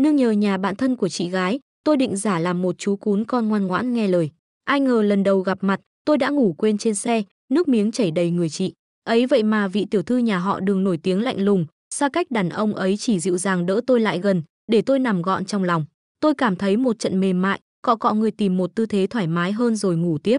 Nương nhờ nhà bạn thân của chị gái, tôi định giả làm một chú cún con ngoan ngoãn nghe lời. Ai ngờ lần đầu gặp mặt, tôi đã ngủ quên trên xe, nước miếng chảy đầy người chị. Ấy vậy mà vị tiểu thư nhà họ đường nổi tiếng lạnh lùng, xa cách đàn ông ấy chỉ dịu dàng đỡ tôi lại gần, để tôi nằm gọn trong lòng. Tôi cảm thấy một trận mềm mại, cọ cọ người tìm một tư thế thoải mái hơn rồi ngủ tiếp.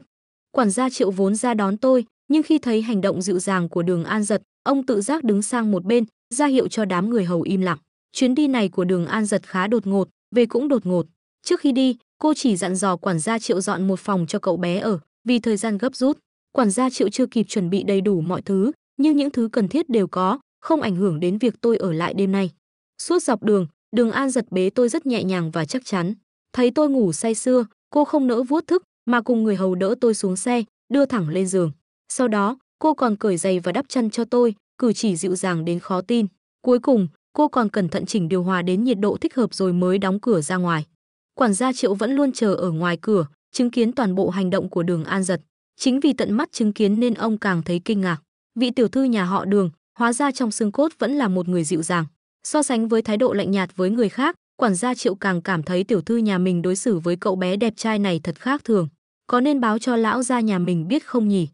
Quản gia triệu vốn ra đón tôi, nhưng khi thấy hành động dịu dàng của đường an giật, ông tự giác đứng sang một bên, ra hiệu cho đám người hầu im lặng. Chuyến đi này của đường An Giật khá đột ngột, về cũng đột ngột. Trước khi đi, cô chỉ dặn dò quản gia Triệu dọn một phòng cho cậu bé ở, vì thời gian gấp rút. Quản gia Triệu chưa kịp chuẩn bị đầy đủ mọi thứ, nhưng những thứ cần thiết đều có, không ảnh hưởng đến việc tôi ở lại đêm nay. Suốt dọc đường, đường An Giật bế tôi rất nhẹ nhàng và chắc chắn. Thấy tôi ngủ say sưa, cô không nỡ vuốt thức, mà cùng người hầu đỡ tôi xuống xe, đưa thẳng lên giường. Sau đó, cô còn cởi giày và đắp chăn cho tôi, cử chỉ dịu dàng đến khó tin. Cuối cùng, cô còn cẩn thận chỉnh điều hòa đến nhiệt độ thích hợp rồi mới đóng cửa ra ngoài. Quản gia Triệu vẫn luôn chờ ở ngoài cửa, chứng kiến toàn bộ hành động của Đường An Giật. Chính vì tận mắt chứng kiến nên ông càng thấy kinh ngạc. Vị tiểu thư nhà họ Đường, hóa ra trong xương cốt vẫn là một người dịu dàng. So sánh với thái độ lạnh nhạt với người khác, quản gia Triệu càng cảm thấy tiểu thư nhà mình đối xử với cậu bé đẹp trai này thật khác thường. Có nên báo cho lão gia nhà mình biết không nhỉ?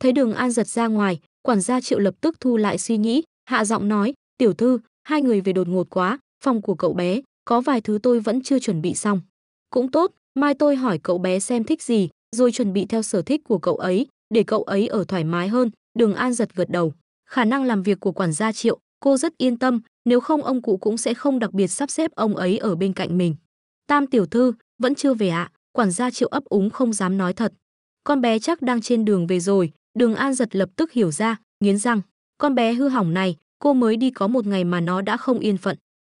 Thấy Đường An Giật ra ngoài, quản gia Triệu lập tức thu lại suy nghĩ, hạ giọng nói, "Tiểu thư, hai người về đột ngột quá, phòng của cậu bé, có vài thứ tôi vẫn chưa chuẩn bị xong. Cũng tốt, mai tôi hỏi cậu bé xem thích gì, rồi chuẩn bị theo sở thích của cậu ấy, để cậu ấy ở thoải mái hơn, Đường An giật gật đầu. Khả năng làm việc của quản gia Triệu, cô rất yên tâm, nếu không ông cụ cũng sẽ không đặc biệt sắp xếp ông ấy ở bên cạnh mình. Tam tiểu thư, vẫn chưa về ạ, quản gia Triệu ấp úng không dám nói thật. Con bé chắc đang trên đường về rồi, Đường An giật lập tức hiểu ra, nghiến răng, con bé hư hỏng này, cô mới đi có một ngày mà nó đã không yên phận.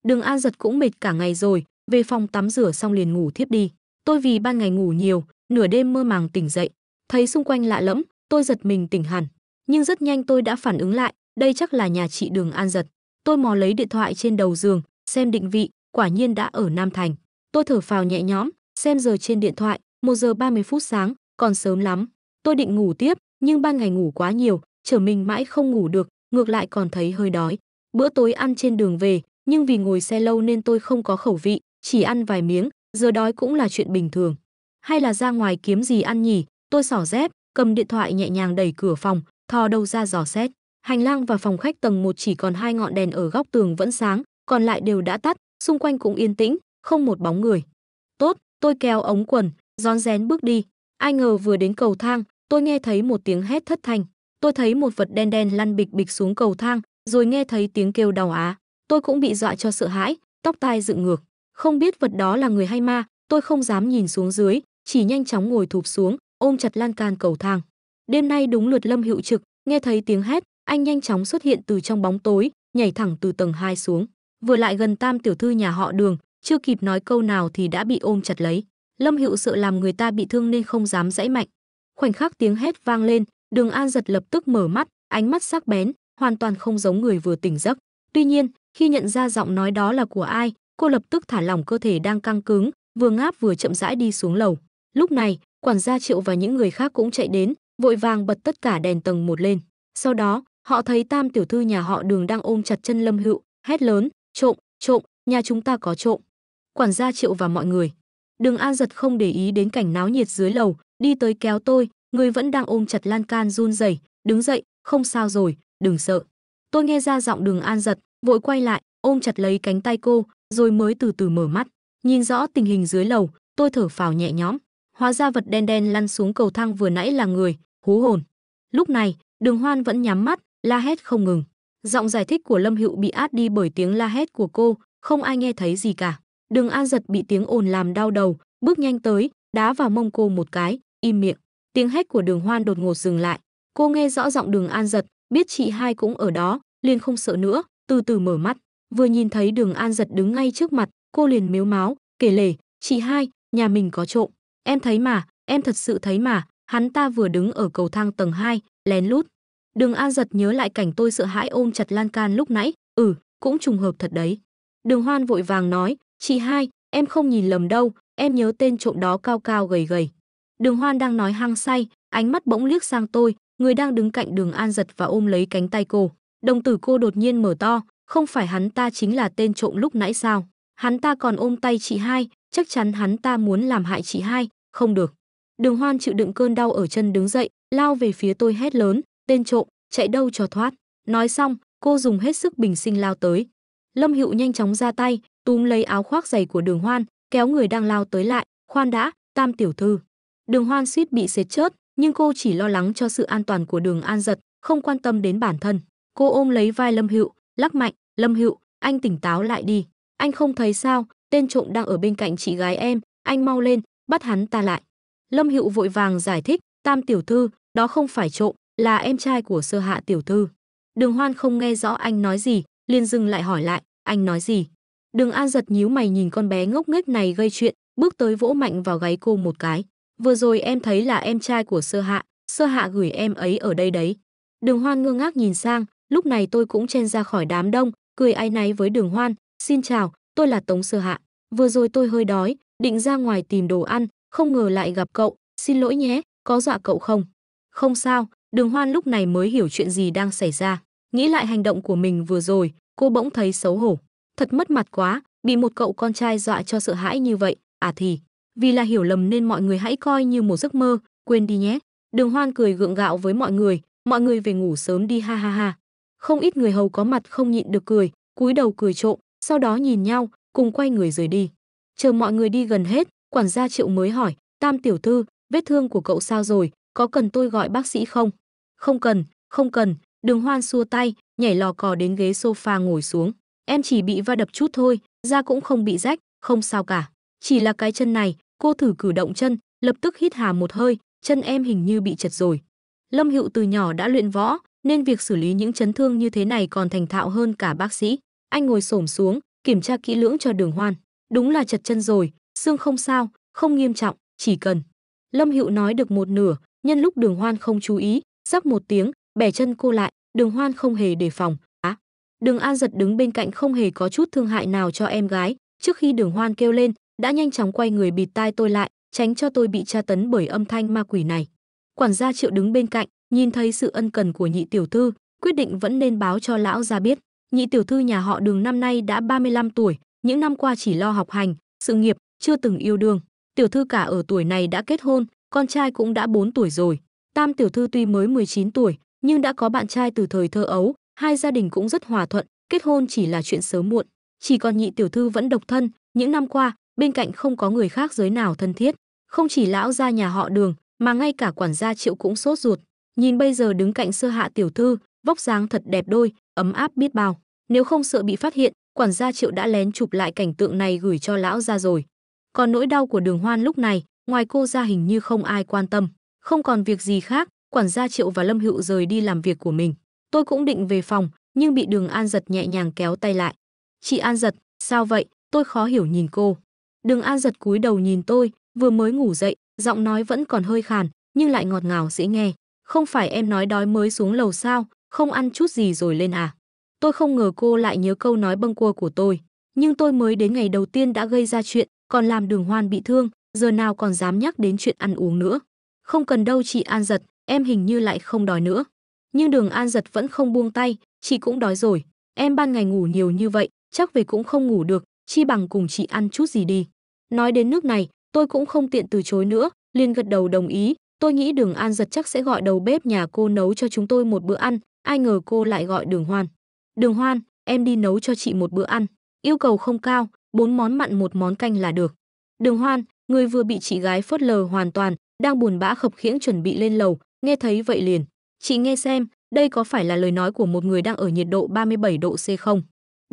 Đường A giật cũng mệt cả ngày rồi, về phòng tắm rửa xong liền ngủ thiếp đi. Tôi vì ban ngày ngủ nhiều, nửa đêm mơ màng tỉnh dậy, thấy xung quanh lạ lẫm, tôi giật mình tỉnh hẳn. Nhưng rất nhanh tôi đã phản ứng lại, đây chắc là nhà chị Đường An giật. Tôi mò lấy điện thoại trên đầu giường, xem định vị, quả nhiên đã ở Nam Thành. Tôi thở phào nhẹ nhõm, xem giờ trên điện thoại, 1 giờ 30 phút sáng, còn sớm lắm. Tôi định ngủ tiếp, nhưng ban ngày ngủ quá nhiều, trở mình mãi không ngủ được, ngược lại còn thấy hơi đói. Bữa tối ăn trên đường về, nhưng vì ngồi xe lâu nên tôi không có khẩu vị, chỉ ăn vài miếng, giờ đói cũng là chuyện bình thường. Hay là ra ngoài kiếm gì ăn nhỉ? Tôi xỏ dép, cầm điện thoại nhẹ nhàng đẩy cửa phòng, thò đầu ra dò xét. Hành lang và phòng khách tầng 1 chỉ còn hai ngọn đèn ở góc tường vẫn sáng, còn lại đều đã tắt, xung quanh cũng yên tĩnh, không một bóng người. Tốt, tôi kéo ống quần, rón rén bước đi. Ai ngờ vừa đến cầu thang, tôi nghe thấy một tiếng hét thất thanh. Tôi thấy một vật đen đen lăn bịch bịch xuống cầu thang, rồi nghe thấy tiếng kêu đau á. Tôi cũng bị dọa cho sợ hãi, tóc tai dựng ngược. Không biết vật đó là người hay ma, tôi không dám nhìn xuống dưới, chỉ nhanh chóng ngồi thụp xuống, ôm chặt lan can cầu thang. Đêm nay đúng lượt Lâm hiệu Trực, nghe thấy tiếng hét, anh nhanh chóng xuất hiện từ trong bóng tối, nhảy thẳng từ tầng 2 xuống. Vừa lại gần Tam tiểu thư nhà họ Đường, chưa kịp nói câu nào thì đã bị ôm chặt lấy. Lâm hiệu sợ làm người ta bị thương nên không dám dãy mạnh. Khoảnh khắc tiếng hét vang lên, Đường An giật lập tức mở mắt, ánh mắt sắc bén, hoàn toàn không giống người vừa tỉnh giấc. Tuy nhiên, khi nhận ra giọng nói đó là của ai, cô lập tức thả lỏng cơ thể đang căng cứng, vừa ngáp vừa chậm rãi đi xuống lầu. Lúc này, quản gia Triệu và những người khác cũng chạy đến, vội vàng bật tất cả đèn tầng một lên. Sau đó, họ thấy Tam tiểu thư nhà họ Đường đang ôm chặt chân Lâm Hựu, hét lớn, "Trộm, trộm, nhà chúng ta có trộm." Quản gia Triệu và mọi người. Đường An giật không để ý đến cảnh náo nhiệt dưới lầu, đi tới kéo tôi, Người vẫn đang ôm chặt lan can run rẩy, đứng dậy, không sao rồi, đừng sợ. Tôi nghe ra giọng đường an giật, vội quay lại, ôm chặt lấy cánh tay cô, rồi mới từ từ mở mắt. Nhìn rõ tình hình dưới lầu, tôi thở phào nhẹ nhõm. Hóa ra vật đen đen lăn xuống cầu thang vừa nãy là người, hú hồn. Lúc này, đường hoan vẫn nhắm mắt, la hét không ngừng. Giọng giải thích của Lâm Hữu bị át đi bởi tiếng la hét của cô, không ai nghe thấy gì cả. Đường An giật bị tiếng ồn làm đau đầu, bước nhanh tới, đá vào mông cô một cái, im miệng. Tiếng hét của đường hoan đột ngột dừng lại. Cô nghe rõ giọng đường an giật, biết chị hai cũng ở đó, liền không sợ nữa, từ từ mở mắt. Vừa nhìn thấy đường an giật đứng ngay trước mặt, cô liền miếu máu, kể lể, chị hai, nhà mình có trộm. Em thấy mà, em thật sự thấy mà, hắn ta vừa đứng ở cầu thang tầng 2, lén lút. Đường An giật nhớ lại cảnh tôi sợ hãi ôm chặt lan can lúc nãy, ừ, cũng trùng hợp thật đấy. Đường Hoan vội vàng nói, chị hai, em không nhìn lầm đâu, em nhớ tên trộm đó cao cao gầy gầy. Đường Hoan đang nói hăng say, ánh mắt bỗng liếc sang tôi, người đang đứng cạnh đường An giật và ôm lấy cánh tay cô. Đồng tử cô đột nhiên mở to, không phải hắn ta chính là tên trộm lúc nãy sao? Hắn ta còn ôm tay chị hai, chắc chắn hắn ta muốn làm hại chị hai, không được. Đường Hoan chịu đựng cơn đau ở chân đứng dậy, lao về phía tôi hét lớn, tên trộm, chạy đâu cho thoát. Nói xong, cô dùng hết sức bình sinh lao tới. Lâm Hữu nhanh chóng ra tay, túm lấy áo khoác giày của Đường Hoan, kéo người đang lao tới lại, "Khoan đã, Tam tiểu thư." Đường Hoan suýt bị xệt chớt, nhưng cô chỉ lo lắng cho sự an toàn của Đường An Giật, không quan tâm đến bản thân. Cô ôm lấy vai Lâm Hựu, lắc mạnh, "Lâm Hựu, anh tỉnh táo lại đi. Anh không thấy sao, tên trộm đang ở bên cạnh chị gái em, anh mau lên, bắt hắn ta lại." Lâm Hựu vội vàng giải thích, "Tam tiểu thư, đó không phải trộm, là em trai của Sơ Hạ tiểu thư." Đường Hoan không nghe rõ anh nói gì, liền dừng lại hỏi lại, "Anh nói gì?" Đường An giật nhíu mày nhìn con bé ngốc nghếch này gây chuyện, bước tới vỗ mạnh vào gáy cô một cái. Vừa rồi em thấy là em trai của sơ hạ, sơ hạ gửi em ấy ở đây đấy. Đường hoan ngơ ngác nhìn sang, lúc này tôi cũng chen ra khỏi đám đông, cười ai náy với đường hoan. Xin chào, tôi là Tống sơ hạ. Vừa rồi tôi hơi đói, định ra ngoài tìm đồ ăn, không ngờ lại gặp cậu. Xin lỗi nhé, có dọa cậu không? Không sao, đường hoan lúc này mới hiểu chuyện gì đang xảy ra. Nghĩ lại hành động của mình vừa rồi, cô bỗng thấy xấu hổ. Thật mất mặt quá, bị một cậu con trai dọa cho sợ hãi như vậy, à thì vì là hiểu lầm nên mọi người hãy coi như một giấc mơ, quên đi nhé. Đường Hoan cười gượng gạo với mọi người, mọi người về ngủ sớm đi ha ha ha. Không ít người hầu có mặt không nhịn được cười, cúi đầu cười trộm, sau đó nhìn nhau, cùng quay người rời đi. Chờ mọi người đi gần hết, quản gia Triệu mới hỏi, "Tam tiểu thư, vết thương của cậu sao rồi, có cần tôi gọi bác sĩ không?" "Không cần, không cần." Đường Hoan xua tay, nhảy lò cò đến ghế sofa ngồi xuống. "Em chỉ bị va đập chút thôi, da cũng không bị rách, không sao cả." Chỉ là cái chân này, cô thử cử động chân, lập tức hít hà một hơi, chân em hình như bị chật rồi. Lâm Hữu từ nhỏ đã luyện võ, nên việc xử lý những chấn thương như thế này còn thành thạo hơn cả bác sĩ. Anh ngồi xổm xuống, kiểm tra kỹ lưỡng cho Đường Hoan. Đúng là chật chân rồi, xương không sao, không nghiêm trọng, chỉ cần. Lâm Hữu nói được một nửa, nhân lúc Đường Hoan không chú ý, rắc một tiếng, bẻ chân cô lại, Đường Hoan không hề đề phòng. Á. đường An giật đứng bên cạnh không hề có chút thương hại nào cho em gái, trước khi Đường Hoan kêu lên, đã nhanh chóng quay người bịt tai tôi lại, tránh cho tôi bị tra tấn bởi âm thanh ma quỷ này. Quản gia Triệu đứng bên cạnh, nhìn thấy sự ân cần của nhị tiểu thư, quyết định vẫn nên báo cho lão gia biết. Nhị tiểu thư nhà họ Đường năm nay đã 35 tuổi, những năm qua chỉ lo học hành, sự nghiệp, chưa từng yêu đương. Tiểu thư cả ở tuổi này đã kết hôn, con trai cũng đã 4 tuổi rồi. Tam tiểu thư tuy mới 19 tuổi, nhưng đã có bạn trai từ thời thơ ấu, hai gia đình cũng rất hòa thuận, kết hôn chỉ là chuyện sớm muộn. Chỉ còn nhị tiểu thư vẫn độc thân, những năm qua, bên cạnh không có người khác giới nào thân thiết không chỉ lão gia nhà họ đường mà ngay cả quản gia triệu cũng sốt ruột nhìn bây giờ đứng cạnh sơ hạ tiểu thư vóc dáng thật đẹp đôi ấm áp biết bao nếu không sợ bị phát hiện quản gia triệu đã lén chụp lại cảnh tượng này gửi cho lão gia rồi còn nỗi đau của đường hoan lúc này ngoài cô ra hình như không ai quan tâm không còn việc gì khác quản gia triệu và lâm hữu rời đi làm việc của mình tôi cũng định về phòng nhưng bị đường an giật nhẹ nhàng kéo tay lại chị an giật sao vậy tôi khó hiểu nhìn cô Đường An giật cúi đầu nhìn tôi, vừa mới ngủ dậy, giọng nói vẫn còn hơi khàn, nhưng lại ngọt ngào dễ nghe. Không phải em nói đói mới xuống lầu sao, không ăn chút gì rồi lên à? Tôi không ngờ cô lại nhớ câu nói bâng cua của tôi. Nhưng tôi mới đến ngày đầu tiên đã gây ra chuyện, còn làm đường hoan bị thương, giờ nào còn dám nhắc đến chuyện ăn uống nữa. Không cần đâu chị An giật, em hình như lại không đói nữa. Nhưng đường An giật vẫn không buông tay, chị cũng đói rồi. Em ban ngày ngủ nhiều như vậy, chắc về cũng không ngủ được, chi bằng cùng chị ăn chút gì đi. Nói đến nước này, tôi cũng không tiện từ chối nữa, liền gật đầu đồng ý, tôi nghĩ đường An giật chắc sẽ gọi đầu bếp nhà cô nấu cho chúng tôi một bữa ăn, ai ngờ cô lại gọi đường Hoan. Đường Hoan, em đi nấu cho chị một bữa ăn, yêu cầu không cao, bốn món mặn một món canh là được. Đường Hoan, người vừa bị chị gái phớt lờ hoàn toàn, đang buồn bã khập khiễng chuẩn bị lên lầu, nghe thấy vậy liền. Chị nghe xem, đây có phải là lời nói của một người đang ở nhiệt độ 37 độ C không?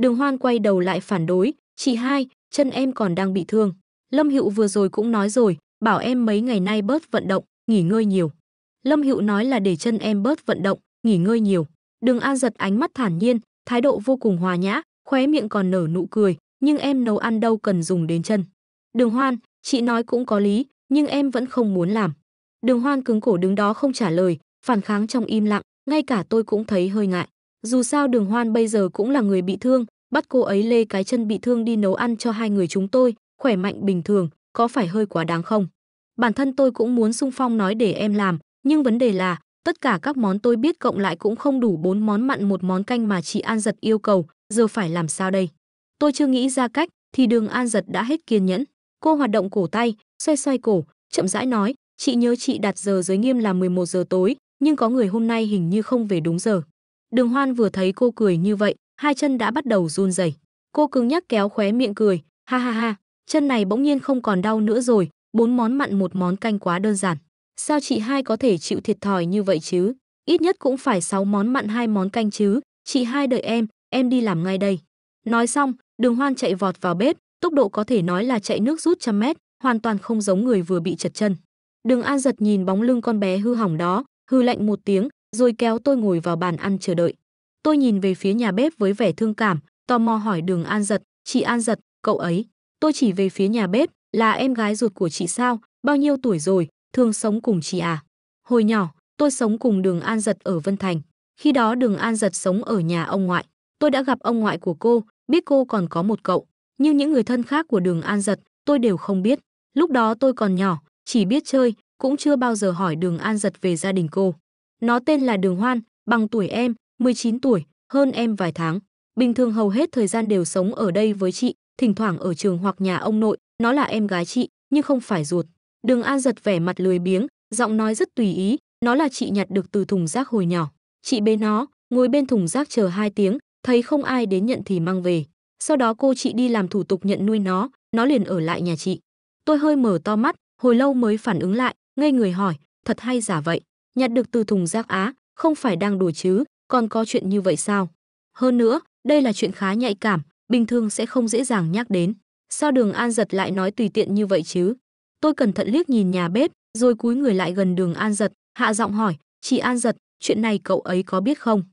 Đường Hoan quay đầu lại phản đối, Chị hai, chân em còn đang bị thương. Lâm Hữu vừa rồi cũng nói rồi, bảo em mấy ngày nay bớt vận động, nghỉ ngơi nhiều. Lâm Hữu nói là để chân em bớt vận động, nghỉ ngơi nhiều. Đường A giật ánh mắt thản nhiên, thái độ vô cùng hòa nhã, khóe miệng còn nở nụ cười, nhưng em nấu ăn đâu cần dùng đến chân. Đường Hoan, chị nói cũng có lý, nhưng em vẫn không muốn làm. Đường Hoan cứng cổ đứng đó không trả lời, phản kháng trong im lặng, ngay cả tôi cũng thấy hơi ngại. Dù sao Đường Hoan bây giờ cũng là người bị thương, bắt cô ấy lê cái chân bị thương đi nấu ăn cho hai người chúng tôi, khỏe mạnh bình thường, có phải hơi quá đáng không? Bản thân tôi cũng muốn sung phong nói để em làm, nhưng vấn đề là, tất cả các món tôi biết cộng lại cũng không đủ bốn món mặn một món canh mà chị An Giật yêu cầu, giờ phải làm sao đây? Tôi chưa nghĩ ra cách, thì đường An Giật đã hết kiên nhẫn. Cô hoạt động cổ tay, xoay xoay cổ, chậm rãi nói, chị nhớ chị đặt giờ giới nghiêm là 11 giờ tối, nhưng có người hôm nay hình như không về đúng giờ. Đường Hoan vừa thấy cô cười như vậy, hai chân đã bắt đầu run rẩy. Cô cứng nhắc kéo khóe miệng cười, ha ha ha, chân này bỗng nhiên không còn đau nữa rồi, bốn món mặn một món canh quá đơn giản. Sao chị hai có thể chịu thiệt thòi như vậy chứ? Ít nhất cũng phải sáu món mặn hai món canh chứ, chị hai đợi em, em đi làm ngay đây. Nói xong, đường hoan chạy vọt vào bếp, tốc độ có thể nói là chạy nước rút trăm mét, hoàn toàn không giống người vừa bị chật chân. Đường An giật nhìn bóng lưng con bé hư hỏng đó, hư lạnh một tiếng, rồi kéo tôi ngồi vào bàn ăn chờ đợi. Tôi nhìn về phía nhà bếp với vẻ thương cảm, tò mò hỏi đường An Giật, chị An Giật, cậu ấy. Tôi chỉ về phía nhà bếp, là em gái ruột của chị sao, bao nhiêu tuổi rồi, thường sống cùng chị à. Hồi nhỏ, tôi sống cùng đường An Giật ở Vân Thành. Khi đó đường An Giật sống ở nhà ông ngoại. Tôi đã gặp ông ngoại của cô, biết cô còn có một cậu. Nhưng những người thân khác của đường An Giật, tôi đều không biết. Lúc đó tôi còn nhỏ, chỉ biết chơi, cũng chưa bao giờ hỏi đường An Giật về gia đình cô. Nó tên là Đường Hoan, bằng tuổi em, 19 tuổi, hơn em vài tháng. Bình thường hầu hết thời gian đều sống ở đây với chị, thỉnh thoảng ở trường hoặc nhà ông nội, nó là em gái chị, nhưng không phải ruột. Đường An giật vẻ mặt lười biếng, giọng nói rất tùy ý, nó là chị nhặt được từ thùng rác hồi nhỏ. Chị bế nó, ngồi bên thùng rác chờ hai tiếng, thấy không ai đến nhận thì mang về. Sau đó cô chị đi làm thủ tục nhận nuôi nó, nó liền ở lại nhà chị. Tôi hơi mở to mắt, hồi lâu mới phản ứng lại, ngây người hỏi, thật hay giả vậy? Nhặt được từ thùng rác á, không phải đang đùa chứ, còn có chuyện như vậy sao? Hơn nữa, đây là chuyện khá nhạy cảm, bình thường sẽ không dễ dàng nhắc đến. Sao đường An giật lại nói tùy tiện như vậy chứ? Tôi cẩn thận liếc nhìn nhà bếp, rồi cúi người lại gần đường An giật, hạ giọng hỏi, chị An giật, chuyện này cậu ấy có biết không?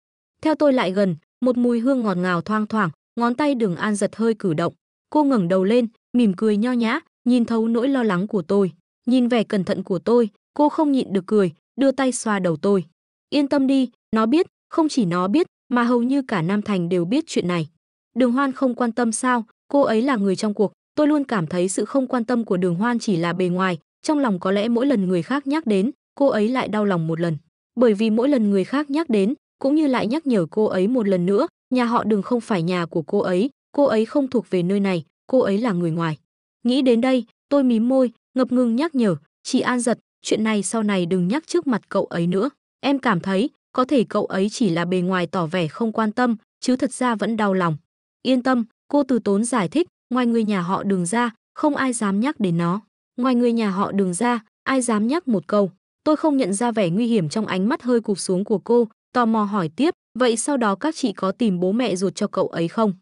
Theo tôi lại gần, một mùi hương ngọt ngào thoang thoảng, ngón tay đường An giật hơi cử động. Cô ngẩng đầu lên, mỉm cười nho nhã, nhìn thấu nỗi lo lắng của tôi. Nhìn vẻ cẩn thận của tôi, cô không nhịn được cười, đưa tay xoa đầu tôi. Yên tâm đi, nó biết, không chỉ nó biết, mà hầu như cả Nam Thành đều biết chuyện này. Đường Hoan không quan tâm sao, cô ấy là người trong cuộc, tôi luôn cảm thấy sự không quan tâm của Đường Hoan chỉ là bề ngoài, trong lòng có lẽ mỗi lần người khác nhắc đến, cô ấy lại đau lòng một lần. Bởi vì mỗi lần người khác nhắc đến, cũng như lại nhắc nhở cô ấy một lần nữa, nhà họ Đường không phải nhà của cô ấy, cô ấy không thuộc về nơi này, cô ấy là người ngoài. Nghĩ đến đây, tôi mím môi, ngập ngừng nhắc nhở, chị An giật, chuyện này sau này đừng nhắc trước mặt cậu ấy nữa. Em cảm thấy, có thể cậu ấy chỉ là bề ngoài tỏ vẻ không quan tâm, chứ thật ra vẫn đau lòng. Yên tâm, cô từ tốn giải thích, ngoài người nhà họ đường ra, không ai dám nhắc đến nó. Ngoài người nhà họ đường ra, ai dám nhắc một câu. Tôi không nhận ra vẻ nguy hiểm trong ánh mắt hơi cụp xuống của cô, tò mò hỏi tiếp, vậy sau đó các chị có tìm bố mẹ ruột cho cậu ấy không?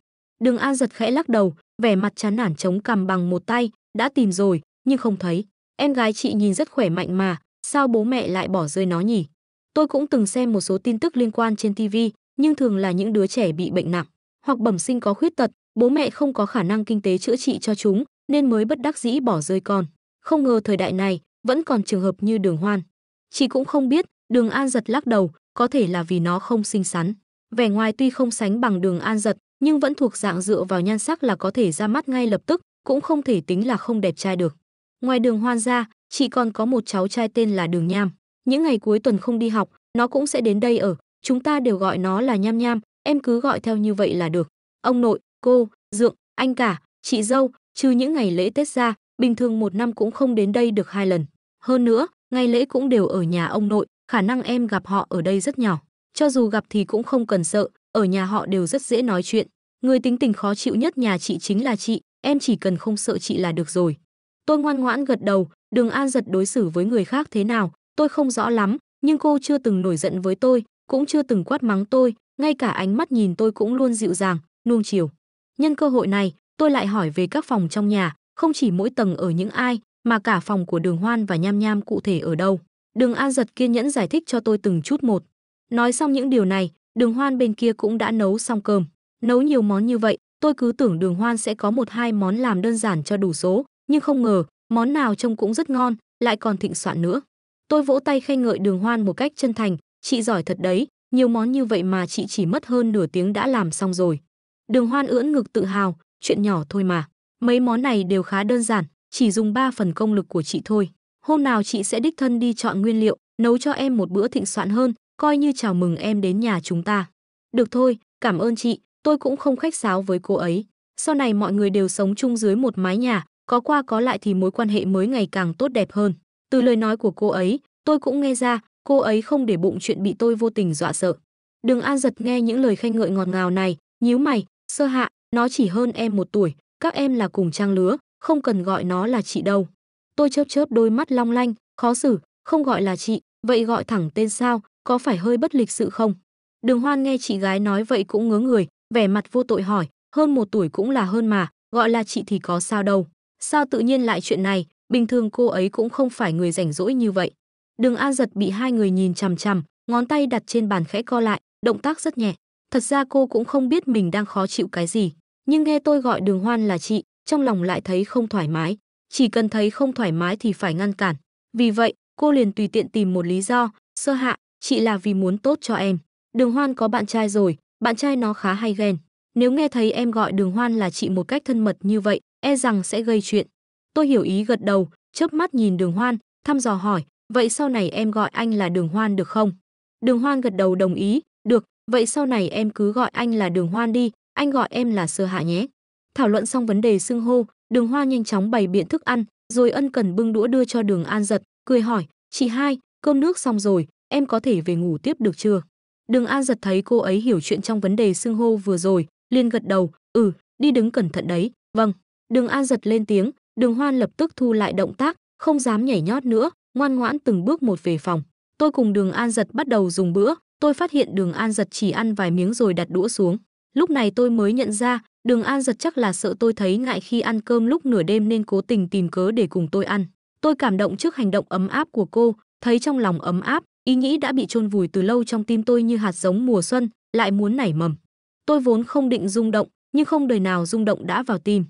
Đường An giật khẽ lắc đầu, vẻ mặt chán nản chống cằm bằng một tay, đã tìm rồi, nhưng không thấy. Em gái chị nhìn rất khỏe mạnh mà, sao bố mẹ lại bỏ rơi nó nhỉ? Tôi cũng từng xem một số tin tức liên quan trên TV, nhưng thường là những đứa trẻ bị bệnh nặng hoặc bẩm sinh có khuyết tật, bố mẹ không có khả năng kinh tế chữa trị cho chúng nên mới bất đắc dĩ bỏ rơi con. Không ngờ thời đại này vẫn còn trường hợp như Đường Hoan. Chị cũng không biết, Đường An giật lắc đầu, có thể là vì nó không xinh xắn. Vẻ ngoài tuy không sánh bằng Đường An giật, nhưng vẫn thuộc dạng dựa vào nhan sắc là có thể ra mắt ngay lập tức, cũng không thể tính là không đẹp trai được. Ngoài Đường Hoan ra, chị còn có một cháu trai tên là Đường Nham những ngày cuối tuần không đi học, nó cũng sẽ đến đây ở, chúng ta đều gọi nó là nham nham, em cứ gọi theo như vậy là được. Ông nội, cô, dượng, anh cả, chị dâu, trừ những ngày lễ Tết ra, bình thường một năm cũng không đến đây được hai lần. Hơn nữa, ngày lễ cũng đều ở nhà ông nội, khả năng em gặp họ ở đây rất nhỏ. Cho dù gặp thì cũng không cần sợ, ở nhà họ đều rất dễ nói chuyện. Người tính tình khó chịu nhất nhà chị chính là chị, em chỉ cần không sợ chị là được rồi. Tôi ngoan ngoãn gật đầu, Đường An giật đối xử với người khác thế nào, Tôi không rõ lắm, nhưng cô chưa từng nổi giận với tôi, cũng chưa từng quát mắng tôi, ngay cả ánh mắt nhìn tôi cũng luôn dịu dàng, nuông chiều. Nhân cơ hội này, tôi lại hỏi về các phòng trong nhà, không chỉ mỗi tầng ở những ai, mà cả phòng của Đường Hoan và Nham Nham cụ thể ở đâu. Đường An giật kiên nhẫn giải thích cho tôi từng chút một. Nói xong những điều này, Đường Hoan bên kia cũng đã nấu xong cơm. Nấu nhiều món như vậy, tôi cứ tưởng Đường Hoan sẽ có một hai món làm đơn giản cho đủ số, nhưng không ngờ, món nào trông cũng rất ngon, lại còn thịnh soạn nữa. Tôi vỗ tay khen ngợi Đường Hoan một cách chân thành, chị giỏi thật đấy, nhiều món như vậy mà chị chỉ mất hơn nửa tiếng đã làm xong rồi. Đường Hoan ưỡn ngực tự hào, chuyện nhỏ thôi mà. Mấy món này đều khá đơn giản, chỉ dùng 3 phần công lực của chị thôi. Hôm nào chị sẽ đích thân đi chọn nguyên liệu, nấu cho em một bữa thịnh soạn hơn, coi như chào mừng em đến nhà chúng ta. Được thôi, cảm ơn chị, tôi cũng không khách sáo với cô ấy. Sau này mọi người đều sống chung dưới một mái nhà, có qua có lại thì mối quan hệ mới ngày càng tốt đẹp hơn. Từ lời nói của cô ấy, tôi cũng nghe ra, cô ấy không để bụng chuyện bị tôi vô tình dọa sợ. Đường An giật nghe những lời khen ngợi ngọt ngào này, nhíu mày, sơ hạ, nó chỉ hơn em một tuổi, các em là cùng trang lứa, không cần gọi nó là chị đâu. Tôi chớp chớp đôi mắt long lanh, khó xử, không gọi là chị, vậy gọi thẳng tên sao, có phải hơi bất lịch sự không? Đường Hoan nghe chị gái nói vậy cũng ngớ người, vẻ mặt vô tội hỏi, hơn một tuổi cũng là hơn mà, gọi là chị thì có sao đâu. Sao tự nhiên lại chuyện này, Bình thường cô ấy cũng không phải người rảnh rỗi như vậy. Đường A giật bị hai người nhìn chằm chằm, ngón tay đặt trên bàn khẽ co lại, động tác rất nhẹ. Thật ra cô cũng không biết mình đang khó chịu cái gì, nhưng nghe tôi gọi đường hoan là chị, trong lòng lại thấy không thoải mái. Chỉ cần thấy không thoải mái thì phải ngăn cản. Vì vậy, cô liền tùy tiện tìm một lý do, sơ hạ, chị là vì muốn tốt cho em. Đường hoan có bạn trai rồi, bạn trai nó khá hay ghen. Nếu nghe thấy em gọi đường hoan là chị một cách thân mật như vậy, e rằng sẽ gây chuyện. Tôi hiểu ý gật đầu, chớp mắt nhìn đường hoan, thăm dò hỏi, vậy sau này em gọi anh là đường hoan được không? Đường hoan gật đầu đồng ý, được, vậy sau này em cứ gọi anh là đường hoan đi, anh gọi em là sơ hạ nhé. Thảo luận xong vấn đề xưng hô, đường hoa nhanh chóng bày biện thức ăn, rồi ân cần bưng đũa đưa cho đường an giật, cười hỏi, chị hai, cơm nước xong rồi, em có thể về ngủ tiếp được chưa? Đường An giật thấy cô ấy hiểu chuyện trong vấn đề xưng hô vừa rồi, liền gật đầu, ừ, đi đứng cẩn thận đấy, vâng. Đường An giật lên tiếng, Đường Hoan lập tức thu lại động tác, không dám nhảy nhót nữa, ngoan ngoãn từng bước một về phòng. Tôi cùng Đường An Giật bắt đầu dùng bữa, tôi phát hiện Đường An Giật chỉ ăn vài miếng rồi đặt đũa xuống. Lúc này tôi mới nhận ra, Đường An Giật chắc là sợ tôi thấy ngại khi ăn cơm lúc nửa đêm nên cố tình tìm cớ để cùng tôi ăn. Tôi cảm động trước hành động ấm áp của cô, thấy trong lòng ấm áp, ý nghĩ đã bị chôn vùi từ lâu trong tim tôi như hạt giống mùa xuân, lại muốn nảy mầm. Tôi vốn không định rung động, nhưng không đời nào rung động đã vào tim.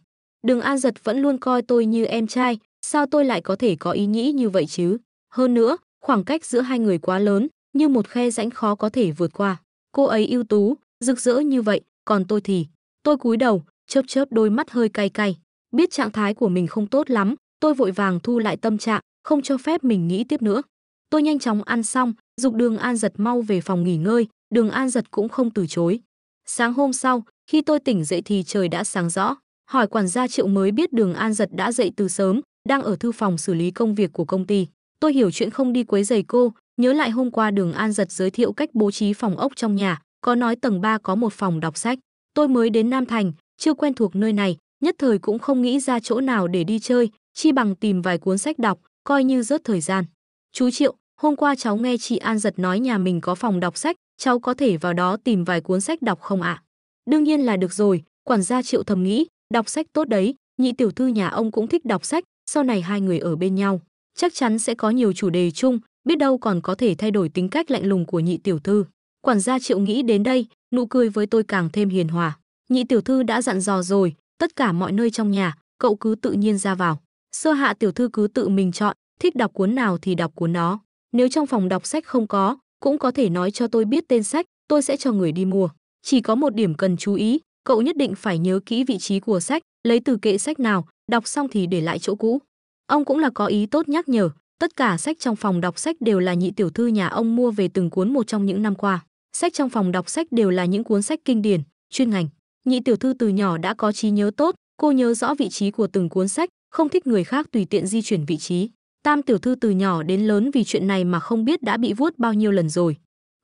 Đường An Giật vẫn luôn coi tôi như em trai, sao tôi lại có thể có ý nghĩ như vậy chứ? Hơn nữa, khoảng cách giữa hai người quá lớn, như một khe rãnh khó có thể vượt qua. Cô ấy ưu tú, rực rỡ như vậy, còn tôi thì... Tôi cúi đầu, chớp chớp đôi mắt hơi cay cay. Biết trạng thái của mình không tốt lắm, tôi vội vàng thu lại tâm trạng, không cho phép mình nghĩ tiếp nữa. Tôi nhanh chóng ăn xong, dục đường An Giật mau về phòng nghỉ ngơi, đường An Giật cũng không từ chối. Sáng hôm sau, khi tôi tỉnh dậy thì trời đã sáng rõ hỏi quản gia triệu mới biết đường an giật đã dậy từ sớm đang ở thư phòng xử lý công việc của công ty tôi hiểu chuyện không đi quấy giày cô nhớ lại hôm qua đường an giật giới thiệu cách bố trí phòng ốc trong nhà có nói tầng 3 có một phòng đọc sách tôi mới đến nam thành chưa quen thuộc nơi này nhất thời cũng không nghĩ ra chỗ nào để đi chơi chi bằng tìm vài cuốn sách đọc coi như rớt thời gian chú triệu hôm qua cháu nghe chị an giật nói nhà mình có phòng đọc sách cháu có thể vào đó tìm vài cuốn sách đọc không ạ đương nhiên là được rồi quản gia triệu thầm nghĩ đọc sách tốt đấy nhị tiểu thư nhà ông cũng thích đọc sách sau này hai người ở bên nhau chắc chắn sẽ có nhiều chủ đề chung biết đâu còn có thể thay đổi tính cách lạnh lùng của nhị tiểu thư quản gia triệu nghĩ đến đây nụ cười với tôi càng thêm hiền hòa nhị tiểu thư đã dặn dò rồi tất cả mọi nơi trong nhà cậu cứ tự nhiên ra vào sơ hạ tiểu thư cứ tự mình chọn thích đọc cuốn nào thì đọc cuốn đó nếu trong phòng đọc sách không có cũng có thể nói cho tôi biết tên sách tôi sẽ cho người đi mua chỉ có một điểm cần chú ý cậu nhất định phải nhớ kỹ vị trí của sách, lấy từ kệ sách nào, đọc xong thì để lại chỗ cũ. Ông cũng là có ý tốt nhắc nhở, tất cả sách trong phòng đọc sách đều là nhị tiểu thư nhà ông mua về từng cuốn một trong những năm qua. Sách trong phòng đọc sách đều là những cuốn sách kinh điển, chuyên ngành. Nhị tiểu thư từ nhỏ đã có trí nhớ tốt, cô nhớ rõ vị trí của từng cuốn sách, không thích người khác tùy tiện di chuyển vị trí. Tam tiểu thư từ nhỏ đến lớn vì chuyện này mà không biết đã bị vuốt bao nhiêu lần rồi.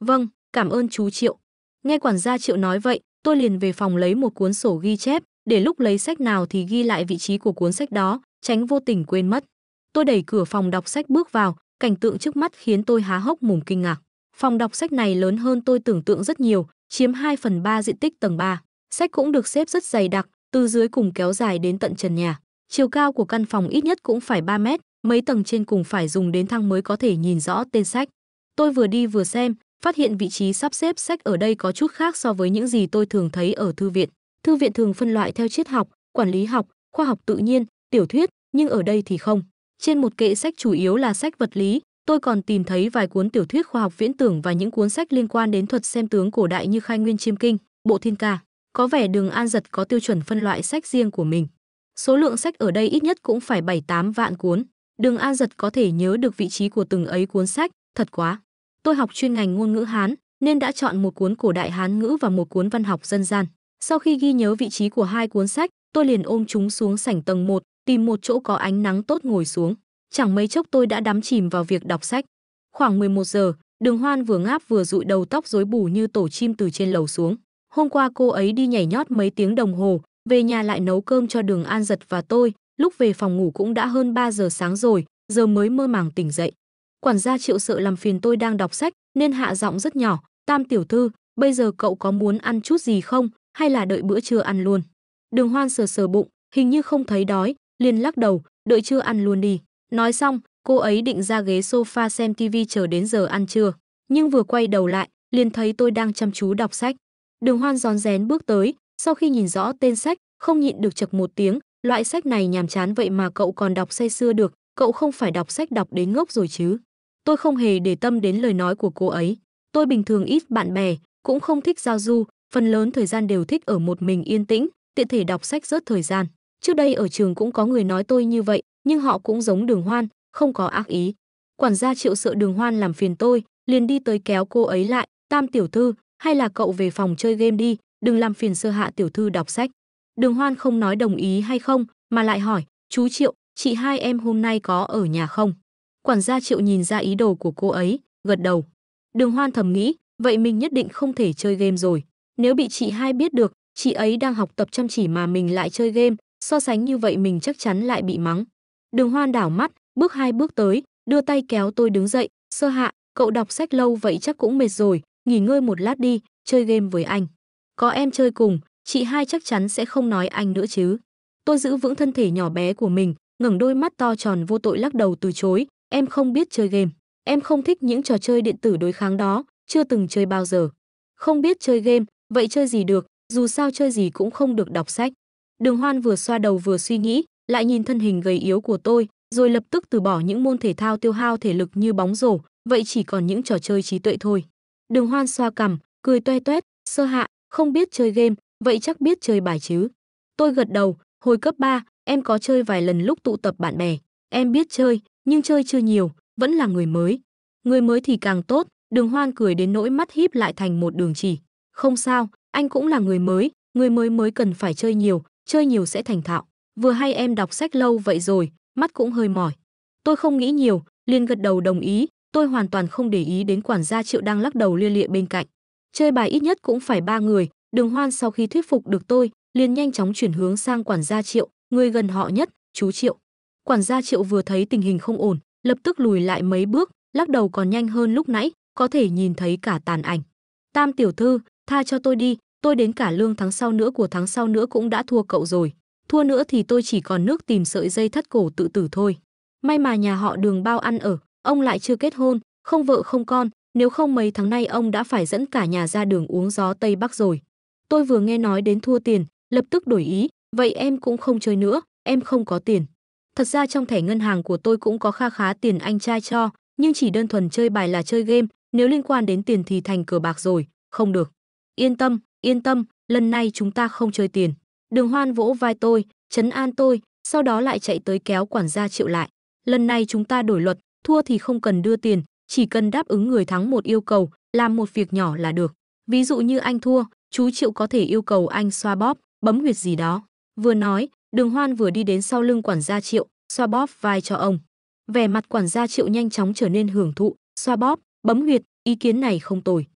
Vâng, cảm ơn chú Triệu. Nghe quản gia Triệu nói vậy, tôi liền về phòng lấy một cuốn sổ ghi chép, để lúc lấy sách nào thì ghi lại vị trí của cuốn sách đó, tránh vô tình quên mất. Tôi đẩy cửa phòng đọc sách bước vào, cảnh tượng trước mắt khiến tôi há hốc mồm kinh ngạc. Phòng đọc sách này lớn hơn tôi tưởng tượng rất nhiều, chiếm 2 phần 3 diện tích tầng 3. Sách cũng được xếp rất dày đặc, từ dưới cùng kéo dài đến tận trần nhà. Chiều cao của căn phòng ít nhất cũng phải 3 mét, mấy tầng trên cùng phải dùng đến thang mới có thể nhìn rõ tên sách. Tôi vừa đi vừa xem, phát hiện vị trí sắp xếp sách ở đây có chút khác so với những gì tôi thường thấy ở thư viện. Thư viện thường phân loại theo triết học, quản lý học, khoa học tự nhiên, tiểu thuyết, nhưng ở đây thì không. Trên một kệ sách chủ yếu là sách vật lý, tôi còn tìm thấy vài cuốn tiểu thuyết khoa học viễn tưởng và những cuốn sách liên quan đến thuật xem tướng cổ đại như Khai Nguyên Chiêm Kinh, Bộ Thiên Ca. Có vẻ Đường An Giật có tiêu chuẩn phân loại sách riêng của mình. Số lượng sách ở đây ít nhất cũng phải 7-8 vạn cuốn. Đường An Giật có thể nhớ được vị trí của từng ấy cuốn sách, thật quá tôi học chuyên ngành ngôn ngữ Hán, nên đã chọn một cuốn cổ đại Hán ngữ và một cuốn văn học dân gian. Sau khi ghi nhớ vị trí của hai cuốn sách, tôi liền ôm chúng xuống sảnh tầng 1, tìm một chỗ có ánh nắng tốt ngồi xuống. Chẳng mấy chốc tôi đã đắm chìm vào việc đọc sách. Khoảng 11 giờ, Đường Hoan vừa ngáp vừa dụi đầu tóc rối bù như tổ chim từ trên lầu xuống. Hôm qua cô ấy đi nhảy nhót mấy tiếng đồng hồ, về nhà lại nấu cơm cho Đường An Giật và tôi, lúc về phòng ngủ cũng đã hơn 3 giờ sáng rồi, giờ mới mơ màng tỉnh dậy quản gia triệu sợ làm phiền tôi đang đọc sách nên hạ giọng rất nhỏ tam tiểu thư bây giờ cậu có muốn ăn chút gì không hay là đợi bữa trưa ăn luôn đường hoan sờ sờ bụng hình như không thấy đói liền lắc đầu đợi trưa ăn luôn đi nói xong cô ấy định ra ghế sofa xem tivi chờ đến giờ ăn trưa nhưng vừa quay đầu lại liền thấy tôi đang chăm chú đọc sách đường hoan rón rén bước tới sau khi nhìn rõ tên sách không nhịn được chật một tiếng loại sách này nhàm chán vậy mà cậu còn đọc say sưa được cậu không phải đọc sách đọc đến ngốc rồi chứ Tôi không hề để tâm đến lời nói của cô ấy. Tôi bình thường ít bạn bè, cũng không thích giao du, phần lớn thời gian đều thích ở một mình yên tĩnh, tiện thể đọc sách rớt thời gian. Trước đây ở trường cũng có người nói tôi như vậy, nhưng họ cũng giống đường hoan, không có ác ý. Quản gia triệu sợ đường hoan làm phiền tôi, liền đi tới kéo cô ấy lại, tam tiểu thư, hay là cậu về phòng chơi game đi, đừng làm phiền sơ hạ tiểu thư đọc sách. Đường hoan không nói đồng ý hay không, mà lại hỏi, chú triệu, chị hai em hôm nay có ở nhà không? Quản gia Triệu nhìn ra ý đồ của cô ấy, gật đầu. Đường Hoan thầm nghĩ, vậy mình nhất định không thể chơi game rồi. Nếu bị chị hai biết được, chị ấy đang học tập chăm chỉ mà mình lại chơi game, so sánh như vậy mình chắc chắn lại bị mắng. Đường Hoan đảo mắt, bước hai bước tới, đưa tay kéo tôi đứng dậy, sơ hạ, cậu đọc sách lâu vậy chắc cũng mệt rồi, nghỉ ngơi một lát đi, chơi game với anh. Có em chơi cùng, chị hai chắc chắn sẽ không nói anh nữa chứ. Tôi giữ vững thân thể nhỏ bé của mình, ngẩng đôi mắt to tròn vô tội lắc đầu từ chối, Em không biết chơi game, em không thích những trò chơi điện tử đối kháng đó, chưa từng chơi bao giờ. Không biết chơi game, vậy chơi gì được, dù sao chơi gì cũng không được đọc sách. Đường Hoan vừa xoa đầu vừa suy nghĩ, lại nhìn thân hình gầy yếu của tôi, rồi lập tức từ bỏ những môn thể thao tiêu hao thể lực như bóng rổ, vậy chỉ còn những trò chơi trí tuệ thôi. Đường Hoan xoa cằm, cười toe toét, sơ hạ, không biết chơi game, vậy chắc biết chơi bài chứ. Tôi gật đầu, hồi cấp 3, em có chơi vài lần lúc tụ tập bạn bè, em biết chơi, nhưng chơi chưa nhiều, vẫn là người mới. Người mới thì càng tốt, Đường Hoan cười đến nỗi mắt híp lại thành một đường chỉ. Không sao, anh cũng là người mới, người mới mới cần phải chơi nhiều, chơi nhiều sẽ thành thạo. Vừa hay em đọc sách lâu vậy rồi, mắt cũng hơi mỏi. Tôi không nghĩ nhiều, liền gật đầu đồng ý, tôi hoàn toàn không để ý đến quản gia Triệu đang lắc đầu lia lịa bên cạnh. Chơi bài ít nhất cũng phải ba người, Đường Hoan sau khi thuyết phục được tôi, liền nhanh chóng chuyển hướng sang quản gia Triệu, người gần họ nhất, chú Triệu. Quản gia Triệu vừa thấy tình hình không ổn, lập tức lùi lại mấy bước, lắc đầu còn nhanh hơn lúc nãy, có thể nhìn thấy cả tàn ảnh. Tam tiểu thư, tha cho tôi đi, tôi đến cả lương tháng sau nữa của tháng sau nữa cũng đã thua cậu rồi. Thua nữa thì tôi chỉ còn nước tìm sợi dây thắt cổ tự tử thôi. May mà nhà họ đường bao ăn ở, ông lại chưa kết hôn, không vợ không con, nếu không mấy tháng nay ông đã phải dẫn cả nhà ra đường uống gió Tây Bắc rồi. Tôi vừa nghe nói đến thua tiền, lập tức đổi ý, vậy em cũng không chơi nữa, em không có tiền. Thật ra trong thẻ ngân hàng của tôi cũng có kha khá tiền anh trai cho, nhưng chỉ đơn thuần chơi bài là chơi game, nếu liên quan đến tiền thì thành cờ bạc rồi, không được. Yên tâm, yên tâm, lần này chúng ta không chơi tiền. Đường Hoan vỗ vai tôi, chấn an tôi, sau đó lại chạy tới kéo quản gia Triệu lại. Lần này chúng ta đổi luật, thua thì không cần đưa tiền, chỉ cần đáp ứng người thắng một yêu cầu, làm một việc nhỏ là được. Ví dụ như anh thua, chú Triệu có thể yêu cầu anh xoa bóp, bấm huyệt gì đó. Vừa nói, Đường Hoan vừa đi đến sau lưng quản gia Triệu, xoa bóp vai cho ông. Vẻ mặt quản gia Triệu nhanh chóng trở nên hưởng thụ, xoa bóp, bấm huyệt, ý kiến này không tồi.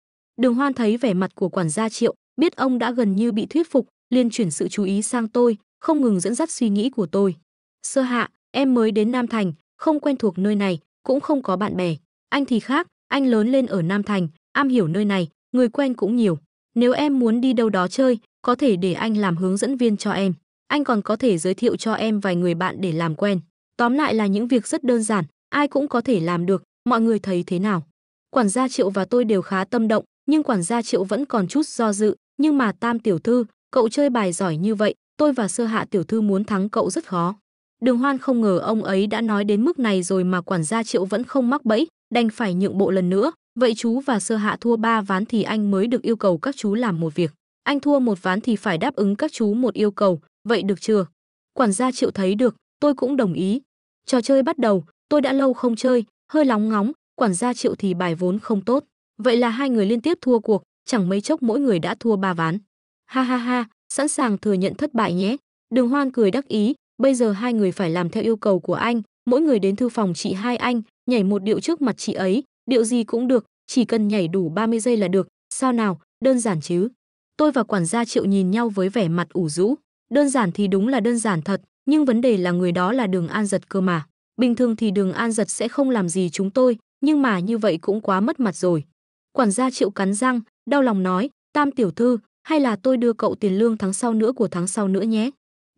Đường Hoan thấy vẻ mặt của quản gia Triệu, biết ông đã gần như bị thuyết phục, liền chuyển sự chú ý sang tôi, không ngừng dẫn dắt suy nghĩ của tôi. Sơ hạ, em mới đến Nam Thành, không quen thuộc nơi này, cũng không có bạn bè. Anh thì khác, anh lớn lên ở Nam Thành, am hiểu nơi này, người quen cũng nhiều. Nếu em muốn đi đâu đó chơi, có thể để anh làm hướng dẫn viên cho em anh còn có thể giới thiệu cho em vài người bạn để làm quen. Tóm lại là những việc rất đơn giản, ai cũng có thể làm được, mọi người thấy thế nào? Quản gia Triệu và tôi đều khá tâm động, nhưng quản gia Triệu vẫn còn chút do dự, nhưng mà Tam tiểu thư, cậu chơi bài giỏi như vậy, tôi và Sơ Hạ tiểu thư muốn thắng cậu rất khó. Đường Hoan không ngờ ông ấy đã nói đến mức này rồi mà quản gia Triệu vẫn không mắc bẫy, đành phải nhượng bộ lần nữa, vậy chú và Sơ Hạ thua ba ván thì anh mới được yêu cầu các chú làm một việc. Anh thua một ván thì phải đáp ứng các chú một yêu cầu, vậy được chưa? Quản gia chịu thấy được, tôi cũng đồng ý. Trò chơi bắt đầu, tôi đã lâu không chơi, hơi lóng ngóng, quản gia chịu thì bài vốn không tốt. Vậy là hai người liên tiếp thua cuộc, chẳng mấy chốc mỗi người đã thua ba ván. Ha ha ha, sẵn sàng thừa nhận thất bại nhé. Đường Hoan cười đắc ý, bây giờ hai người phải làm theo yêu cầu của anh, mỗi người đến thư phòng chị hai anh, nhảy một điệu trước mặt chị ấy, điệu gì cũng được, chỉ cần nhảy đủ 30 giây là được, sao nào, đơn giản chứ. Tôi và quản gia Triệu nhìn nhau với vẻ mặt ủ rũ. Đơn giản thì đúng là đơn giản thật, nhưng vấn đề là người đó là Đường An Giật cơ mà. Bình thường thì Đường An Giật sẽ không làm gì chúng tôi, nhưng mà như vậy cũng quá mất mặt rồi. Quản gia Triệu cắn răng, đau lòng nói, Tam tiểu thư, hay là tôi đưa cậu tiền lương tháng sau nữa của tháng sau nữa nhé.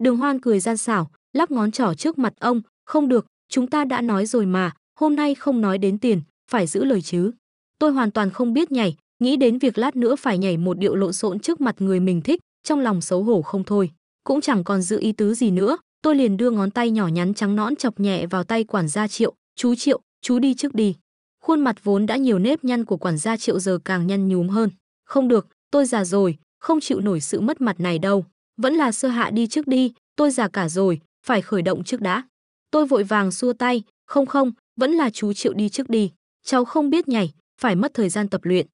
Đường Hoan cười gian xảo, lắp ngón trỏ trước mặt ông, không được, chúng ta đã nói rồi mà, hôm nay không nói đến tiền, phải giữ lời chứ. Tôi hoàn toàn không biết nhảy, nghĩ đến việc lát nữa phải nhảy một điệu lộn xộn trước mặt người mình thích, trong lòng xấu hổ không thôi cũng chẳng còn giữ ý tứ gì nữa tôi liền đưa ngón tay nhỏ nhắn trắng nõn chọc nhẹ vào tay quản gia triệu chú triệu chú đi trước đi khuôn mặt vốn đã nhiều nếp nhăn của quản gia triệu giờ càng nhăn nhúm hơn không được tôi già rồi không chịu nổi sự mất mặt này đâu vẫn là sơ hạ đi trước đi tôi già cả rồi phải khởi động trước đã tôi vội vàng xua tay không không vẫn là chú triệu đi trước đi cháu không biết nhảy phải mất thời gian tập luyện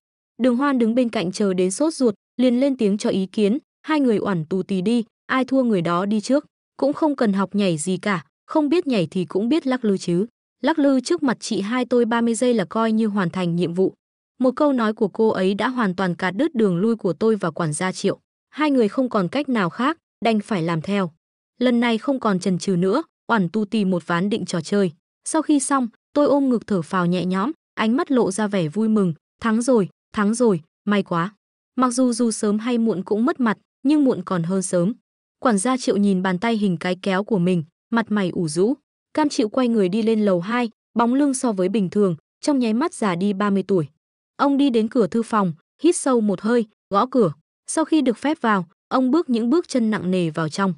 đường hoan đứng bên cạnh chờ đến sốt ruột liền lên tiếng cho ý kiến hai người oản tù tì đi ai thua người đó đi trước, cũng không cần học nhảy gì cả, không biết nhảy thì cũng biết lắc lư chứ. Lắc lư trước mặt chị hai tôi 30 giây là coi như hoàn thành nhiệm vụ. Một câu nói của cô ấy đã hoàn toàn cạt đứt đường lui của tôi và quản gia Triệu. Hai người không còn cách nào khác, đành phải làm theo. Lần này không còn chần chừ nữa, oản tu tì một ván định trò chơi. Sau khi xong, tôi ôm ngực thở phào nhẹ nhõm, ánh mắt lộ ra vẻ vui mừng, thắng rồi, thắng rồi, may quá. Mặc dù dù sớm hay muộn cũng mất mặt, nhưng muộn còn hơn sớm. Quản gia Triệu nhìn bàn tay hình cái kéo của mình, mặt mày ủ rũ. Cam Triệu quay người đi lên lầu 2, bóng lưng so với bình thường, trong nháy mắt già đi 30 tuổi. Ông đi đến cửa thư phòng, hít sâu một hơi, gõ cửa. Sau khi được phép vào, ông bước những bước chân nặng nề vào trong.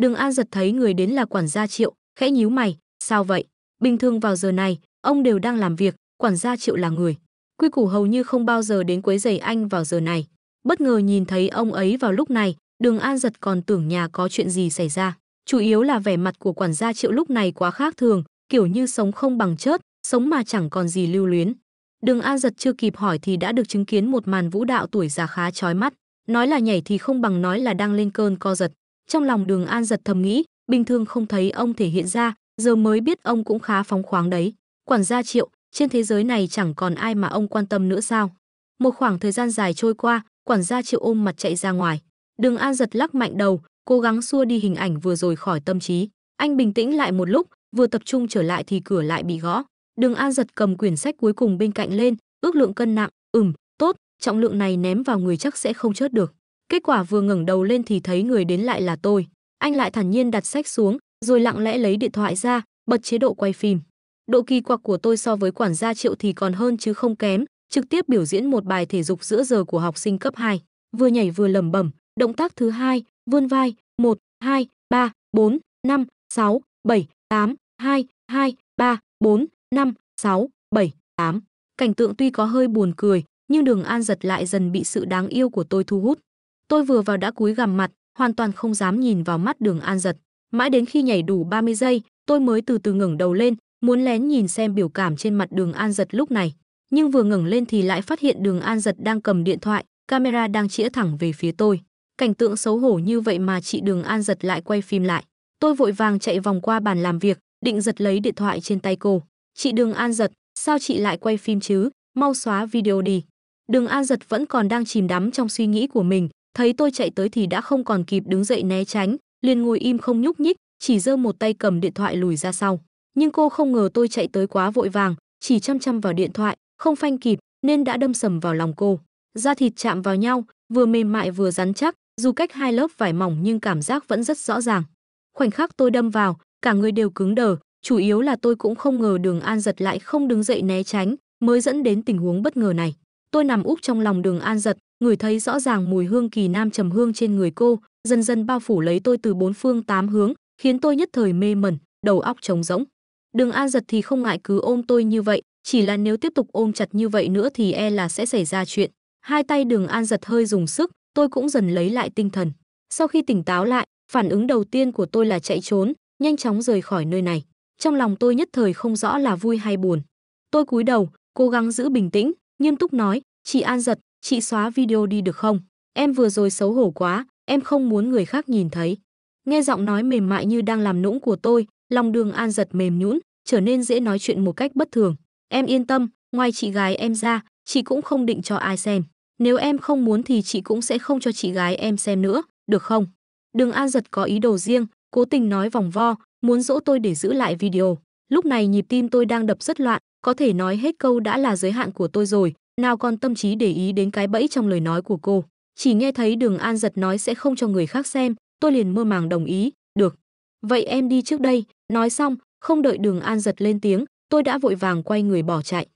Đường An giật thấy người đến là quản gia Triệu, khẽ nhíu mày, sao vậy? Bình thường vào giờ này, ông đều đang làm việc, quản gia Triệu là người. Quy củ hầu như không bao giờ đến quấy rầy anh vào giờ này. Bất ngờ nhìn thấy ông ấy vào lúc này, Đường An giật còn tưởng nhà có chuyện gì xảy ra. Chủ yếu là vẻ mặt của quản gia Triệu lúc này quá khác thường, kiểu như sống không bằng chết, sống mà chẳng còn gì lưu luyến. Đường An giật chưa kịp hỏi thì đã được chứng kiến một màn vũ đạo tuổi già khá chói mắt. Nói là nhảy thì không bằng nói là đang lên cơn co giật. Trong lòng đường An giật thầm nghĩ, bình thường không thấy ông thể hiện ra, giờ mới biết ông cũng khá phóng khoáng đấy. Quản gia Triệu, trên thế giới này chẳng còn ai mà ông quan tâm nữa sao? Một khoảng thời gian dài trôi qua, quản gia Triệu ôm mặt chạy ra ngoài. Đường An giật lắc mạnh đầu, cố gắng xua đi hình ảnh vừa rồi khỏi tâm trí. Anh bình tĩnh lại một lúc, vừa tập trung trở lại thì cửa lại bị gõ. Đường An giật cầm quyển sách cuối cùng bên cạnh lên, ước lượng cân nặng, ừm, tốt, trọng lượng này ném vào người chắc sẽ không chớt được. Kết quả vừa ngẩng đầu lên thì thấy người đến lại là tôi. Anh lại thản nhiên đặt sách xuống, rồi lặng lẽ lấy điện thoại ra, bật chế độ quay phim. Độ kỳ quặc của tôi so với quản gia Triệu thì còn hơn chứ không kém, trực tiếp biểu diễn một bài thể dục giữa giờ của học sinh cấp 2, vừa nhảy vừa lẩm bẩm, Động tác thứ hai, vươn vai, 1, 2, 3, 4, 5, 6, 7, 8, 2, 2, 3, 4, 5, 6, 7, 8. Cảnh tượng tuy có hơi buồn cười, nhưng Đường An giật lại dần bị sự đáng yêu của tôi thu hút. Tôi vừa vào đã cúi gằm mặt, hoàn toàn không dám nhìn vào mắt Đường An giật. Mãi đến khi nhảy đủ 30 giây, tôi mới từ từ ngẩng đầu lên, muốn lén nhìn xem biểu cảm trên mặt Đường An giật lúc này. Nhưng vừa ngẩng lên thì lại phát hiện Đường An giật đang cầm điện thoại, camera đang chĩa thẳng về phía tôi. Cảnh tượng xấu hổ như vậy mà chị Đường An giật lại quay phim lại. Tôi vội vàng chạy vòng qua bàn làm việc, định giật lấy điện thoại trên tay cô. Chị Đường An giật, sao chị lại quay phim chứ? Mau xóa video đi. Đường An giật vẫn còn đang chìm đắm trong suy nghĩ của mình, thấy tôi chạy tới thì đã không còn kịp đứng dậy né tránh, liền ngồi im không nhúc nhích, chỉ giơ một tay cầm điện thoại lùi ra sau. Nhưng cô không ngờ tôi chạy tới quá vội vàng, chỉ chăm chăm vào điện thoại, không phanh kịp nên đã đâm sầm vào lòng cô. Da thịt chạm vào nhau, vừa mềm mại vừa rắn chắc, dù cách hai lớp vải mỏng nhưng cảm giác vẫn rất rõ ràng. Khoảnh khắc tôi đâm vào, cả người đều cứng đờ, chủ yếu là tôi cũng không ngờ Đường An giật lại không đứng dậy né tránh, mới dẫn đến tình huống bất ngờ này. Tôi nằm úp trong lòng Đường An giật, người thấy rõ ràng mùi hương kỳ nam trầm hương trên người cô, dần dần bao phủ lấy tôi từ bốn phương tám hướng, khiến tôi nhất thời mê mẩn, đầu óc trống rỗng. Đường An giật thì không ngại cứ ôm tôi như vậy, chỉ là nếu tiếp tục ôm chặt như vậy nữa thì e là sẽ xảy ra chuyện. Hai tay Đường An giật hơi dùng sức, tôi cũng dần lấy lại tinh thần. Sau khi tỉnh táo lại, phản ứng đầu tiên của tôi là chạy trốn, nhanh chóng rời khỏi nơi này. Trong lòng tôi nhất thời không rõ là vui hay buồn. Tôi cúi đầu, cố gắng giữ bình tĩnh, nghiêm túc nói, chị An giật, chị xóa video đi được không? Em vừa rồi xấu hổ quá, em không muốn người khác nhìn thấy. Nghe giọng nói mềm mại như đang làm nũng của tôi, lòng đường An giật mềm nhũn, trở nên dễ nói chuyện một cách bất thường. Em yên tâm, ngoài chị gái em ra, chị cũng không định cho ai xem. Nếu em không muốn thì chị cũng sẽ không cho chị gái em xem nữa, được không? Đường An giật có ý đồ riêng, cố tình nói vòng vo, muốn dỗ tôi để giữ lại video. Lúc này nhịp tim tôi đang đập rất loạn, có thể nói hết câu đã là giới hạn của tôi rồi, nào còn tâm trí để ý đến cái bẫy trong lời nói của cô. Chỉ nghe thấy đường An giật nói sẽ không cho người khác xem, tôi liền mơ màng đồng ý, được. Vậy em đi trước đây, nói xong, không đợi đường An giật lên tiếng, tôi đã vội vàng quay người bỏ chạy.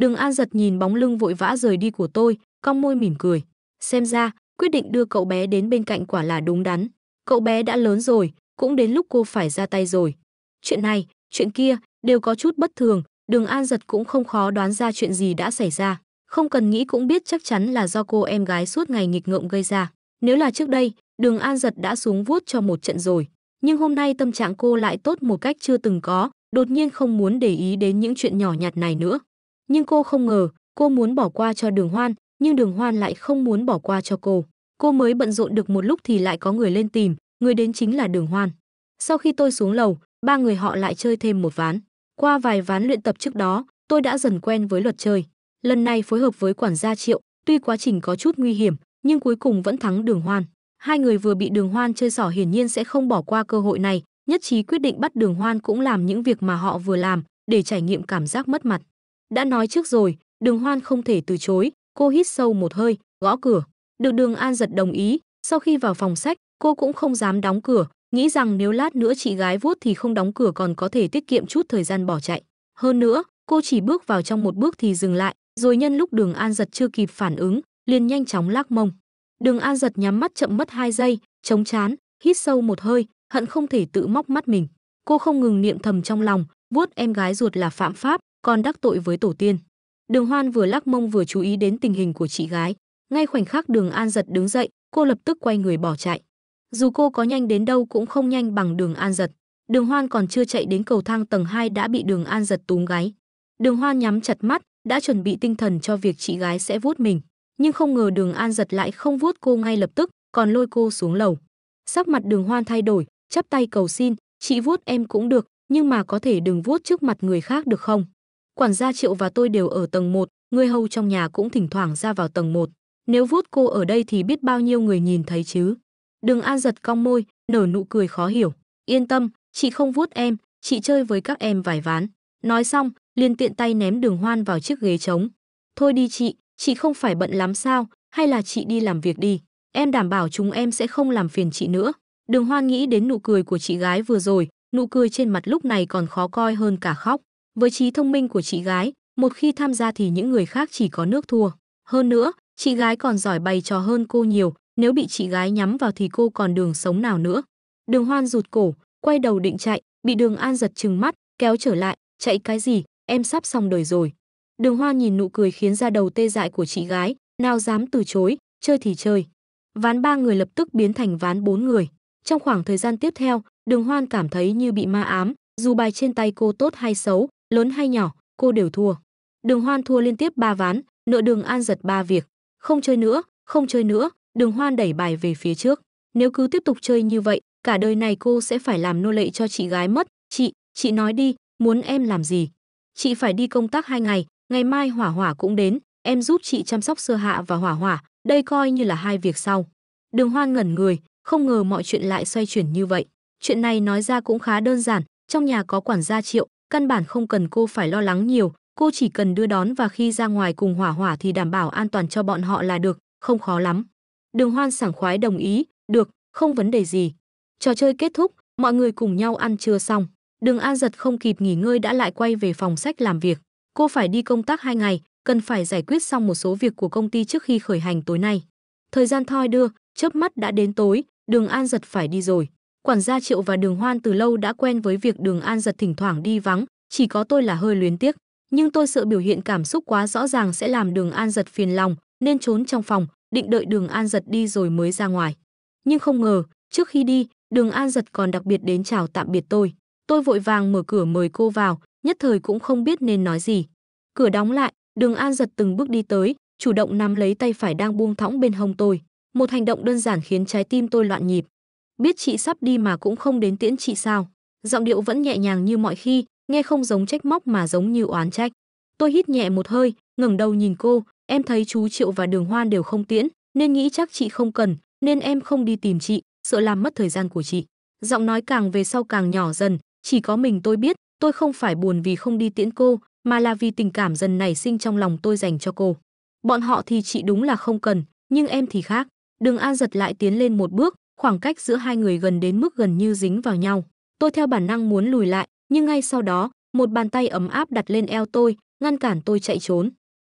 Đường An giật nhìn bóng lưng vội vã rời đi của tôi, cong môi mỉm cười. Xem ra, quyết định đưa cậu bé đến bên cạnh quả là đúng đắn. Cậu bé đã lớn rồi, cũng đến lúc cô phải ra tay rồi. Chuyện này, chuyện kia đều có chút bất thường, Đường An giật cũng không khó đoán ra chuyện gì đã xảy ra, không cần nghĩ cũng biết chắc chắn là do cô em gái suốt ngày nghịch ngợm gây ra. Nếu là trước đây, Đường An giật đã xuống vuốt cho một trận rồi, nhưng hôm nay tâm trạng cô lại tốt một cách chưa từng có, đột nhiên không muốn để ý đến những chuyện nhỏ nhặt này nữa. Nhưng cô không ngờ, cô muốn bỏ qua cho Đường Hoan, nhưng đường hoan lại không muốn bỏ qua cho cô. Cô mới bận rộn được một lúc thì lại có người lên tìm, người đến chính là đường hoan. Sau khi tôi xuống lầu, ba người họ lại chơi thêm một ván. Qua vài ván luyện tập trước đó, tôi đã dần quen với luật chơi. Lần này phối hợp với quản gia Triệu, tuy quá trình có chút nguy hiểm, nhưng cuối cùng vẫn thắng đường hoan. Hai người vừa bị đường hoan chơi xỏ hiển nhiên sẽ không bỏ qua cơ hội này, nhất trí quyết định bắt đường hoan cũng làm những việc mà họ vừa làm, để trải nghiệm cảm giác mất mặt. Đã nói trước rồi, đường hoan không thể từ chối, Cô hít sâu một hơi, gõ cửa. Được Đường An giật đồng ý, sau khi vào phòng sách, cô cũng không dám đóng cửa, nghĩ rằng nếu lát nữa chị gái vuốt thì không đóng cửa còn có thể tiết kiệm chút thời gian bỏ chạy. Hơn nữa, cô chỉ bước vào trong một bước thì dừng lại, rồi nhân lúc Đường An giật chưa kịp phản ứng, liền nhanh chóng lắc mông. Đường An giật nhắm mắt chậm mất hai giây, chống chán, hít sâu một hơi, hận không thể tự móc mắt mình. Cô không ngừng niệm thầm trong lòng, vuốt em gái ruột là phạm pháp, còn đắc tội với tổ tiên. Đường Hoan vừa lắc mông vừa chú ý đến tình hình của chị gái. Ngay khoảnh khắc Đường An giật đứng dậy, cô lập tức quay người bỏ chạy. Dù cô có nhanh đến đâu cũng không nhanh bằng Đường An giật. Đường Hoan còn chưa chạy đến cầu thang tầng 2 đã bị Đường An giật túm gáy. Đường Hoan nhắm chặt mắt, đã chuẩn bị tinh thần cho việc chị gái sẽ vuốt mình, nhưng không ngờ Đường An giật lại không vuốt cô ngay lập tức, còn lôi cô xuống lầu. Sắc mặt Đường Hoan thay đổi, chắp tay cầu xin, "Chị vuốt em cũng được, nhưng mà có thể đừng vuốt trước mặt người khác được không?" Quản gia Triệu và tôi đều ở tầng 1, người hầu trong nhà cũng thỉnh thoảng ra vào tầng 1. Nếu vuốt cô ở đây thì biết bao nhiêu người nhìn thấy chứ. Đường An giật cong môi, nở nụ cười khó hiểu. Yên tâm, chị không vuốt em, chị chơi với các em vài ván. Nói xong, liền tiện tay ném đường hoan vào chiếc ghế trống. Thôi đi chị, chị không phải bận lắm sao, hay là chị đi làm việc đi. Em đảm bảo chúng em sẽ không làm phiền chị nữa. Đường hoan nghĩ đến nụ cười của chị gái vừa rồi, nụ cười trên mặt lúc này còn khó coi hơn cả khóc. Với trí thông minh của chị gái, một khi tham gia thì những người khác chỉ có nước thua. Hơn nữa, chị gái còn giỏi bày trò hơn cô nhiều, nếu bị chị gái nhắm vào thì cô còn đường sống nào nữa. Đường Hoan rụt cổ, quay đầu định chạy, bị Đường An giật trừng mắt, kéo trở lại, chạy cái gì, em sắp xong đời rồi. Đường Hoan nhìn nụ cười khiến ra đầu tê dại của chị gái, nào dám từ chối, chơi thì chơi. Ván ba người lập tức biến thành ván bốn người. Trong khoảng thời gian tiếp theo, Đường Hoan cảm thấy như bị ma ám, dù bài trên tay cô tốt hay xấu, lớn hay nhỏ, cô đều thua. Đường Hoan thua liên tiếp 3 ván, nợ Đường An giật 3 việc. Không chơi nữa, không chơi nữa, Đường Hoan đẩy bài về phía trước. Nếu cứ tiếp tục chơi như vậy, cả đời này cô sẽ phải làm nô lệ cho chị gái mất. Chị, chị nói đi, muốn em làm gì? Chị phải đi công tác hai ngày, ngày mai Hỏa Hỏa cũng đến, em giúp chị chăm sóc Sơ Hạ và Hỏa Hỏa, đây coi như là hai việc sau. Đường Hoan ngẩn người, không ngờ mọi chuyện lại xoay chuyển như vậy. Chuyện này nói ra cũng khá đơn giản, trong nhà có quản gia Triệu, căn bản không cần cô phải lo lắng nhiều, cô chỉ cần đưa đón và khi ra ngoài cùng hỏa hỏa thì đảm bảo an toàn cho bọn họ là được, không khó lắm. Đường Hoan sảng khoái đồng ý, được, không vấn đề gì. Trò chơi kết thúc, mọi người cùng nhau ăn trưa xong. Đường An giật không kịp nghỉ ngơi đã lại quay về phòng sách làm việc. Cô phải đi công tác hai ngày, cần phải giải quyết xong một số việc của công ty trước khi khởi hành tối nay. Thời gian thoi đưa, chớp mắt đã đến tối, đường An giật phải đi rồi quản gia triệu và đường hoan từ lâu đã quen với việc đường an giật thỉnh thoảng đi vắng chỉ có tôi là hơi luyến tiếc nhưng tôi sợ biểu hiện cảm xúc quá rõ ràng sẽ làm đường an giật phiền lòng nên trốn trong phòng định đợi đường an giật đi rồi mới ra ngoài nhưng không ngờ trước khi đi đường an giật còn đặc biệt đến chào tạm biệt tôi tôi vội vàng mở cửa mời cô vào nhất thời cũng không biết nên nói gì cửa đóng lại đường an giật từng bước đi tới chủ động nắm lấy tay phải đang buông thõng bên hông tôi một hành động đơn giản khiến trái tim tôi loạn nhịp biết chị sắp đi mà cũng không đến tiễn chị sao giọng điệu vẫn nhẹ nhàng như mọi khi nghe không giống trách móc mà giống như oán trách tôi hít nhẹ một hơi ngẩng đầu nhìn cô em thấy chú triệu và đường hoan đều không tiễn nên nghĩ chắc chị không cần nên em không đi tìm chị sợ làm mất thời gian của chị giọng nói càng về sau càng nhỏ dần chỉ có mình tôi biết tôi không phải buồn vì không đi tiễn cô mà là vì tình cảm dần nảy sinh trong lòng tôi dành cho cô bọn họ thì chị đúng là không cần nhưng em thì khác đường an giật lại tiến lên một bước khoảng cách giữa hai người gần đến mức gần như dính vào nhau. Tôi theo bản năng muốn lùi lại, nhưng ngay sau đó, một bàn tay ấm áp đặt lên eo tôi, ngăn cản tôi chạy trốn.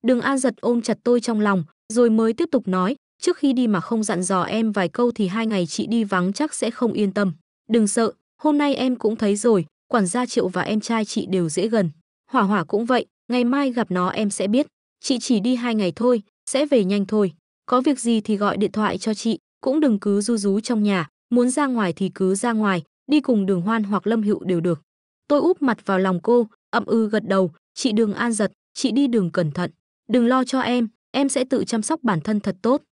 Đường An giật ôm chặt tôi trong lòng, rồi mới tiếp tục nói, trước khi đi mà không dặn dò em vài câu thì hai ngày chị đi vắng chắc sẽ không yên tâm. Đừng sợ, hôm nay em cũng thấy rồi, quản gia Triệu và em trai chị đều dễ gần. Hỏa hỏa cũng vậy, ngày mai gặp nó em sẽ biết. Chị chỉ đi hai ngày thôi, sẽ về nhanh thôi. Có việc gì thì gọi điện thoại cho chị, cũng đừng cứ du rú trong nhà, muốn ra ngoài thì cứ ra ngoài, đi cùng đường hoan hoặc lâm hữu đều được. Tôi úp mặt vào lòng cô, ậm ư ừ gật đầu, chị đường an giật, chị đi đường cẩn thận. Đừng lo cho em, em sẽ tự chăm sóc bản thân thật tốt.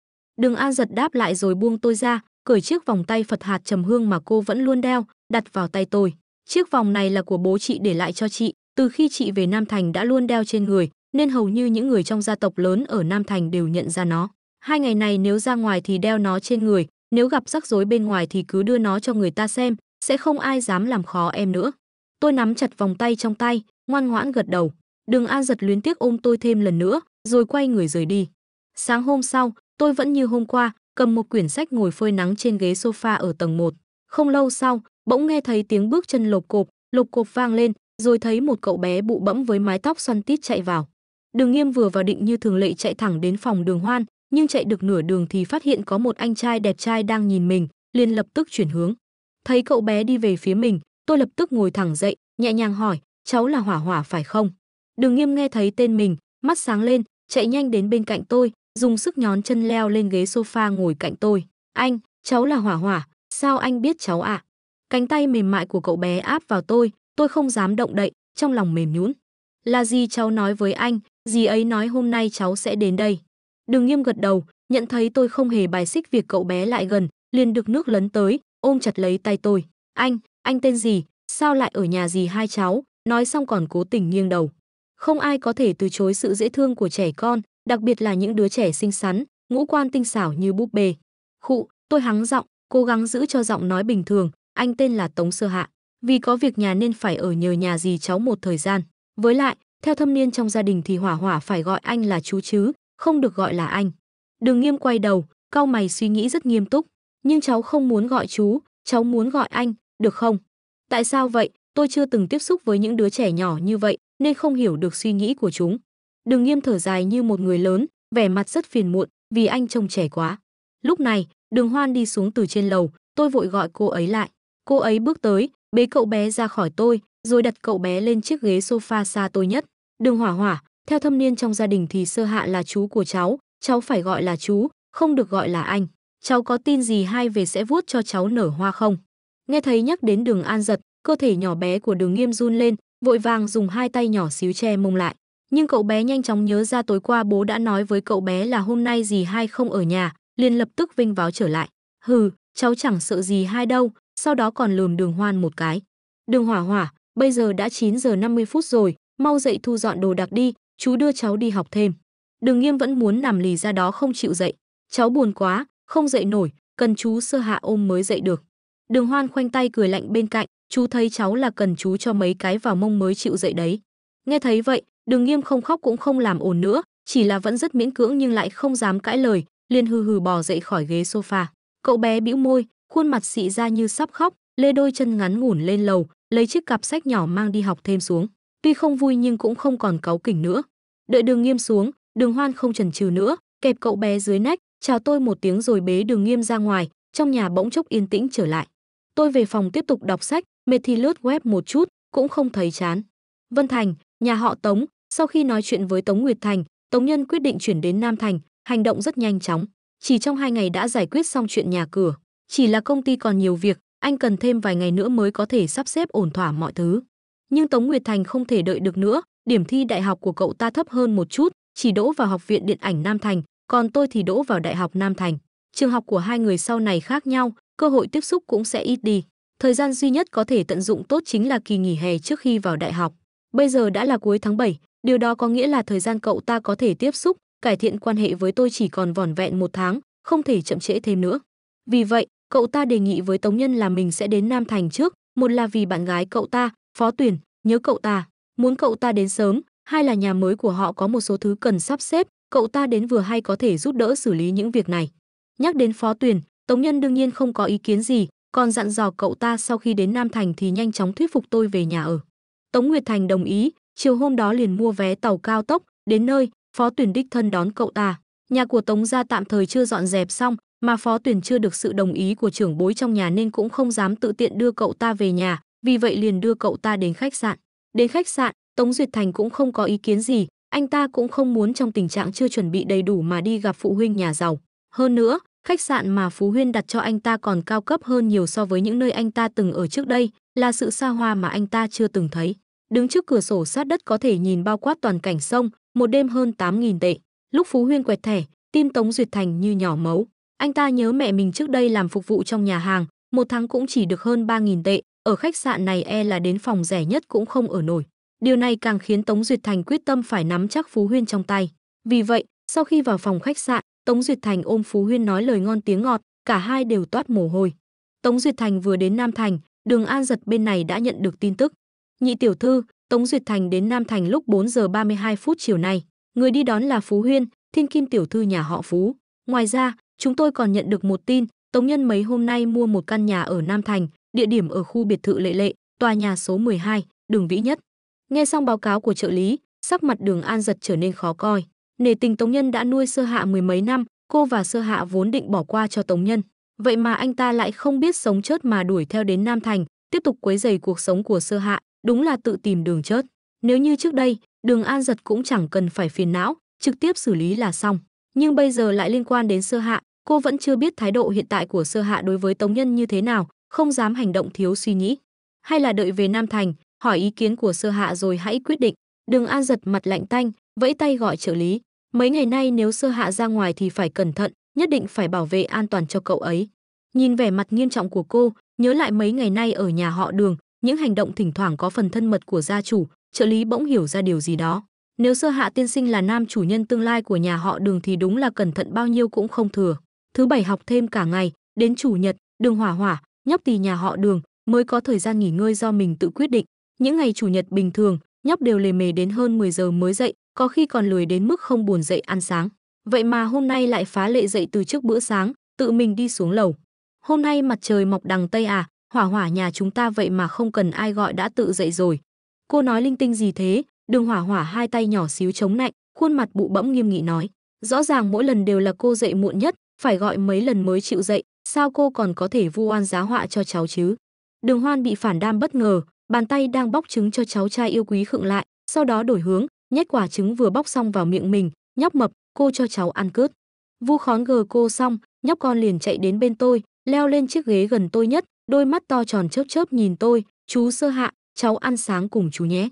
Đường an giật đáp lại rồi buông tôi ra, cởi chiếc vòng tay Phật hạt trầm hương mà cô vẫn luôn đeo, đặt vào tay tôi. Chiếc vòng này là của bố chị để lại cho chị, từ khi chị về Nam Thành đã luôn đeo trên người, nên hầu như những người trong gia tộc lớn ở Nam Thành đều nhận ra nó. Hai ngày này nếu ra ngoài thì đeo nó trên người, nếu gặp rắc rối bên ngoài thì cứ đưa nó cho người ta xem, sẽ không ai dám làm khó em nữa. Tôi nắm chặt vòng tay trong tay, ngoan ngoãn gật đầu. Đường An giật luyến tiếc ôm tôi thêm lần nữa, rồi quay người rời đi. Sáng hôm sau, tôi vẫn như hôm qua, cầm một quyển sách ngồi phơi nắng trên ghế sofa ở tầng 1. Không lâu sau, bỗng nghe thấy tiếng bước chân lộp cộp, lộp cộp vang lên, rồi thấy một cậu bé bụ bẫm với mái tóc xoăn tít chạy vào. Đường Nghiêm vừa vào định như thường lệ chạy thẳng đến phòng Đường Hoan, nhưng chạy được nửa đường thì phát hiện có một anh trai đẹp trai đang nhìn mình, liền lập tức chuyển hướng. Thấy cậu bé đi về phía mình, tôi lập tức ngồi thẳng dậy, nhẹ nhàng hỏi, cháu là Hỏa Hỏa phải không? Đường Nghiêm nghe thấy tên mình, mắt sáng lên, chạy nhanh đến bên cạnh tôi, dùng sức nhón chân leo lên ghế sofa ngồi cạnh tôi. Anh, cháu là Hỏa Hỏa, sao anh biết cháu ạ? À? Cánh tay mềm mại của cậu bé áp vào tôi, tôi không dám động đậy, trong lòng mềm nhũn. Là gì cháu nói với anh, gì ấy nói hôm nay cháu sẽ đến đây. Đường Nghiêm gật đầu, nhận thấy tôi không hề bài xích việc cậu bé lại gần, liền được nước lấn tới, ôm chặt lấy tay tôi. Anh, anh tên gì? Sao lại ở nhà gì hai cháu? Nói xong còn cố tình nghiêng đầu. Không ai có thể từ chối sự dễ thương của trẻ con, đặc biệt là những đứa trẻ xinh xắn, ngũ quan tinh xảo như búp bê. Khụ, tôi hắng giọng, cố gắng giữ cho giọng nói bình thường, anh tên là Tống Sơ Hạ. Vì có việc nhà nên phải ở nhờ nhà gì cháu một thời gian. Với lại, theo thâm niên trong gia đình thì hỏa hỏa phải gọi anh là chú chứ, không được gọi là anh. Đường Nghiêm quay đầu, cau mày suy nghĩ rất nghiêm túc, nhưng cháu không muốn gọi chú, cháu muốn gọi anh, được không? Tại sao vậy? Tôi chưa từng tiếp xúc với những đứa trẻ nhỏ như vậy, nên không hiểu được suy nghĩ của chúng. Đường Nghiêm thở dài như một người lớn, vẻ mặt rất phiền muộn, vì anh trông trẻ quá. Lúc này, Đường Hoan đi xuống từ trên lầu, tôi vội gọi cô ấy lại. Cô ấy bước tới, bế cậu bé ra khỏi tôi, rồi đặt cậu bé lên chiếc ghế sofa xa tôi nhất. Đường Hỏa Hỏa, theo thâm niên trong gia đình thì Sơ Hạ là chú của cháu, cháu phải gọi là chú, không được gọi là anh. Cháu có tin gì hai về sẽ vuốt cho cháu nở hoa không? Nghe thấy nhắc đến đường an giật, cơ thể nhỏ bé của đường nghiêm run lên, vội vàng dùng hai tay nhỏ xíu che mông lại. Nhưng cậu bé nhanh chóng nhớ ra tối qua bố đã nói với cậu bé là hôm nay dì hai không ở nhà, liền lập tức vinh váo trở lại. Hừ, cháu chẳng sợ gì hai đâu, sau đó còn lườm đường hoan một cái. Đường hỏa hỏa, bây giờ đã 9 giờ 50 phút rồi, mau dậy thu dọn đồ đạc đi, chú đưa cháu đi học thêm. Đường nghiêm vẫn muốn nằm lì ra đó không chịu dậy. Cháu buồn quá, không dậy nổi, cần chú sơ hạ ôm mới dậy được. Đường hoan khoanh tay cười lạnh bên cạnh, chú thấy cháu là cần chú cho mấy cái vào mông mới chịu dậy đấy. Nghe thấy vậy, đường nghiêm không khóc cũng không làm ồn nữa, chỉ là vẫn rất miễn cưỡng nhưng lại không dám cãi lời, liền hừ hừ bò dậy khỏi ghế sofa. Cậu bé bĩu môi, khuôn mặt xị ra như sắp khóc, lê đôi chân ngắn ngủn lên lầu, lấy chiếc cặp sách nhỏ mang đi học thêm xuống tuy không vui nhưng cũng không còn cáu kỉnh nữa. Đợi Đường Nghiêm xuống, Đường Hoan không chần chừ nữa, kẹp cậu bé dưới nách, chào tôi một tiếng rồi bế Đường Nghiêm ra ngoài, trong nhà bỗng chốc yên tĩnh trở lại. Tôi về phòng tiếp tục đọc sách, mệt thì lướt web một chút, cũng không thấy chán. Vân Thành, nhà họ Tống, sau khi nói chuyện với Tống Nguyệt Thành, Tống Nhân quyết định chuyển đến Nam Thành, hành động rất nhanh chóng, chỉ trong hai ngày đã giải quyết xong chuyện nhà cửa. Chỉ là công ty còn nhiều việc, anh cần thêm vài ngày nữa mới có thể sắp xếp ổn thỏa mọi thứ nhưng Tống Nguyệt Thành không thể đợi được nữa, điểm thi đại học của cậu ta thấp hơn một chút, chỉ đỗ vào Học viện Điện ảnh Nam Thành, còn tôi thì đỗ vào Đại học Nam Thành. Trường học của hai người sau này khác nhau, cơ hội tiếp xúc cũng sẽ ít đi. Thời gian duy nhất có thể tận dụng tốt chính là kỳ nghỉ hè trước khi vào đại học. Bây giờ đã là cuối tháng 7, điều đó có nghĩa là thời gian cậu ta có thể tiếp xúc, cải thiện quan hệ với tôi chỉ còn vỏn vẹn một tháng, không thể chậm trễ thêm nữa. Vì vậy, cậu ta đề nghị với Tống Nhân là mình sẽ đến Nam Thành trước, một là vì bạn gái cậu ta, Phó Tuyền nhớ cậu ta, muốn cậu ta đến sớm, hai là nhà mới của họ có một số thứ cần sắp xếp, cậu ta đến vừa hay có thể giúp đỡ xử lý những việc này. Nhắc đến phó Tuyền, Tống Nhân đương nhiên không có ý kiến gì, còn dặn dò cậu ta sau khi đến Nam Thành thì nhanh chóng thuyết phục tôi về nhà ở. Tống Nguyệt Thành đồng ý, chiều hôm đó liền mua vé tàu cao tốc, đến nơi, phó Tuyền đích thân đón cậu ta. Nhà của Tống gia tạm thời chưa dọn dẹp xong, mà phó Tuyền chưa được sự đồng ý của trưởng bối trong nhà nên cũng không dám tự tiện đưa cậu ta về nhà, vì vậy liền đưa cậu ta đến khách sạn. Đến khách sạn, Tống Duyệt Thành cũng không có ý kiến gì, anh ta cũng không muốn trong tình trạng chưa chuẩn bị đầy đủ mà đi gặp phụ huynh nhà giàu. Hơn nữa, khách sạn mà Phú Huyên đặt cho anh ta còn cao cấp hơn nhiều so với những nơi anh ta từng ở trước đây, là sự xa hoa mà anh ta chưa từng thấy. Đứng trước cửa sổ sát đất có thể nhìn bao quát toàn cảnh sông, một đêm hơn 8.000 tệ. Lúc Phú Huyên quẹt thẻ, tim Tống Duyệt Thành như nhỏ mấu. Anh ta nhớ mẹ mình trước đây làm phục vụ trong nhà hàng, một tháng cũng chỉ được hơn 3.000 tệ, ở khách sạn này e là đến phòng rẻ nhất cũng không ở nổi. Điều này càng khiến Tống Duyệt Thành quyết tâm phải nắm chắc Phú Huyên trong tay. Vì vậy, sau khi vào phòng khách sạn, Tống Duyệt Thành ôm Phú Huyên nói lời ngon tiếng ngọt, cả hai đều toát mồ hôi. Tống Duyệt Thành vừa đến Nam Thành, Đường An Giật bên này đã nhận được tin tức. Nhị tiểu thư, Tống Duyệt Thành đến Nam Thành lúc 4 giờ 32 phút chiều nay. Người đi đón là Phú Huyên, thiên kim tiểu thư nhà họ Phú. Ngoài ra, chúng tôi còn nhận được một tin, Tống Nhân mấy hôm nay mua một căn nhà ở Nam Thành, địa điểm ở khu biệt thự Lệ Lệ, tòa nhà số 12, đường Vĩ Nhất. Nghe xong báo cáo của trợ lý, sắc mặt Đường An giật trở nên khó coi. Nề tình Tống Nhân đã nuôi Sơ Hạ mười mấy năm, cô và Sơ Hạ vốn định bỏ qua cho Tống Nhân, vậy mà anh ta lại không biết sống chớt mà đuổi theo đến Nam Thành, tiếp tục quấy rầy cuộc sống của Sơ Hạ, đúng là tự tìm đường chớt. Nếu như trước đây, Đường An giật cũng chẳng cần phải phiền não, trực tiếp xử lý là xong, nhưng bây giờ lại liên quan đến Sơ Hạ, cô vẫn chưa biết thái độ hiện tại của Sơ Hạ đối với Tống Nhân như thế nào, không dám hành động thiếu suy nghĩ hay là đợi về nam thành hỏi ý kiến của sơ hạ rồi hãy quyết định đường an giật mặt lạnh tanh vẫy tay gọi trợ lý mấy ngày nay nếu sơ hạ ra ngoài thì phải cẩn thận nhất định phải bảo vệ an toàn cho cậu ấy nhìn vẻ mặt nghiêm trọng của cô nhớ lại mấy ngày nay ở nhà họ đường những hành động thỉnh thoảng có phần thân mật của gia chủ trợ lý bỗng hiểu ra điều gì đó nếu sơ hạ tiên sinh là nam chủ nhân tương lai của nhà họ đường thì đúng là cẩn thận bao nhiêu cũng không thừa thứ bảy học thêm cả ngày đến chủ nhật đường hỏa hỏa nhóc tỳ nhà họ Đường mới có thời gian nghỉ ngơi do mình tự quyết định. Những ngày chủ nhật bình thường, nhóc đều lề mề đến hơn 10 giờ mới dậy, có khi còn lười đến mức không buồn dậy ăn sáng. Vậy mà hôm nay lại phá lệ dậy từ trước bữa sáng, tự mình đi xuống lầu. Hôm nay mặt trời mọc đằng Tây à, hỏa hỏa nhà chúng ta vậy mà không cần ai gọi đã tự dậy rồi. Cô nói linh tinh gì thế, đường hỏa hỏa hai tay nhỏ xíu chống nạnh, khuôn mặt bụ bẫm nghiêm nghị nói. Rõ ràng mỗi lần đều là cô dậy muộn nhất, phải gọi mấy lần mới chịu dậy, Sao cô còn có thể vu oan giá họa cho cháu chứ? Đường Hoan bị phản đam bất ngờ, bàn tay đang bóc trứng cho cháu trai yêu quý khựng lại, sau đó đổi hướng, nhét quả trứng vừa bóc xong vào miệng mình, nhóc mập, cô cho cháu ăn cướp. Vu khón gờ cô xong, nhóc con liền chạy đến bên tôi, leo lên chiếc ghế gần tôi nhất, đôi mắt to tròn chớp chớp nhìn tôi, chú sơ hạ, cháu ăn sáng cùng chú nhé.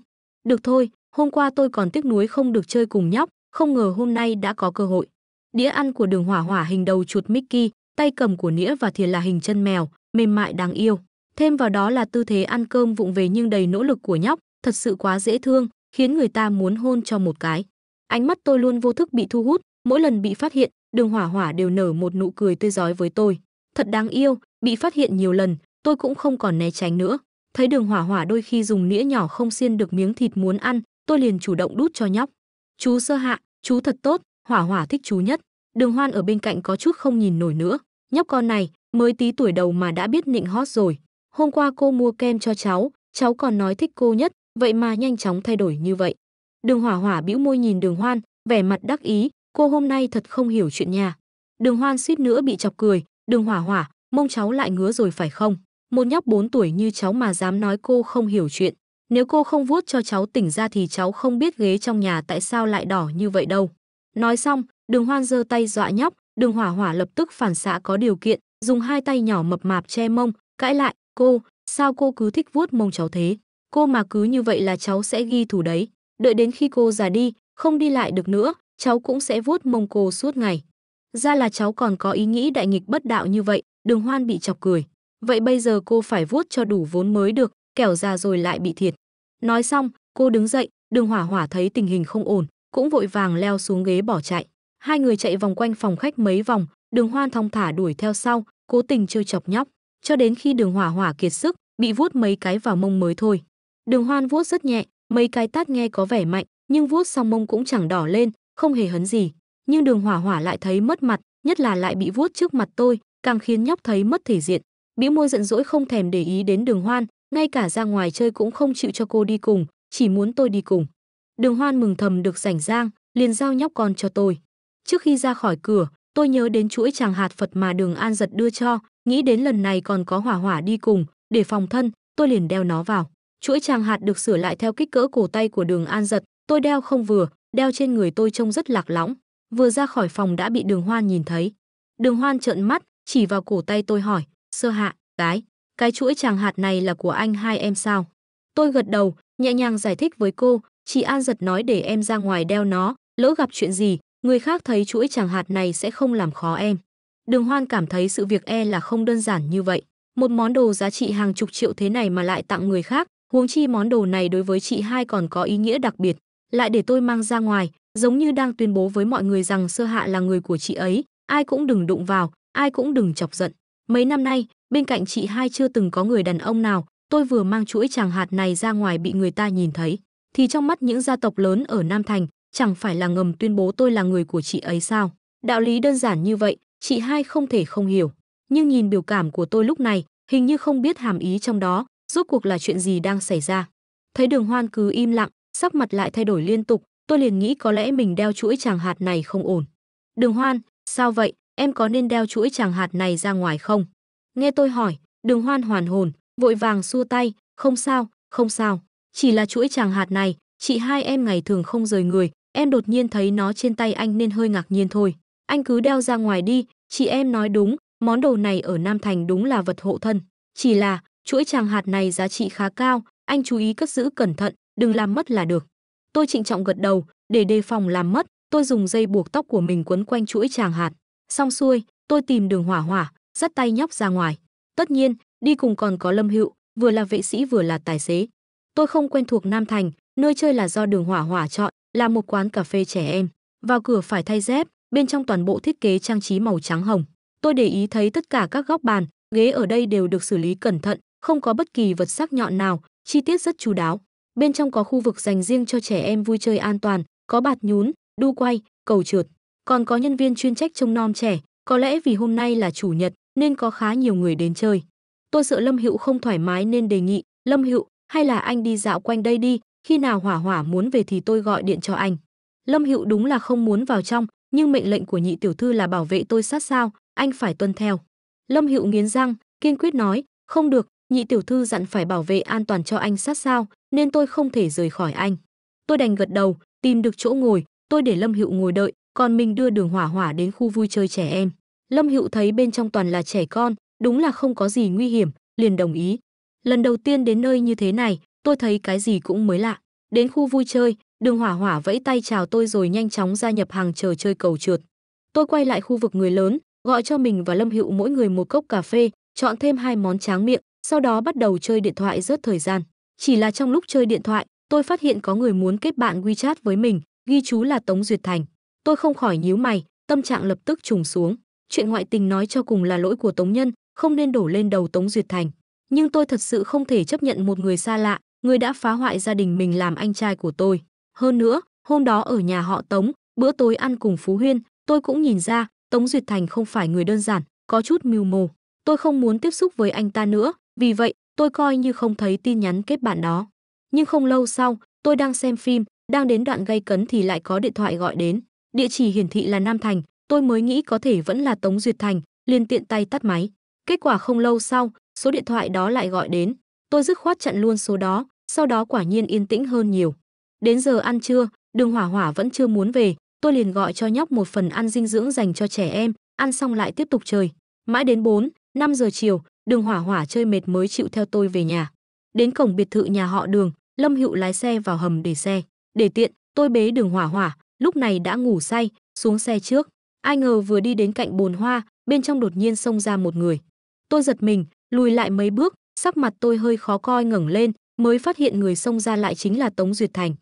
Được thôi, hôm qua tôi còn tiếc nuối không được chơi cùng nhóc, không ngờ hôm nay đã có cơ hội. Đĩa ăn của đường hỏa hỏa hình đầu chuột Mickey, tay cầm của nĩa và thìa là hình chân mèo, mềm mại đáng yêu. Thêm vào đó là tư thế ăn cơm vụng về nhưng đầy nỗ lực của nhóc, thật sự quá dễ thương, khiến người ta muốn hôn cho một cái. Ánh mắt tôi luôn vô thức bị thu hút, mỗi lần bị phát hiện, đường hỏa hỏa đều nở một nụ cười tươi giói với tôi. Thật đáng yêu, bị phát hiện nhiều lần, tôi cũng không còn né tránh nữa. Thấy đường hỏa hỏa đôi khi dùng nĩa nhỏ không xiên được miếng thịt muốn ăn, tôi liền chủ động đút cho nhóc. Chú sơ hạ, chú thật tốt, hỏa hỏa thích chú nhất. Đường Hoan ở bên cạnh có chút không nhìn nổi nữa. Nhóc con này, mới tí tuổi đầu mà đã biết nịnh hót rồi. Hôm qua cô mua kem cho cháu, cháu còn nói thích cô nhất, vậy mà nhanh chóng thay đổi như vậy. Đường Hỏa Hỏa bĩu môi nhìn Đường Hoan, vẻ mặt đắc ý, cô hôm nay thật không hiểu chuyện nhà. Đường Hoan suýt nữa bị chọc cười, "Đường Hỏa Hỏa, mông cháu lại ngứa rồi phải không? Một nhóc 4 tuổi như cháu mà dám nói cô không hiểu chuyện, nếu cô không vuốt cho cháu tỉnh ra thì cháu không biết ghế trong nhà tại sao lại đỏ như vậy đâu." Nói xong, Đường Hoan giơ tay dọa nhóc, Đường Hỏa Hỏa lập tức phản xạ có điều kiện, dùng hai tay nhỏ mập mạp che mông, cãi lại, "Cô, sao cô cứ thích vuốt mông cháu thế? Cô mà cứ như vậy là cháu sẽ ghi thù đấy, đợi đến khi cô già đi, không đi lại được nữa, cháu cũng sẽ vuốt mông cô suốt ngày." Ra là cháu còn có ý nghĩ đại nghịch bất đạo như vậy, Đường Hoan bị chọc cười. Vậy bây giờ cô phải vuốt cho đủ vốn mới được, kẻo già rồi lại bị thiệt. Nói xong, cô đứng dậy, Đường Hỏa Hỏa thấy tình hình không ổn, cũng vội vàng leo xuống ghế bỏ chạy hai người chạy vòng quanh phòng khách mấy vòng đường hoan thong thả đuổi theo sau cố tình trêu chọc nhóc cho đến khi đường hỏa hỏa kiệt sức bị vuốt mấy cái vào mông mới thôi đường hoan vuốt rất nhẹ mấy cái tát nghe có vẻ mạnh nhưng vuốt xong mông cũng chẳng đỏ lên không hề hấn gì nhưng đường hỏa hỏa lại thấy mất mặt nhất là lại bị vuốt trước mặt tôi càng khiến nhóc thấy mất thể diện bĩu môi giận dỗi không thèm để ý đến đường hoan ngay cả ra ngoài chơi cũng không chịu cho cô đi cùng chỉ muốn tôi đi cùng đường hoan mừng thầm được rảnh rang liền giao nhóc con cho tôi Trước khi ra khỏi cửa, tôi nhớ đến chuỗi tràng hạt Phật mà đường An giật đưa cho, nghĩ đến lần này còn có hỏa hỏa đi cùng, để phòng thân, tôi liền đeo nó vào. Chuỗi tràng hạt được sửa lại theo kích cỡ cổ tay của đường An giật, tôi đeo không vừa, đeo trên người tôi trông rất lạc lõng. Vừa ra khỏi phòng đã bị đường Hoan nhìn thấy. Đường Hoan trợn mắt, chỉ vào cổ tay tôi hỏi, sơ hạ, cái, cái chuỗi tràng hạt này là của anh hai em sao? Tôi gật đầu, nhẹ nhàng giải thích với cô, chị An giật nói để em ra ngoài đeo nó, lỡ gặp chuyện gì, Người khác thấy chuỗi chàng hạt này sẽ không làm khó em. Đường Hoan cảm thấy sự việc e là không đơn giản như vậy. Một món đồ giá trị hàng chục triệu thế này mà lại tặng người khác, huống chi món đồ này đối với chị hai còn có ý nghĩa đặc biệt. Lại để tôi mang ra ngoài, giống như đang tuyên bố với mọi người rằng sơ hạ là người của chị ấy, ai cũng đừng đụng vào, ai cũng đừng chọc giận. Mấy năm nay, bên cạnh chị hai chưa từng có người đàn ông nào, tôi vừa mang chuỗi chàng hạt này ra ngoài bị người ta nhìn thấy. Thì trong mắt những gia tộc lớn ở Nam Thành, chẳng phải là ngầm tuyên bố tôi là người của chị ấy sao? Đạo lý đơn giản như vậy, chị hai không thể không hiểu. Nhưng nhìn biểu cảm của tôi lúc này, hình như không biết hàm ý trong đó, rốt cuộc là chuyện gì đang xảy ra. Thấy đường hoan cứ im lặng, sắc mặt lại thay đổi liên tục, tôi liền nghĩ có lẽ mình đeo chuỗi tràng hạt này không ổn. Đường hoan, sao vậy, em có nên đeo chuỗi tràng hạt này ra ngoài không? Nghe tôi hỏi, đường hoan hoàn hồn, vội vàng xua tay, không sao, không sao. Chỉ là chuỗi tràng hạt này, chị hai em ngày thường không rời người, em đột nhiên thấy nó trên tay anh nên hơi ngạc nhiên thôi. Anh cứ đeo ra ngoài đi, chị em nói đúng, món đồ này ở Nam Thành đúng là vật hộ thân. Chỉ là, chuỗi tràng hạt này giá trị khá cao, anh chú ý cất giữ cẩn thận, đừng làm mất là được. Tôi trịnh trọng gật đầu, để đề phòng làm mất, tôi dùng dây buộc tóc của mình quấn quanh chuỗi tràng hạt. Xong xuôi, tôi tìm đường hỏa hỏa, dắt tay nhóc ra ngoài. Tất nhiên, đi cùng còn có Lâm Hữu, vừa là vệ sĩ vừa là tài xế. Tôi không quen thuộc Nam Thành, nơi chơi là do đường hỏa hỏa chọn, là một quán cà phê trẻ em. Vào cửa phải thay dép, bên trong toàn bộ thiết kế trang trí màu trắng hồng. Tôi để ý thấy tất cả các góc bàn, ghế ở đây đều được xử lý cẩn thận, không có bất kỳ vật sắc nhọn nào, chi tiết rất chú đáo. Bên trong có khu vực dành riêng cho trẻ em vui chơi an toàn, có bạt nhún, đu quay, cầu trượt. Còn có nhân viên chuyên trách trông nom trẻ, có lẽ vì hôm nay là chủ nhật nên có khá nhiều người đến chơi. Tôi sợ Lâm Hữu không thoải mái nên đề nghị, Lâm Hữu, hay là anh đi dạo quanh đây đi, khi nào hỏa hỏa muốn về thì tôi gọi điện cho anh lâm hữu đúng là không muốn vào trong nhưng mệnh lệnh của nhị tiểu thư là bảo vệ tôi sát sao anh phải tuân theo lâm hữu nghiến răng kiên quyết nói không được nhị tiểu thư dặn phải bảo vệ an toàn cho anh sát sao nên tôi không thể rời khỏi anh tôi đành gật đầu tìm được chỗ ngồi tôi để lâm hữu ngồi đợi còn mình đưa đường hỏa hỏa đến khu vui chơi trẻ em lâm hữu thấy bên trong toàn là trẻ con đúng là không có gì nguy hiểm liền đồng ý lần đầu tiên đến nơi như thế này tôi thấy cái gì cũng mới lạ. Đến khu vui chơi, đường hỏa hỏa vẫy tay chào tôi rồi nhanh chóng gia nhập hàng chờ chơi cầu trượt. Tôi quay lại khu vực người lớn, gọi cho mình và Lâm Hữu mỗi người một cốc cà phê, chọn thêm hai món tráng miệng, sau đó bắt đầu chơi điện thoại rớt thời gian. Chỉ là trong lúc chơi điện thoại, tôi phát hiện có người muốn kết bạn WeChat với mình, ghi chú là Tống Duyệt Thành. Tôi không khỏi nhíu mày, tâm trạng lập tức trùng xuống. Chuyện ngoại tình nói cho cùng là lỗi của Tống Nhân, không nên đổ lên đầu Tống Duyệt Thành. Nhưng tôi thật sự không thể chấp nhận một người xa lạ, ngươi đã phá hoại gia đình mình làm anh trai của tôi. Hơn nữa, hôm đó ở nhà họ Tống, bữa tối ăn cùng Phú Huyên, tôi cũng nhìn ra, Tống Duyệt Thành không phải người đơn giản, có chút mưu mồ. Tôi không muốn tiếp xúc với anh ta nữa, vì vậy, tôi coi như không thấy tin nhắn kết bạn đó. Nhưng không lâu sau, tôi đang xem phim, đang đến đoạn gây cấn thì lại có điện thoại gọi đến. Địa chỉ hiển thị là Nam Thành, tôi mới nghĩ có thể vẫn là Tống Duyệt Thành, liền tiện tay tắt máy. Kết quả không lâu sau, số điện thoại đó lại gọi đến. Tôi dứt khoát chặn luôn số đó, sau đó quả nhiên yên tĩnh hơn nhiều. Đến giờ ăn trưa, Đường Hỏa Hỏa vẫn chưa muốn về, tôi liền gọi cho nhóc một phần ăn dinh dưỡng dành cho trẻ em, ăn xong lại tiếp tục chơi. Mãi đến 4, 5 giờ chiều, Đường Hỏa Hỏa chơi mệt mới chịu theo tôi về nhà. Đến cổng biệt thự nhà họ Đường, Lâm Hữu lái xe vào hầm để xe. Để tiện, tôi bế Đường Hỏa Hỏa, lúc này đã ngủ say, xuống xe trước. Ai ngờ vừa đi đến cạnh bồn hoa, bên trong đột nhiên xông ra một người. Tôi giật mình, lùi lại mấy bước, sắc mặt tôi hơi khó coi ngẩng lên, mới phát hiện người xông ra lại chính là Tống Duyệt Thành.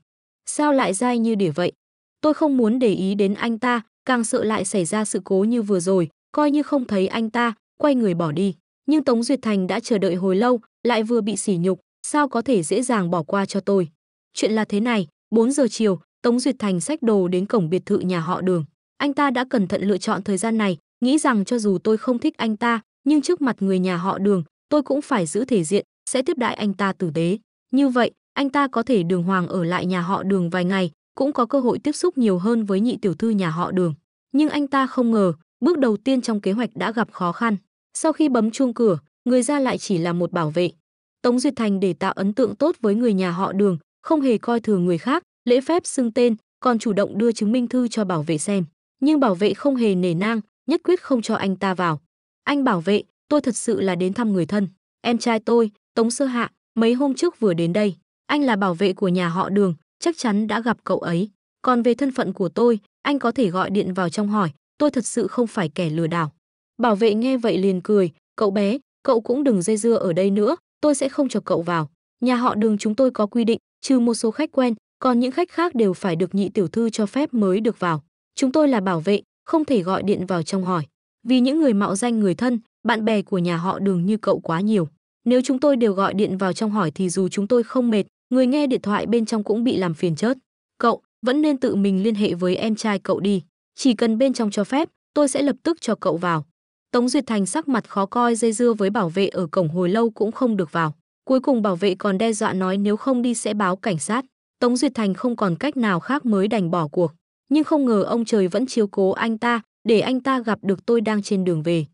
Sao lại dai như để vậy? Tôi không muốn để ý đến anh ta, càng sợ lại xảy ra sự cố như vừa rồi, coi như không thấy anh ta, quay người bỏ đi. Nhưng Tống Duyệt Thành đã chờ đợi hồi lâu, lại vừa bị sỉ nhục, sao có thể dễ dàng bỏ qua cho tôi. Chuyện là thế này, 4 giờ chiều, Tống Duyệt Thành xách đồ đến cổng biệt thự nhà họ đường. Anh ta đã cẩn thận lựa chọn thời gian này, nghĩ rằng cho dù tôi không thích anh ta, nhưng trước mặt người nhà họ đường, tôi cũng phải giữ thể diện, sẽ tiếp đại anh ta tử tế. Như vậy, anh ta có thể đường hoàng ở lại nhà họ đường vài ngày, cũng có cơ hội tiếp xúc nhiều hơn với nhị tiểu thư nhà họ đường. Nhưng anh ta không ngờ, bước đầu tiên trong kế hoạch đã gặp khó khăn. Sau khi bấm chuông cửa, người ra lại chỉ là một bảo vệ. Tống Duyệt Thành để tạo ấn tượng tốt với người nhà họ đường, không hề coi thường người khác, lễ phép xưng tên, còn chủ động đưa chứng minh thư cho bảo vệ xem. Nhưng bảo vệ không hề nể nang, nhất quyết không cho anh ta vào. Anh bảo vệ, tôi thật sự là đến thăm người thân. Em trai tôi, Tống Sơ Hạ, mấy hôm trước vừa đến đây, anh là bảo vệ của nhà họ Đường, chắc chắn đã gặp cậu ấy. Còn về thân phận của tôi, anh có thể gọi điện vào trong hỏi, tôi thật sự không phải kẻ lừa đảo. Bảo vệ nghe vậy liền cười, cậu bé, cậu cũng đừng dây dưa ở đây nữa, tôi sẽ không cho cậu vào. Nhà họ Đường chúng tôi có quy định, trừ một số khách quen, còn những khách khác đều phải được nhị tiểu thư cho phép mới được vào. Chúng tôi là bảo vệ, không thể gọi điện vào trong hỏi. Vì những người mạo danh người thân, bạn bè của nhà họ Đường như cậu quá nhiều. Nếu chúng tôi đều gọi điện vào trong hỏi thì dù chúng tôi không mệt, người nghe điện thoại bên trong cũng bị làm phiền chớt. Cậu vẫn nên tự mình liên hệ với em trai cậu đi, chỉ cần bên trong cho phép, tôi sẽ lập tức cho cậu vào. Tống Duyệt Thành sắc mặt khó coi dây dưa với bảo vệ ở cổng hồi lâu cũng không được vào. Cuối cùng bảo vệ còn đe dọa nói nếu không đi sẽ báo cảnh sát. Tống Duyệt Thành không còn cách nào khác mới đành bỏ cuộc. Nhưng không ngờ ông trời vẫn chiếu cố anh ta, để anh ta gặp được tôi đang trên đường về.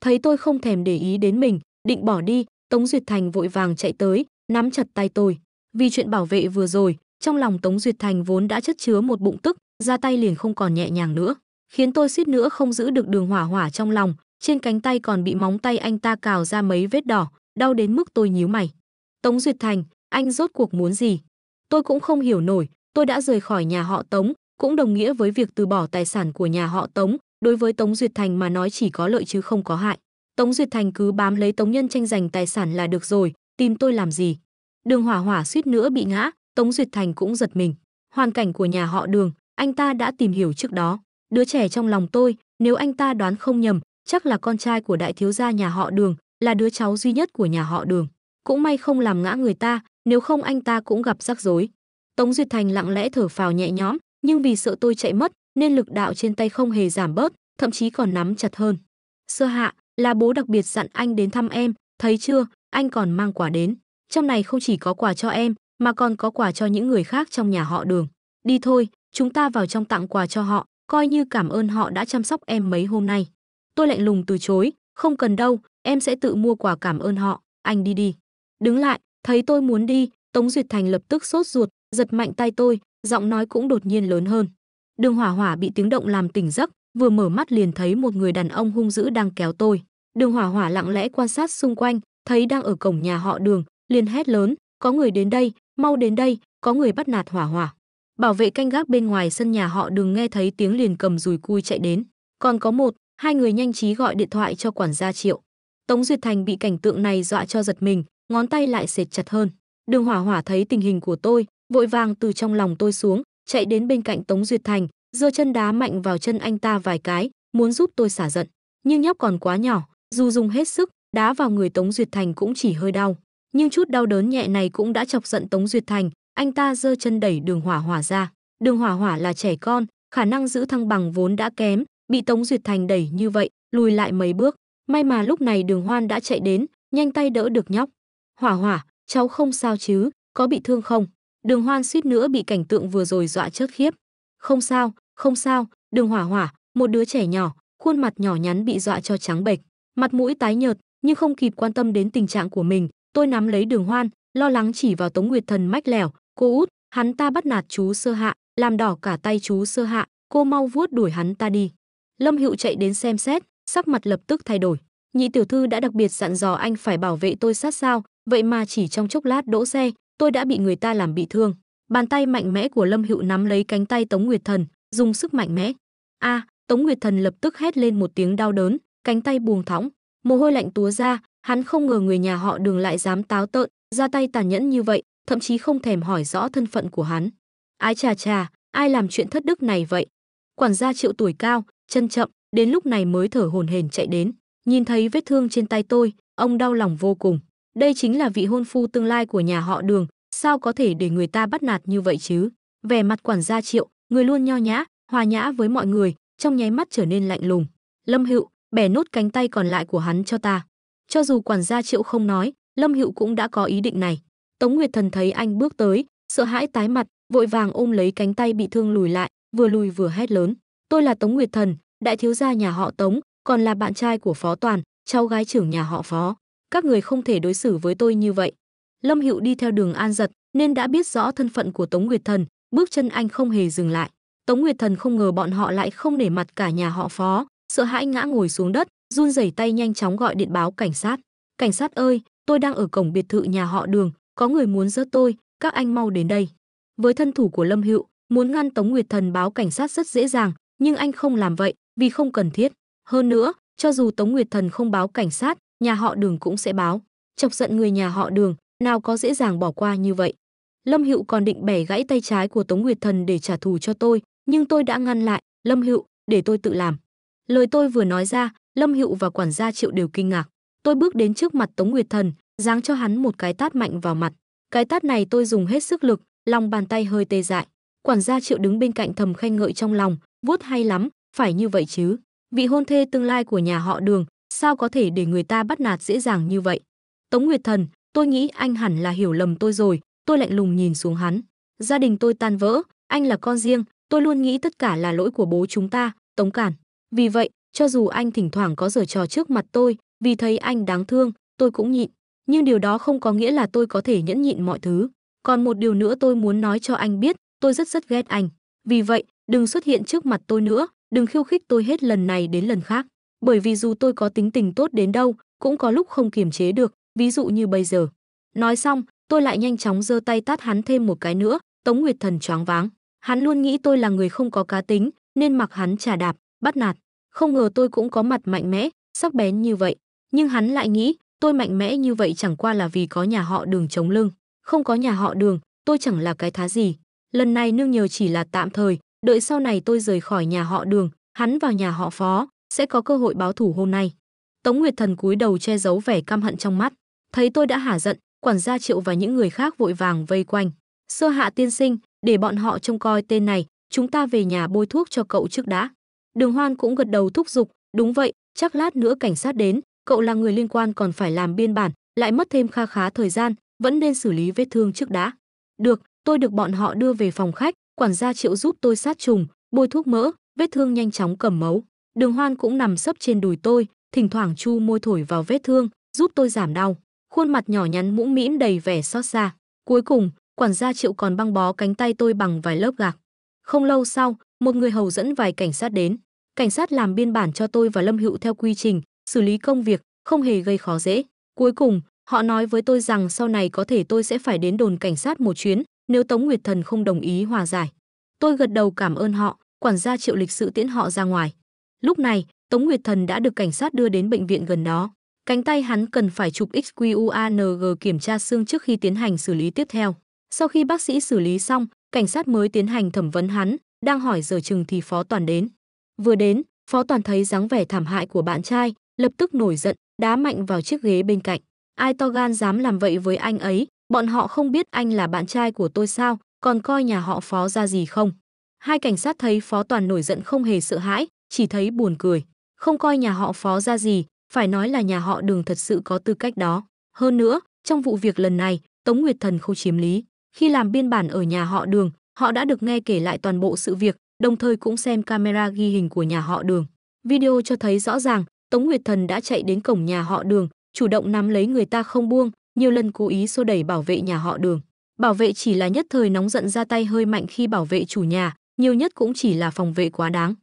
Thấy tôi không thèm để ý đến mình, định bỏ đi, Tống Duyệt Thành vội vàng chạy tới, nắm chặt tay tôi. Vì chuyện bảo vệ vừa rồi, trong lòng Tống Duyệt Thành vốn đã chất chứa một bụng tức, ra tay liền không còn nhẹ nhàng nữa, khiến tôi suýt nữa không giữ được đường hỏa hỏa trong lòng, trên cánh tay còn bị móng tay anh ta cào ra mấy vết đỏ, đau đến mức tôi nhíu mày. Tống Duyệt Thành, anh rốt cuộc muốn gì? Tôi cũng không hiểu nổi, tôi đã rời khỏi nhà họ Tống, cũng đồng nghĩa với việc từ bỏ tài sản của nhà họ Tống, đối với Tống Duyệt Thành mà nói chỉ có lợi chứ không có hại. Tống Duyệt Thành cứ bám lấy Tống Nhân tranh giành tài sản là được rồi, tìm tôi làm gì? Đường Hỏa Hỏa suýt nữa bị ngã, Tống Duyệt Thành cũng giật mình. Hoàn cảnh của nhà họ Đường, anh ta đã tìm hiểu trước đó. Đứa trẻ trong lòng tôi, nếu anh ta đoán không nhầm, chắc là con trai của đại thiếu gia nhà họ Đường, là đứa cháu duy nhất của nhà họ Đường. Cũng may không làm ngã người ta, nếu không anh ta cũng gặp rắc rối. Tống Duyệt Thành lặng lẽ thở phào nhẹ nhõm, nhưng vì sợ tôi chạy mất, nên lực đạo trên tay không hề giảm bớt, thậm chí còn nắm chặt hơn. Sơ hạ, là bố đặc biệt dặn anh đến thăm em, thấy chưa, anh còn mang quà đến. Trong này không chỉ có quà cho em, mà còn có quà cho những người khác trong nhà họ đường. Đi thôi, chúng ta vào trong tặng quà cho họ, coi như cảm ơn họ đã chăm sóc em mấy hôm nay. Tôi lạnh lùng từ chối, không cần đâu, em sẽ tự mua quà cảm ơn họ, anh đi đi. Đứng lại, thấy tôi muốn đi, Tống Duyệt Thành lập tức sốt ruột, giật mạnh tay tôi, giọng nói cũng đột nhiên lớn hơn. Đường hỏa hỏa bị tiếng động làm tỉnh giấc, vừa mở mắt liền thấy một người đàn ông hung dữ đang kéo tôi. Đường hỏa hỏa lặng lẽ quan sát xung quanh, thấy đang ở cổng nhà họ đường, liền hét lớn, có người đến đây, mau đến đây, có người bắt nạt hỏa hỏa. Bảo vệ canh gác bên ngoài sân nhà họ đường nghe thấy tiếng liền cầm rùi cui chạy đến. Còn có một, hai người nhanh trí gọi điện thoại cho quản gia triệu. Tống Duyệt Thành bị cảnh tượng này dọa cho giật mình, ngón tay lại sệt chặt hơn. Đường hỏa hỏa thấy tình hình của tôi, vội vàng từ trong lòng tôi xuống, chạy đến bên cạnh Tống Duyệt Thành, giơ chân đá mạnh vào chân anh ta vài cái, muốn giúp tôi xả giận. Nhưng nhóc còn quá nhỏ, dù dùng hết sức, đá vào người Tống Duyệt Thành cũng chỉ hơi đau. Nhưng chút đau đớn nhẹ này cũng đã chọc giận Tống Duyệt Thành, anh ta giơ chân đẩy đường hỏa hỏa ra. Đường hỏa hỏa là trẻ con, khả năng giữ thăng bằng vốn đã kém, bị Tống Duyệt Thành đẩy như vậy, lùi lại mấy bước. May mà lúc này đường hoan đã chạy đến, nhanh tay đỡ được nhóc. Hỏa hỏa, cháu không sao chứ, có bị thương không? Đường hoan suýt nữa bị cảnh tượng vừa rồi dọa chớt khiếp. Không sao, không sao đừng hỏa hỏa một đứa trẻ nhỏ khuôn mặt nhỏ nhắn bị dọa cho trắng bệch mặt mũi tái nhợt nhưng không kịp quan tâm đến tình trạng của mình tôi nắm lấy đường hoan lo lắng chỉ vào tống nguyệt thần mách lẻo cô út hắn ta bắt nạt chú sơ hạ làm đỏ cả tay chú sơ hạ cô mau vuốt đuổi hắn ta đi lâm hữu chạy đến xem xét sắc mặt lập tức thay đổi nhị tiểu thư đã đặc biệt dặn dò anh phải bảo vệ tôi sát sao vậy mà chỉ trong chốc lát đỗ xe tôi đã bị người ta làm bị thương bàn tay mạnh mẽ của lâm hữu nắm lấy cánh tay tống nguyệt thần dùng sức mạnh mẽ. A, à, Tống Nguyệt Thần lập tức hét lên một tiếng đau đớn, cánh tay buông thõng, mồ hôi lạnh túa ra, hắn không ngờ người nhà họ Đường lại dám táo tợn, ra tay tàn nhẫn như vậy, thậm chí không thèm hỏi rõ thân phận của hắn. Ái chà chà, ai làm chuyện thất đức này vậy? Quản gia Triệu tuổi cao, chân chậm, đến lúc này mới thở hổn hển chạy đến, nhìn thấy vết thương trên tay tôi, ông đau lòng vô cùng. Đây chính là vị hôn phu tương lai của nhà họ Đường, sao có thể để người ta bắt nạt như vậy chứ? Vẻ mặt quản gia Triệu, người luôn nho nhã hòa nhã với mọi người trong nháy mắt trở nên lạnh lùng lâm Hựu, bẻ nốt cánh tay còn lại của hắn cho ta cho dù quản gia triệu không nói lâm Hựu cũng đã có ý định này tống nguyệt thần thấy anh bước tới sợ hãi tái mặt vội vàng ôm lấy cánh tay bị thương lùi lại vừa lùi vừa hét lớn tôi là tống nguyệt thần đại thiếu gia nhà họ tống còn là bạn trai của phó toàn cháu gái trưởng nhà họ phó các người không thể đối xử với tôi như vậy lâm Hựu đi theo đường an giật nên đã biết rõ thân phận của tống nguyệt thần bước chân anh không hề dừng lại. Tống Nguyệt Thần không ngờ bọn họ lại không để mặt cả nhà họ phó, sợ hãi ngã ngồi xuống đất, run rẩy tay nhanh chóng gọi điện báo cảnh sát. Cảnh sát ơi, tôi đang ở cổng biệt thự nhà họ đường, có người muốn giết tôi, các anh mau đến đây. Với thân thủ của Lâm Hữu, muốn ngăn Tống Nguyệt Thần báo cảnh sát rất dễ dàng, nhưng anh không làm vậy, vì không cần thiết. Hơn nữa, cho dù Tống Nguyệt Thần không báo cảnh sát, nhà họ Đường cũng sẽ báo. Chọc giận người nhà họ Đường, nào có dễ dàng bỏ qua như vậy. Lâm Hữu còn định bẻ gãy tay trái của Tống Nguyệt Thần để trả thù cho tôi, nhưng tôi đã ngăn lại, "Lâm Hữu, để tôi tự làm." Lời tôi vừa nói ra, Lâm Hữu và quản gia Triệu đều kinh ngạc. Tôi bước đến trước mặt Tống Nguyệt Thần, giáng cho hắn một cái tát mạnh vào mặt. Cái tát này tôi dùng hết sức lực, lòng bàn tay hơi tê dại. Quản gia Triệu đứng bên cạnh thầm khen ngợi trong lòng, vuốt hay lắm, phải như vậy chứ. Vị hôn thê tương lai của nhà họ Đường, sao có thể để người ta bắt nạt dễ dàng như vậy? Tống Nguyệt Thần, tôi nghĩ anh hẳn là hiểu lầm tôi rồi, tôi lạnh lùng nhìn xuống hắn. Gia đình tôi tan vỡ, anh là con riêng, tôi luôn nghĩ tất cả là lỗi của bố chúng ta, Tống Cản. Vì vậy, cho dù anh thỉnh thoảng có giở trò trước mặt tôi, vì thấy anh đáng thương, tôi cũng nhịn. Nhưng điều đó không có nghĩa là tôi có thể nhẫn nhịn mọi thứ. Còn một điều nữa tôi muốn nói cho anh biết, tôi rất rất ghét anh. Vì vậy, đừng xuất hiện trước mặt tôi nữa, đừng khiêu khích tôi hết lần này đến lần khác. Bởi vì dù tôi có tính tình tốt đến đâu, cũng có lúc không kiềm chế được, ví dụ như bây giờ. Nói xong, tôi lại nhanh chóng giơ tay tát hắn thêm một cái nữa tống nguyệt thần choáng váng hắn luôn nghĩ tôi là người không có cá tính nên mặc hắn trà đạp bắt nạt không ngờ tôi cũng có mặt mạnh mẽ sắc bén như vậy nhưng hắn lại nghĩ tôi mạnh mẽ như vậy chẳng qua là vì có nhà họ đường chống lưng không có nhà họ đường tôi chẳng là cái thá gì lần này nương nhờ chỉ là tạm thời đợi sau này tôi rời khỏi nhà họ đường hắn vào nhà họ phó sẽ có cơ hội báo thủ hôm nay tống nguyệt thần cúi đầu che giấu vẻ căm hận trong mắt thấy tôi đã hả giận quản gia triệu và những người khác vội vàng vây quanh sơ hạ tiên sinh để bọn họ trông coi tên này chúng ta về nhà bôi thuốc cho cậu trước đã đường hoan cũng gật đầu thúc giục đúng vậy chắc lát nữa cảnh sát đến cậu là người liên quan còn phải làm biên bản lại mất thêm kha khá thời gian vẫn nên xử lý vết thương trước đã được tôi được bọn họ đưa về phòng khách quản gia triệu giúp tôi sát trùng bôi thuốc mỡ vết thương nhanh chóng cầm máu đường hoan cũng nằm sấp trên đùi tôi thỉnh thoảng chu môi thổi vào vết thương giúp tôi giảm đau khuôn mặt nhỏ nhắn mũm mĩm đầy vẻ xót xa. Cuối cùng, quản gia Triệu còn băng bó cánh tay tôi bằng vài lớp gạc. Không lâu sau, một người hầu dẫn vài cảnh sát đến. Cảnh sát làm biên bản cho tôi và Lâm Hữu theo quy trình, xử lý công việc, không hề gây khó dễ. Cuối cùng, họ nói với tôi rằng sau này có thể tôi sẽ phải đến đồn cảnh sát một chuyến, nếu Tống Nguyệt Thần không đồng ý hòa giải. Tôi gật đầu cảm ơn họ, quản gia Triệu lịch sự tiễn họ ra ngoài. Lúc này, Tống Nguyệt Thần đã được cảnh sát đưa đến bệnh viện gần đó. Cánh tay hắn cần phải chụp XQUANG kiểm tra xương trước khi tiến hành xử lý tiếp theo. Sau khi bác sĩ xử lý xong, cảnh sát mới tiến hành thẩm vấn hắn, đang hỏi giờ chừng thì Phó Toàn đến. Vừa đến, Phó Toàn thấy dáng vẻ thảm hại của bạn trai, lập tức nổi giận, đá mạnh vào chiếc ghế bên cạnh. Ai to gan dám làm vậy với anh ấy, bọn họ không biết anh là bạn trai của tôi sao, còn coi nhà họ Phó ra gì không. Hai cảnh sát thấy Phó Toàn nổi giận không hề sợ hãi, chỉ thấy buồn cười. Không coi nhà họ Phó ra gì, phải nói là nhà họ Đường thật sự có tư cách đó. Hơn nữa, trong vụ việc lần này, Tống Nguyệt Thần không chiếm lý. Khi làm biên bản ở nhà họ Đường, họ đã được nghe kể lại toàn bộ sự việc, đồng thời cũng xem camera ghi hình của nhà họ Đường. Video cho thấy rõ ràng, Tống Nguyệt Thần đã chạy đến cổng nhà họ Đường, chủ động nắm lấy người ta không buông, nhiều lần cố ý xô đẩy bảo vệ nhà họ Đường. Bảo vệ chỉ là nhất thời nóng giận ra tay hơi mạnh khi bảo vệ chủ nhà, nhiều nhất cũng chỉ là phòng vệ quá đáng.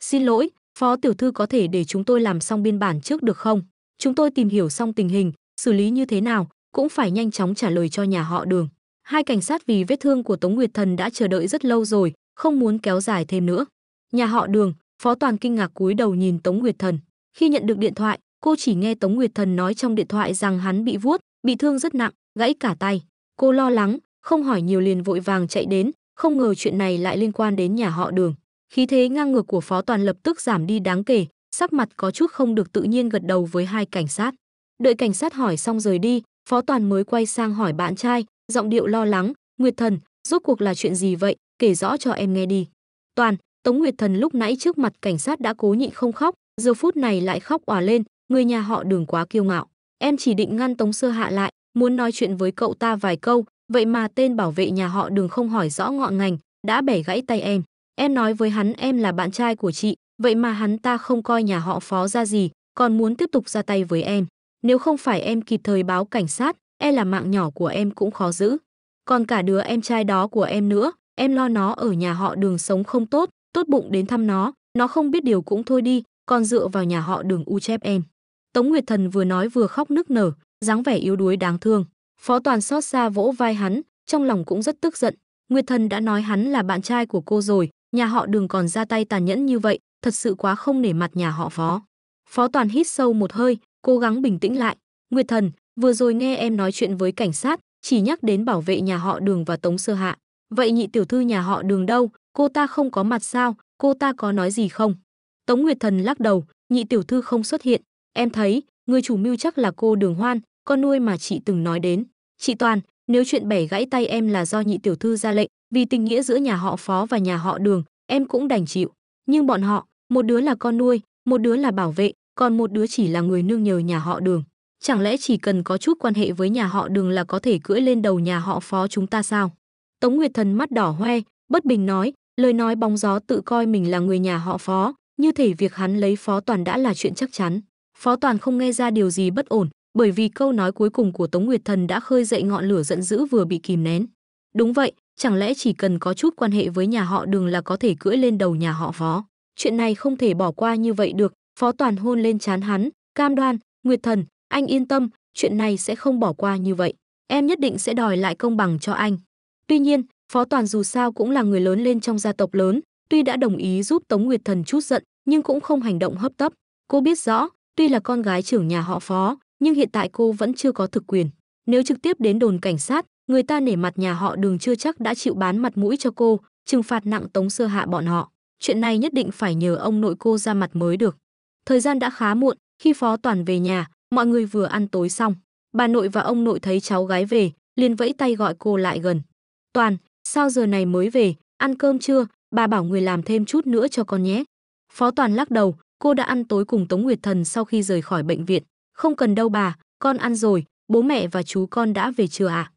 Xin lỗi, Phó tiểu thư có thể để chúng tôi làm xong biên bản trước được không? Chúng tôi tìm hiểu xong tình hình, xử lý như thế nào, cũng phải nhanh chóng trả lời cho nhà họ Đường. Hai cảnh sát vì vết thương của Tống Nguyệt Thần đã chờ đợi rất lâu rồi, không muốn kéo dài thêm nữa. Nhà họ Đường, Phó Toàn kinh ngạc cúi đầu nhìn Tống Nguyệt Thần. Khi nhận được điện thoại, cô chỉ nghe Tống Nguyệt Thần nói trong điện thoại rằng hắn bị vuốt, bị thương rất nặng, gãy cả tay. Cô lo lắng, không hỏi nhiều liền vội vàng chạy đến, không ngờ chuyện này lại liên quan đến nhà họ Đường. Khí thế ngang ngược của Phó Toàn lập tức giảm đi đáng kể, sắc mặt có chút không được tự nhiên gật đầu với hai cảnh sát. Đợi cảnh sát hỏi xong rời đi, Phó Toàn mới quay sang hỏi bạn trai, giọng điệu lo lắng, Nguyệt Thần, rốt cuộc là chuyện gì vậy, kể rõ cho em nghe đi. Toàn, Tống Nguyệt Thần lúc nãy trước mặt cảnh sát đã cố nhịn không khóc, giờ phút này lại khóc òa lên, người nhà họ đường quá kiêu ngạo. Em chỉ định ngăn Tống Sơ Hạ lại, muốn nói chuyện với cậu ta vài câu, vậy mà tên bảo vệ nhà họ đường không hỏi rõ ngọn ngành, đã bẻ gãy tay em. Em nói với hắn em là bạn trai của chị, vậy mà hắn ta không coi nhà họ phó ra gì, còn muốn tiếp tục ra tay với em. Nếu không phải em kịp thời báo cảnh sát, e là mạng nhỏ của em cũng khó giữ. Còn cả đứa em trai đó của em nữa, em lo nó ở nhà họ đường sống không tốt, tốt bụng đến thăm nó, nó không biết điều cũng thôi đi, còn dựa vào nhà họ đường u chép em. Tống Nguyệt Thần vừa nói vừa khóc nức nở, dáng vẻ yếu đuối đáng thương. Phó Toàn xót xa vỗ vai hắn, trong lòng cũng rất tức giận. Nguyệt Thần đã nói hắn là bạn trai của cô rồi, Nhà họ đường còn ra tay tàn nhẫn như vậy, thật sự quá không nể mặt nhà họ phó. Phó Toàn hít sâu một hơi, cố gắng bình tĩnh lại. Nguyệt thần, vừa rồi nghe em nói chuyện với cảnh sát, chỉ nhắc đến bảo vệ nhà họ đường và tống sơ hạ. Vậy nhị tiểu thư nhà họ đường đâu, cô ta không có mặt sao, cô ta có nói gì không? Tống Nguyệt thần lắc đầu, nhị tiểu thư không xuất hiện. Em thấy, người chủ mưu chắc là cô đường hoan, con nuôi mà chị từng nói đến. Chị Toàn, nếu chuyện bẻ gãy tay em là do nhị tiểu thư ra lệnh, vì tình nghĩa giữa nhà họ phó và nhà họ đường em cũng đành chịu nhưng bọn họ một đứa là con nuôi một đứa là bảo vệ còn một đứa chỉ là người nương nhờ nhà họ đường chẳng lẽ chỉ cần có chút quan hệ với nhà họ đường là có thể cưỡi lên đầu nhà họ phó chúng ta sao tống nguyệt thần mắt đỏ hoe bất bình nói lời nói bóng gió tự coi mình là người nhà họ phó như thể việc hắn lấy phó toàn đã là chuyện chắc chắn phó toàn không nghe ra điều gì bất ổn bởi vì câu nói cuối cùng của tống nguyệt thần đã khơi dậy ngọn lửa giận dữ vừa bị kìm nén đúng vậy chẳng lẽ chỉ cần có chút quan hệ với nhà họ đường là có thể cưỡi lên đầu nhà họ phó chuyện này không thể bỏ qua như vậy được phó toàn hôn lên chán hắn cam đoan nguyệt thần anh yên tâm chuyện này sẽ không bỏ qua như vậy em nhất định sẽ đòi lại công bằng cho anh tuy nhiên phó toàn dù sao cũng là người lớn lên trong gia tộc lớn tuy đã đồng ý giúp tống nguyệt thần chút giận nhưng cũng không hành động hấp tấp cô biết rõ tuy là con gái trưởng nhà họ phó nhưng hiện tại cô vẫn chưa có thực quyền nếu trực tiếp đến đồn cảnh sát Người ta nể mặt nhà họ đường chưa chắc đã chịu bán mặt mũi cho cô, trừng phạt nặng tống sơ hạ bọn họ. Chuyện này nhất định phải nhờ ông nội cô ra mặt mới được. Thời gian đã khá muộn, khi phó toàn về nhà, mọi người vừa ăn tối xong. Bà nội và ông nội thấy cháu gái về, liền vẫy tay gọi cô lại gần. Toàn, sao giờ này mới về, ăn cơm chưa, bà bảo người làm thêm chút nữa cho con nhé. Phó Toàn lắc đầu, cô đã ăn tối cùng Tống Nguyệt Thần sau khi rời khỏi bệnh viện. Không cần đâu bà, con ăn rồi, bố mẹ và chú con đã về chưa ạ? À?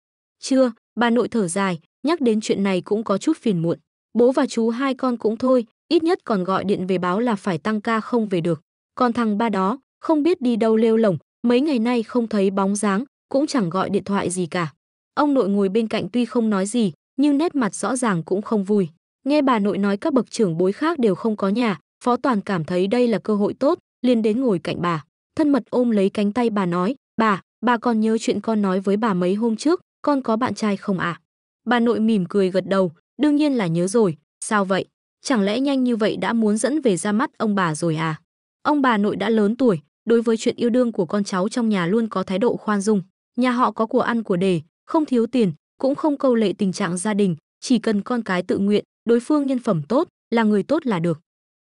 Chưa, bà nội thở dài, nhắc đến chuyện này cũng có chút phiền muộn. Bố và chú hai con cũng thôi, ít nhất còn gọi điện về báo là phải tăng ca không về được. Còn thằng ba đó, không biết đi đâu lêu lồng mấy ngày nay không thấy bóng dáng, cũng chẳng gọi điện thoại gì cả. Ông nội ngồi bên cạnh tuy không nói gì, nhưng nét mặt rõ ràng cũng không vui. Nghe bà nội nói các bậc trưởng bối khác đều không có nhà, Phó Toàn cảm thấy đây là cơ hội tốt, liền đến ngồi cạnh bà. Thân mật ôm lấy cánh tay bà nói, bà, bà còn nhớ chuyện con nói với bà mấy hôm trước, con có bạn trai không ạ? À? Bà nội mỉm cười gật đầu, đương nhiên là nhớ rồi, sao vậy? Chẳng lẽ nhanh như vậy đã muốn dẫn về ra mắt ông bà rồi à? Ông bà nội đã lớn tuổi, đối với chuyện yêu đương của con cháu trong nhà luôn có thái độ khoan dung. Nhà họ có của ăn của để, không thiếu tiền, cũng không câu lệ tình trạng gia đình, chỉ cần con cái tự nguyện, đối phương nhân phẩm tốt, là người tốt là được.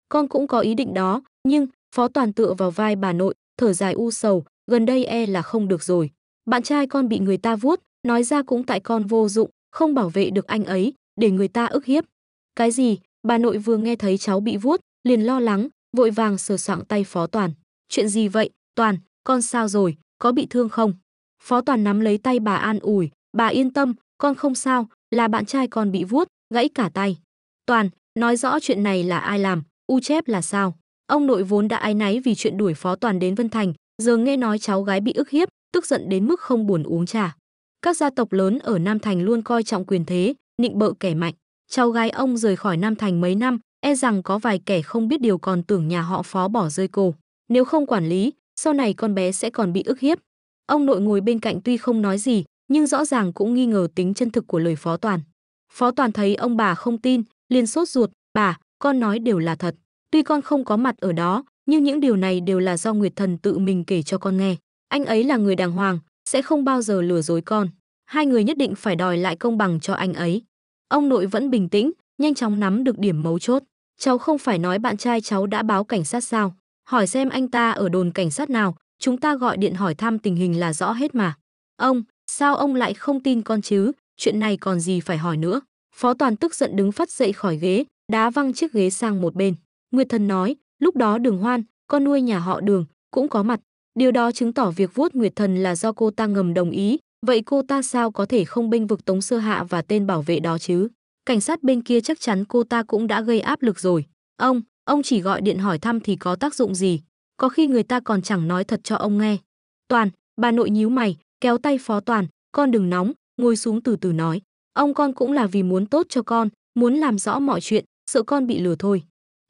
Con cũng có ý định đó, nhưng Phó Toàn tựa vào vai bà nội, thở dài u sầu, gần đây e là không được rồi. Bạn trai con bị người ta vuốt, nói ra cũng tại con vô dụng, không bảo vệ được anh ấy, để người ta ức hiếp. Cái gì? Bà nội vừa nghe thấy cháu bị vuốt, liền lo lắng, vội vàng sờ soạng tay Phó Toàn. Chuyện gì vậy? Toàn, con sao rồi? Có bị thương không? Phó Toàn nắm lấy tay bà an ủi, bà yên tâm, con không sao, là bạn trai con bị vuốt, gãy cả tay. Toàn, nói rõ chuyện này là ai làm, u chép là sao? Ông nội vốn đã ái náy vì chuyện đuổi Phó Toàn đến Vân Thành, giờ nghe nói cháu gái bị ức hiếp, tức giận đến mức không buồn uống trà. Các gia tộc lớn ở Nam Thành luôn coi trọng quyền thế, nịnh bợ kẻ mạnh. Cháu gái ông rời khỏi Nam Thành mấy năm, e rằng có vài kẻ không biết điều còn tưởng nhà họ phó bỏ rơi cô. Nếu không quản lý, sau này con bé sẽ còn bị ức hiếp. Ông nội ngồi bên cạnh tuy không nói gì, nhưng rõ ràng cũng nghi ngờ tính chân thực của lời phó toàn. Phó toàn thấy ông bà không tin, liền sốt ruột, bà, con nói đều là thật. Tuy con không có mặt ở đó, nhưng những điều này đều là do Nguyệt Thần tự mình kể cho con nghe. Anh ấy là người đàng hoàng, sẽ không bao giờ lừa dối con. Hai người nhất định phải đòi lại công bằng cho anh ấy. Ông nội vẫn bình tĩnh, nhanh chóng nắm được điểm mấu chốt. Cháu không phải nói bạn trai cháu đã báo cảnh sát sao? Hỏi xem anh ta ở đồn cảnh sát nào, chúng ta gọi điện hỏi thăm tình hình là rõ hết mà. Ông, sao ông lại không tin con chứ? Chuyện này còn gì phải hỏi nữa? Phó toàn tức giận đứng phát dậy khỏi ghế, đá văng chiếc ghế sang một bên. Nguyệt thần nói, lúc đó đường hoan, con nuôi nhà họ đường, cũng có mặt, Điều đó chứng tỏ việc vuốt Nguyệt Thần là do cô ta ngầm đồng ý, vậy cô ta sao có thể không bênh vực Tống Sơ Hạ và tên bảo vệ đó chứ? Cảnh sát bên kia chắc chắn cô ta cũng đã gây áp lực rồi. Ông, ông chỉ gọi điện hỏi thăm thì có tác dụng gì? Có khi người ta còn chẳng nói thật cho ông nghe. Toàn, bà nội nhíu mày, kéo tay phó Toàn, con đừng nóng, ngồi xuống từ từ nói. Ông con cũng là vì muốn tốt cho con, muốn làm rõ mọi chuyện, sợ con bị lừa thôi.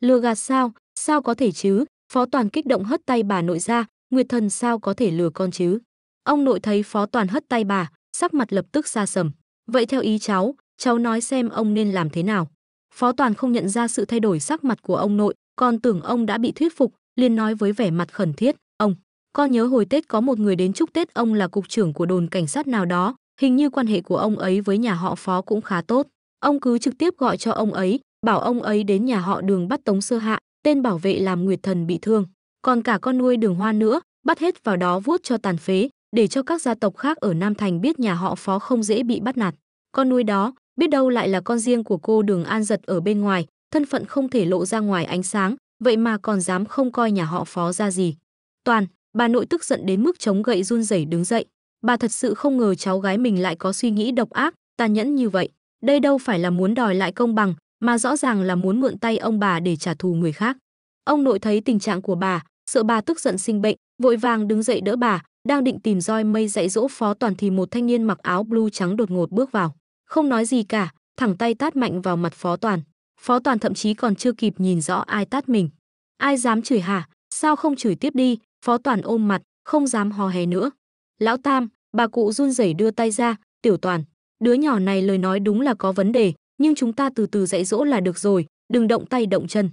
Lừa gạt sao, sao có thể chứ? Phó Toàn kích động hất tay bà nội ra, Nguyệt thần sao có thể lừa con chứ? Ông nội thấy Phó Toàn hất tay bà, sắc mặt lập tức xa sầm. Vậy theo ý cháu, cháu nói xem ông nên làm thế nào? Phó Toàn không nhận ra sự thay đổi sắc mặt của ông nội, còn tưởng ông đã bị thuyết phục, liền nói với vẻ mặt khẩn thiết, ông, con nhớ hồi Tết có một người đến chúc Tết ông là cục trưởng của đồn cảnh sát nào đó, hình như quan hệ của ông ấy với nhà họ Phó cũng khá tốt. Ông cứ trực tiếp gọi cho ông ấy, bảo ông ấy đến nhà họ đường bắt Tống Sơ Hạ, tên bảo vệ làm Nguyệt Thần bị thương còn cả con nuôi đường hoa nữa, bắt hết vào đó vuốt cho tàn phế, để cho các gia tộc khác ở Nam Thành biết nhà họ phó không dễ bị bắt nạt. Con nuôi đó, biết đâu lại là con riêng của cô đường an giật ở bên ngoài, thân phận không thể lộ ra ngoài ánh sáng, vậy mà còn dám không coi nhà họ phó ra gì. Toàn, bà nội tức giận đến mức chống gậy run rẩy đứng dậy. Bà thật sự không ngờ cháu gái mình lại có suy nghĩ độc ác, tàn nhẫn như vậy. Đây đâu phải là muốn đòi lại công bằng, mà rõ ràng là muốn mượn tay ông bà để trả thù người khác. Ông nội thấy tình trạng của bà, sợ bà tức giận sinh bệnh, vội vàng đứng dậy đỡ bà, đang định tìm roi mây dạy dỗ phó toàn thì một thanh niên mặc áo blue trắng đột ngột bước vào, không nói gì cả, thẳng tay tát mạnh vào mặt phó toàn. Phó toàn thậm chí còn chưa kịp nhìn rõ ai tát mình. Ai dám chửi hả? Sao không chửi tiếp đi? Phó toàn ôm mặt, không dám hò hè nữa. Lão Tam, bà cụ run rẩy đưa tay ra, "Tiểu Toàn, đứa nhỏ này lời nói đúng là có vấn đề, nhưng chúng ta từ từ dạy dỗ là được rồi, đừng động tay động chân."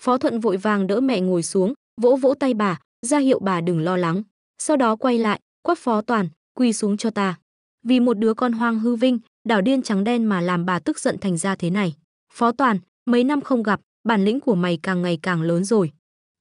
Phó Thuận vội vàng đỡ mẹ ngồi xuống, vỗ vỗ tay bà ra hiệu bà đừng lo lắng sau đó quay lại quát phó toàn quỳ xuống cho ta vì một đứa con hoang hư vinh đảo điên trắng đen mà làm bà tức giận thành ra thế này phó toàn mấy năm không gặp bản lĩnh của mày càng ngày càng lớn rồi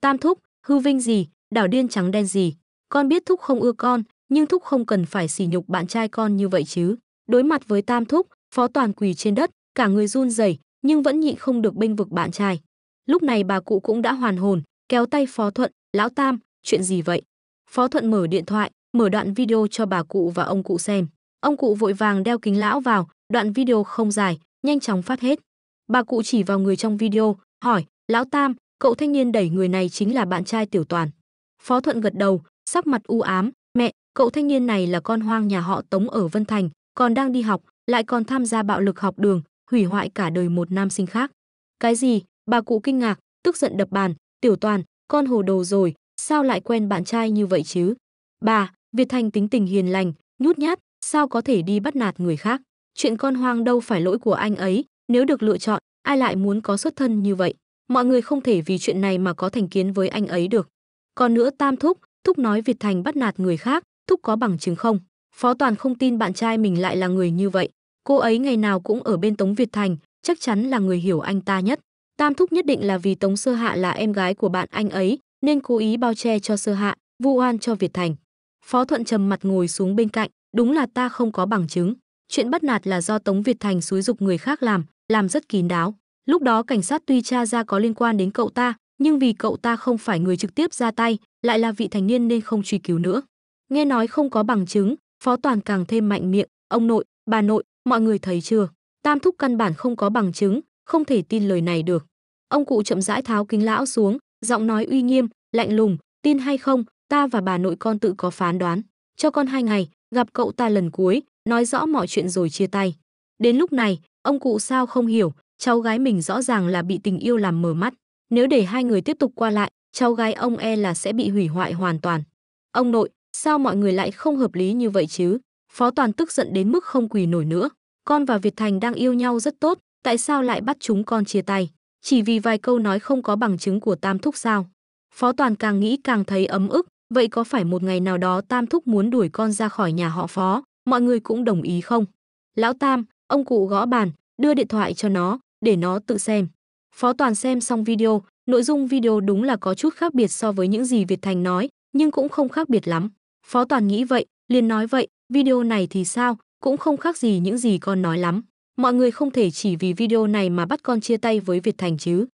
tam thúc hư vinh gì đảo điên trắng đen gì con biết thúc không ưa con nhưng thúc không cần phải sỉ nhục bạn trai con như vậy chứ đối mặt với tam thúc phó toàn quỳ trên đất cả người run rẩy nhưng vẫn nhịn không được bênh vực bạn trai lúc này bà cụ cũng đã hoàn hồn kéo tay Phó Thuận, "Lão Tam, chuyện gì vậy?" Phó Thuận mở điện thoại, mở đoạn video cho bà cụ và ông cụ xem. Ông cụ vội vàng đeo kính lão vào, đoạn video không dài, nhanh chóng phát hết. Bà cụ chỉ vào người trong video, hỏi, "Lão Tam, cậu thanh niên đẩy người này chính là bạn trai Tiểu Toàn?" Phó Thuận gật đầu, sắc mặt u ám, "Mẹ, cậu thanh niên này là con hoang nhà họ Tống ở Vân Thành, còn đang đi học, lại còn tham gia bạo lực học đường, hủy hoại cả đời một nam sinh khác." "Cái gì?" Bà cụ kinh ngạc, tức giận đập bàn, Tiểu Toàn, con hồ đồ rồi, sao lại quen bạn trai như vậy chứ? Bà, Việt Thành tính tình hiền lành, nhút nhát, sao có thể đi bắt nạt người khác? Chuyện con hoang đâu phải lỗi của anh ấy, nếu được lựa chọn, ai lại muốn có xuất thân như vậy? Mọi người không thể vì chuyện này mà có thành kiến với anh ấy được. Còn nữa Tam Thúc, Thúc nói Việt Thành bắt nạt người khác, Thúc có bằng chứng không? Phó Toàn không tin bạn trai mình lại là người như vậy. Cô ấy ngày nào cũng ở bên Tống Việt Thành, chắc chắn là người hiểu anh ta nhất. Tam thúc nhất định là vì Tống Sơ Hạ là em gái của bạn anh ấy, nên cố ý bao che cho Sơ Hạ, vu oan cho Việt Thành. Phó Thuận trầm mặt ngồi xuống bên cạnh, đúng là ta không có bằng chứng. Chuyện bắt nạt là do Tống Việt Thành xúi dục người khác làm, làm rất kín đáo. Lúc đó cảnh sát tuy tra ra có liên quan đến cậu ta, nhưng vì cậu ta không phải người trực tiếp ra tay, lại là vị thành niên nên không truy cứu nữa. Nghe nói không có bằng chứng, Phó Toàn càng thêm mạnh miệng, ông nội, bà nội, mọi người thấy chưa? Tam thúc căn bản không có bằng chứng, không thể tin lời này được. Ông cụ chậm rãi tháo kính lão xuống, giọng nói uy nghiêm, lạnh lùng, tin hay không, ta và bà nội con tự có phán đoán. Cho con hai ngày, gặp cậu ta lần cuối, nói rõ mọi chuyện rồi chia tay. Đến lúc này, ông cụ sao không hiểu, cháu gái mình rõ ràng là bị tình yêu làm mờ mắt. Nếu để hai người tiếp tục qua lại, cháu gái ông e là sẽ bị hủy hoại hoàn toàn. Ông nội, sao mọi người lại không hợp lý như vậy chứ? Phó Toàn tức giận đến mức không quỳ nổi nữa. Con và Việt Thành đang yêu nhau rất tốt, tại sao lại bắt chúng con chia tay? Chỉ vì vài câu nói không có bằng chứng của Tam Thúc sao? Phó Toàn càng nghĩ càng thấy ấm ức, vậy có phải một ngày nào đó Tam Thúc muốn đuổi con ra khỏi nhà họ Phó, mọi người cũng đồng ý không? Lão Tam, ông cụ gõ bàn, đưa điện thoại cho nó, để nó tự xem. Phó Toàn xem xong video, nội dung video đúng là có chút khác biệt so với những gì Việt Thành nói, nhưng cũng không khác biệt lắm. Phó Toàn nghĩ vậy, liền nói vậy, video này thì sao, cũng không khác gì những gì con nói lắm. Mọi người không thể chỉ vì video này mà bắt con chia tay với Việt Thành chứ.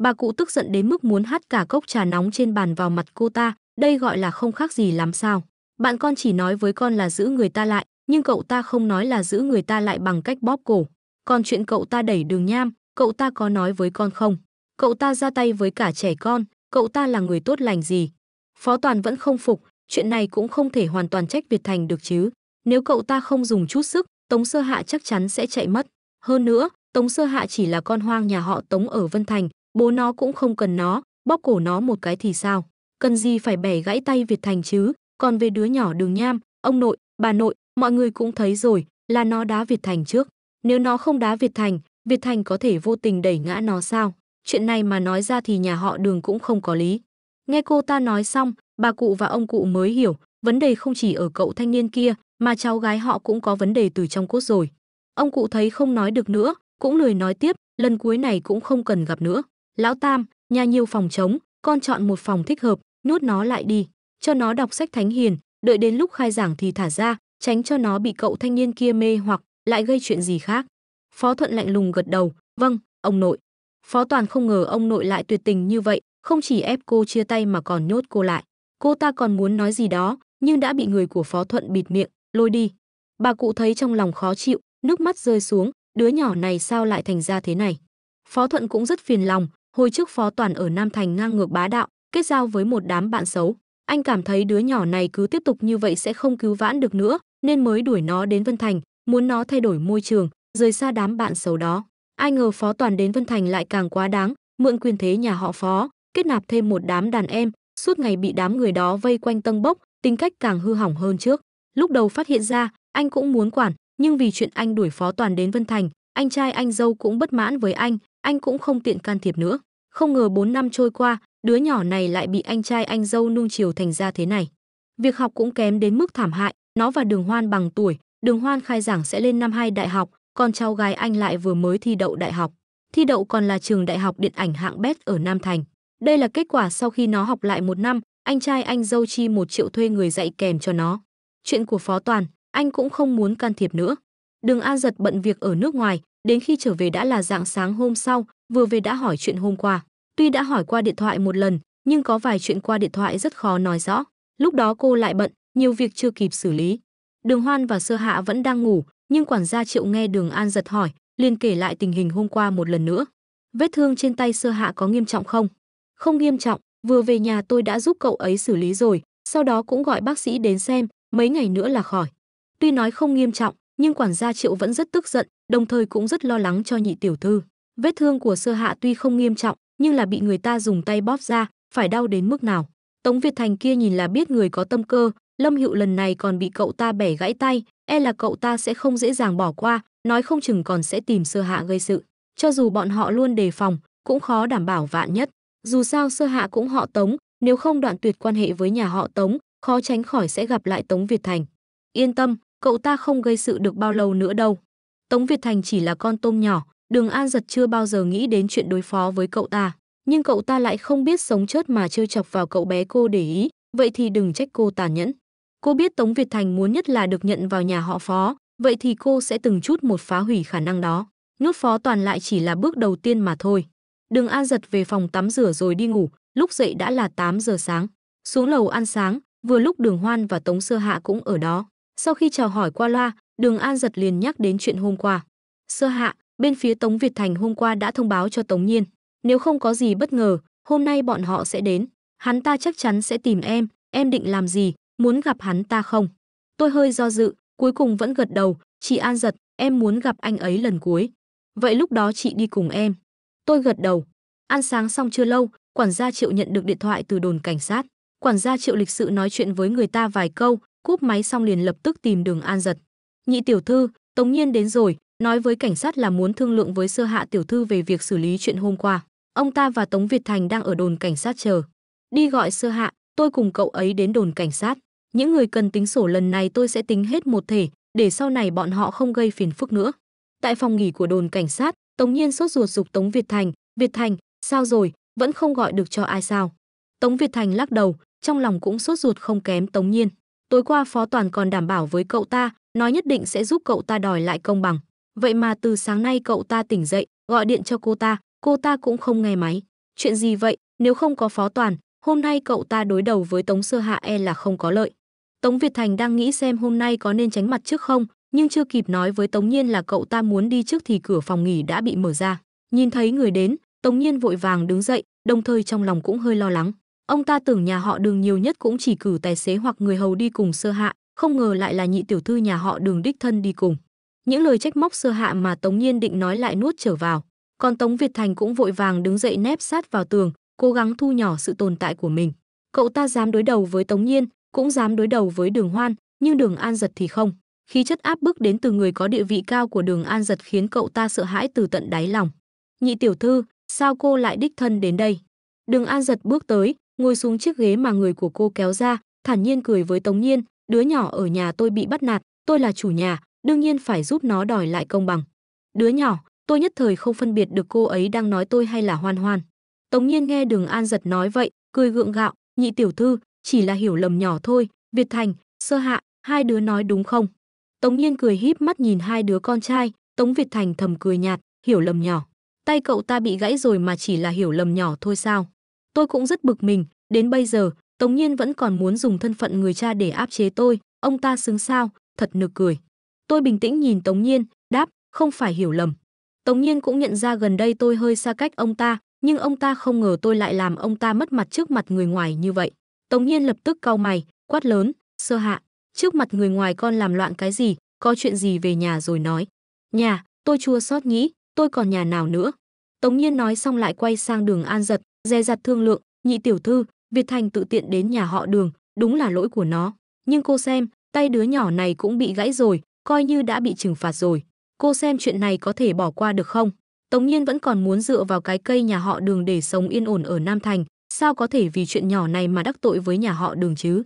Bà cụ tức giận đến mức muốn hát cả cốc trà nóng trên bàn vào mặt cô ta, đây gọi là không khác gì lắm sao. Bạn con chỉ nói với con là giữ người ta lại, nhưng cậu ta không nói là giữ người ta lại bằng cách bóp cổ. Còn chuyện cậu ta đẩy đường nham, cậu ta có nói với con không? Cậu ta ra tay với cả trẻ con, cậu ta là người tốt lành gì? Phó Toàn vẫn không phục, chuyện này cũng không thể hoàn toàn trách Việt Thành được chứ. Nếu cậu ta không dùng chút sức, Tống Sơ Hạ chắc chắn sẽ chạy mất. Hơn nữa, Tống Sơ Hạ chỉ là con hoang nhà họ Tống ở Vân Thành, bố nó cũng không cần nó, bóp cổ nó một cái thì sao? Cần gì phải bẻ gãy tay Việt Thành chứ? Còn về đứa nhỏ đường nham, ông nội, bà nội, mọi người cũng thấy rồi, là nó đá Việt Thành trước. Nếu nó không đá Việt Thành, Việt Thành có thể vô tình đẩy ngã nó sao? Chuyện này mà nói ra thì nhà họ đường cũng không có lý. Nghe cô ta nói xong, bà cụ và ông cụ mới hiểu, vấn đề không chỉ ở cậu thanh niên kia, mà cháu gái họ cũng có vấn đề từ trong cốt rồi. Ông cụ thấy không nói được nữa, cũng lười nói tiếp, lần cuối này cũng không cần gặp nữa. Lão Tam, nhà nhiều phòng trống, con chọn một phòng thích hợp, nhốt nó lại đi, cho nó đọc sách thánh hiền, đợi đến lúc khai giảng thì thả ra, tránh cho nó bị cậu thanh niên kia mê hoặc lại gây chuyện gì khác. Phó Thuận lạnh lùng gật đầu, "Vâng, ông nội." Phó Toàn không ngờ ông nội lại tuyệt tình như vậy, không chỉ ép cô chia tay mà còn nhốt cô lại. Cô ta còn muốn nói gì đó, nhưng đã bị người của Phó Thuận bịt miệng, lôi đi. Bà cụ thấy trong lòng khó chịu, nước mắt rơi xuống, đứa nhỏ này sao lại thành ra thế này. Phó Thuận cũng rất phiền lòng, hồi trước Phó Toàn ở Nam Thành ngang ngược bá đạo, kết giao với một đám bạn xấu. Anh cảm thấy đứa nhỏ này cứ tiếp tục như vậy sẽ không cứu vãn được nữa, nên mới đuổi nó đến Vân Thành, muốn nó thay đổi môi trường, rời xa đám bạn xấu đó. Ai ngờ Phó Toàn đến Vân Thành lại càng quá đáng, mượn quyền thế nhà họ Phó, kết nạp thêm một đám đàn em, suốt ngày bị đám người đó vây quanh tâng bốc, tính cách càng hư hỏng hơn trước lúc đầu phát hiện ra anh cũng muốn quản nhưng vì chuyện anh đuổi phó toàn đến vân thành anh trai anh dâu cũng bất mãn với anh anh cũng không tiện can thiệp nữa không ngờ 4 năm trôi qua đứa nhỏ này lại bị anh trai anh dâu nung chiều thành ra thế này việc học cũng kém đến mức thảm hại nó và đường hoan bằng tuổi đường hoan khai giảng sẽ lên năm hai đại học còn cháu gái anh lại vừa mới thi đậu đại học thi đậu còn là trường đại học điện ảnh hạng bét ở nam thành đây là kết quả sau khi nó học lại một năm anh trai anh dâu chi một triệu thuê người dạy kèm cho nó chuyện của Phó Toàn, anh cũng không muốn can thiệp nữa. Đường An giật bận việc ở nước ngoài, đến khi trở về đã là dạng sáng hôm sau, vừa về đã hỏi chuyện hôm qua. Tuy đã hỏi qua điện thoại một lần, nhưng có vài chuyện qua điện thoại rất khó nói rõ. Lúc đó cô lại bận, nhiều việc chưa kịp xử lý. Đường Hoan và Sơ Hạ vẫn đang ngủ, nhưng quản gia Triệu nghe Đường An giật hỏi, liền kể lại tình hình hôm qua một lần nữa. Vết thương trên tay Sơ Hạ có nghiêm trọng không? Không nghiêm trọng, vừa về nhà tôi đã giúp cậu ấy xử lý rồi, sau đó cũng gọi bác sĩ đến xem, mấy ngày nữa là khỏi tuy nói không nghiêm trọng nhưng quản gia triệu vẫn rất tức giận đồng thời cũng rất lo lắng cho nhị tiểu thư vết thương của sơ hạ tuy không nghiêm trọng nhưng là bị người ta dùng tay bóp ra phải đau đến mức nào tống việt thành kia nhìn là biết người có tâm cơ lâm hiệu lần này còn bị cậu ta bẻ gãy tay e là cậu ta sẽ không dễ dàng bỏ qua nói không chừng còn sẽ tìm sơ hạ gây sự cho dù bọn họ luôn đề phòng cũng khó đảm bảo vạn nhất dù sao sơ hạ cũng họ tống nếu không đoạn tuyệt quan hệ với nhà họ tống khó tránh khỏi sẽ gặp lại Tống Việt Thành. Yên tâm, cậu ta không gây sự được bao lâu nữa đâu. Tống Việt Thành chỉ là con tôm nhỏ, Đường An giật chưa bao giờ nghĩ đến chuyện đối phó với cậu ta, nhưng cậu ta lại không biết sống chết mà trêu chọc vào cậu bé cô để ý, vậy thì đừng trách cô tàn nhẫn. Cô biết Tống Việt Thành muốn nhất là được nhận vào nhà họ phó, vậy thì cô sẽ từng chút một phá hủy khả năng đó. Nút phó toàn lại chỉ là bước đầu tiên mà thôi. Đường An giật về phòng tắm rửa rồi đi ngủ, lúc dậy đã là 8 giờ sáng. Xuống lầu ăn sáng, Vừa lúc Đường Hoan và Tống Sơ Hạ cũng ở đó. Sau khi chào hỏi qua loa, Đường An giật liền nhắc đến chuyện hôm qua. Sơ Hạ, bên phía Tống Việt Thành hôm qua đã thông báo cho Tống Nhiên. Nếu không có gì bất ngờ, hôm nay bọn họ sẽ đến. Hắn ta chắc chắn sẽ tìm em, em định làm gì, muốn gặp hắn ta không? Tôi hơi do dự, cuối cùng vẫn gật đầu, chị An giật, em muốn gặp anh ấy lần cuối. Vậy lúc đó chị đi cùng em. Tôi gật đầu. Ăn sáng xong chưa lâu, quản gia Triệu nhận được điện thoại từ đồn cảnh sát quản gia triệu lịch sự nói chuyện với người ta vài câu cúp máy xong liền lập tức tìm đường an giật nhị tiểu thư tống nhiên đến rồi nói với cảnh sát là muốn thương lượng với sơ hạ tiểu thư về việc xử lý chuyện hôm qua ông ta và tống việt thành đang ở đồn cảnh sát chờ đi gọi sơ hạ tôi cùng cậu ấy đến đồn cảnh sát những người cần tính sổ lần này tôi sẽ tính hết một thể để sau này bọn họ không gây phiền phức nữa tại phòng nghỉ của đồn cảnh sát tống nhiên sốt ruột dục tống việt thành việt thành sao rồi vẫn không gọi được cho ai sao tống việt thành lắc đầu trong lòng cũng sốt ruột không kém Tống Nhiên. Tối qua Phó Toàn còn đảm bảo với cậu ta, nói nhất định sẽ giúp cậu ta đòi lại công bằng. Vậy mà từ sáng nay cậu ta tỉnh dậy, gọi điện cho cô ta, cô ta cũng không nghe máy. Chuyện gì vậy, nếu không có Phó Toàn, hôm nay cậu ta đối đầu với Tống Sơ Hạ e là không có lợi. Tống Việt Thành đang nghĩ xem hôm nay có nên tránh mặt trước không, nhưng chưa kịp nói với Tống Nhiên là cậu ta muốn đi trước thì cửa phòng nghỉ đã bị mở ra. Nhìn thấy người đến, Tống Nhiên vội vàng đứng dậy, đồng thời trong lòng cũng hơi lo lắng. Ông ta tưởng nhà họ Đường nhiều nhất cũng chỉ cử tài xế hoặc người hầu đi cùng sơ hạ, không ngờ lại là nhị tiểu thư nhà họ Đường đích thân đi cùng. Những lời trách móc sơ hạ mà Tống Nhiên định nói lại nuốt trở vào. Còn Tống Việt Thành cũng vội vàng đứng dậy nép sát vào tường, cố gắng thu nhỏ sự tồn tại của mình. Cậu ta dám đối đầu với Tống Nhiên, cũng dám đối đầu với Đường Hoan, nhưng Đường An Giật thì không. Khí chất áp bức đến từ người có địa vị cao của Đường An Giật khiến cậu ta sợ hãi từ tận đáy lòng. "Nhị tiểu thư, sao cô lại đích thân đến đây?" Đường An Giật bước tới, ngồi xuống chiếc ghế mà người của cô kéo ra, thản nhiên cười với Tống Nhiên, đứa nhỏ ở nhà tôi bị bắt nạt, tôi là chủ nhà, đương nhiên phải giúp nó đòi lại công bằng. Đứa nhỏ, tôi nhất thời không phân biệt được cô ấy đang nói tôi hay là Hoan Hoan. Tống Nhiên nghe Đường An giật nói vậy, cười gượng gạo, nhị tiểu thư, chỉ là hiểu lầm nhỏ thôi, Việt Thành, Sơ Hạ, hai đứa nói đúng không? Tống Nhiên cười híp mắt nhìn hai đứa con trai, Tống Việt Thành thầm cười nhạt, hiểu lầm nhỏ. Tay cậu ta bị gãy rồi mà chỉ là hiểu lầm nhỏ thôi sao? Tôi cũng rất bực mình, đến bây giờ, Tống Nhiên vẫn còn muốn dùng thân phận người cha để áp chế tôi, ông ta xứng sao, thật nực cười. Tôi bình tĩnh nhìn Tống Nhiên, đáp, không phải hiểu lầm. Tống Nhiên cũng nhận ra gần đây tôi hơi xa cách ông ta, nhưng ông ta không ngờ tôi lại làm ông ta mất mặt trước mặt người ngoài như vậy. Tống Nhiên lập tức cau mày, quát lớn, sơ hạ, trước mặt người ngoài con làm loạn cái gì, có chuyện gì về nhà rồi nói. Nhà, tôi chua xót nghĩ, tôi còn nhà nào nữa. Tống Nhiên nói xong lại quay sang đường An Giật, dè dặt thương lượng, nhị tiểu thư, Việt Thành tự tiện đến nhà họ đường, đúng là lỗi của nó. Nhưng cô xem, tay đứa nhỏ này cũng bị gãy rồi, coi như đã bị trừng phạt rồi. Cô xem chuyện này có thể bỏ qua được không? Tống Nhiên vẫn còn muốn dựa vào cái cây nhà họ đường để sống yên ổn ở Nam Thành, sao có thể vì chuyện nhỏ này mà đắc tội với nhà họ đường chứ?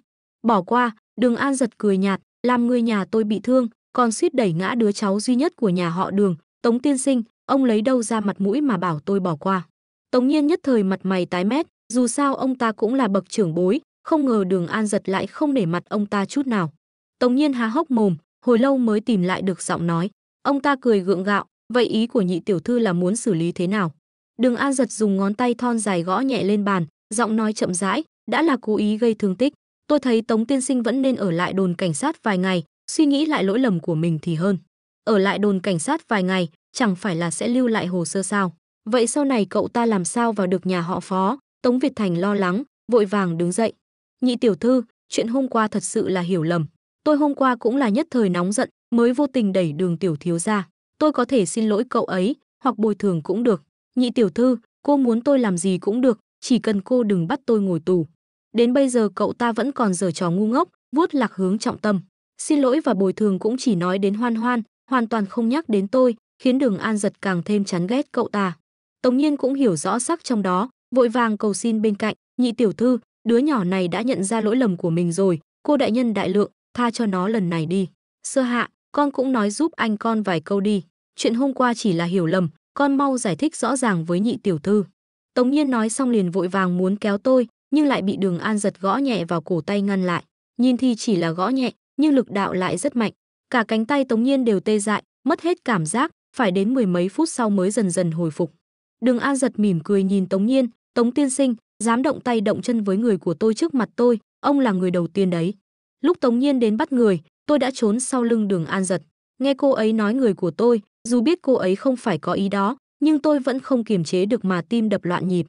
Bỏ qua, đường An giật cười nhạt, làm người nhà tôi bị thương, còn suýt đẩy ngã đứa cháu duy nhất của nhà họ đường, Tống Tiên Sinh, ông lấy đâu ra mặt mũi mà bảo tôi bỏ qua. Tống Nhiên nhất thời mặt mày tái mét, dù sao ông ta cũng là bậc trưởng bối, không ngờ Đường An giật lại không để mặt ông ta chút nào. Tống Nhiên há hốc mồm, hồi lâu mới tìm lại được giọng nói. Ông ta cười gượng gạo, vậy ý của nhị tiểu thư là muốn xử lý thế nào? Đường An giật dùng ngón tay thon dài gõ nhẹ lên bàn, giọng nói chậm rãi, đã là cố ý gây thương tích. Tôi thấy Tống Tiên Sinh vẫn nên ở lại đồn cảnh sát vài ngày, suy nghĩ lại lỗi lầm của mình thì hơn. Ở lại đồn cảnh sát vài ngày, chẳng phải là sẽ lưu lại hồ sơ sao? Vậy sau này cậu ta làm sao vào được nhà họ phó? Tống Việt Thành lo lắng, vội vàng đứng dậy. Nhị tiểu thư, chuyện hôm qua thật sự là hiểu lầm. Tôi hôm qua cũng là nhất thời nóng giận, mới vô tình đẩy đường tiểu thiếu ra. Tôi có thể xin lỗi cậu ấy, hoặc bồi thường cũng được. Nhị tiểu thư, cô muốn tôi làm gì cũng được, chỉ cần cô đừng bắt tôi ngồi tù. Đến bây giờ cậu ta vẫn còn giở trò ngu ngốc, vuốt lạc hướng trọng tâm. Xin lỗi và bồi thường cũng chỉ nói đến hoan hoan, hoàn toàn không nhắc đến tôi, khiến đường an giật càng thêm chán ghét cậu ta. Tống Nhiên cũng hiểu rõ sắc trong đó, vội vàng cầu xin bên cạnh, "Nhị tiểu thư, đứa nhỏ này đã nhận ra lỗi lầm của mình rồi, cô đại nhân đại lượng, tha cho nó lần này đi." Sơ Hạ, con cũng nói giúp anh con vài câu đi, chuyện hôm qua chỉ là hiểu lầm, con mau giải thích rõ ràng với nhị tiểu thư. Tống Nhiên nói xong liền vội vàng muốn kéo tôi, nhưng lại bị Đường An giật gõ nhẹ vào cổ tay ngăn lại. Nhìn thì chỉ là gõ nhẹ, nhưng lực đạo lại rất mạnh, cả cánh tay Tống Nhiên đều tê dại, mất hết cảm giác, phải đến mười mấy phút sau mới dần dần hồi phục. Đường An giật mỉm cười nhìn Tống Nhiên, "Tống tiên sinh, dám động tay động chân với người của tôi trước mặt tôi, ông là người đầu tiên đấy." Lúc Tống Nhiên đến bắt người, tôi đã trốn sau lưng Đường An giật. Nghe cô ấy nói người của tôi, dù biết cô ấy không phải có ý đó, nhưng tôi vẫn không kiềm chế được mà tim đập loạn nhịp.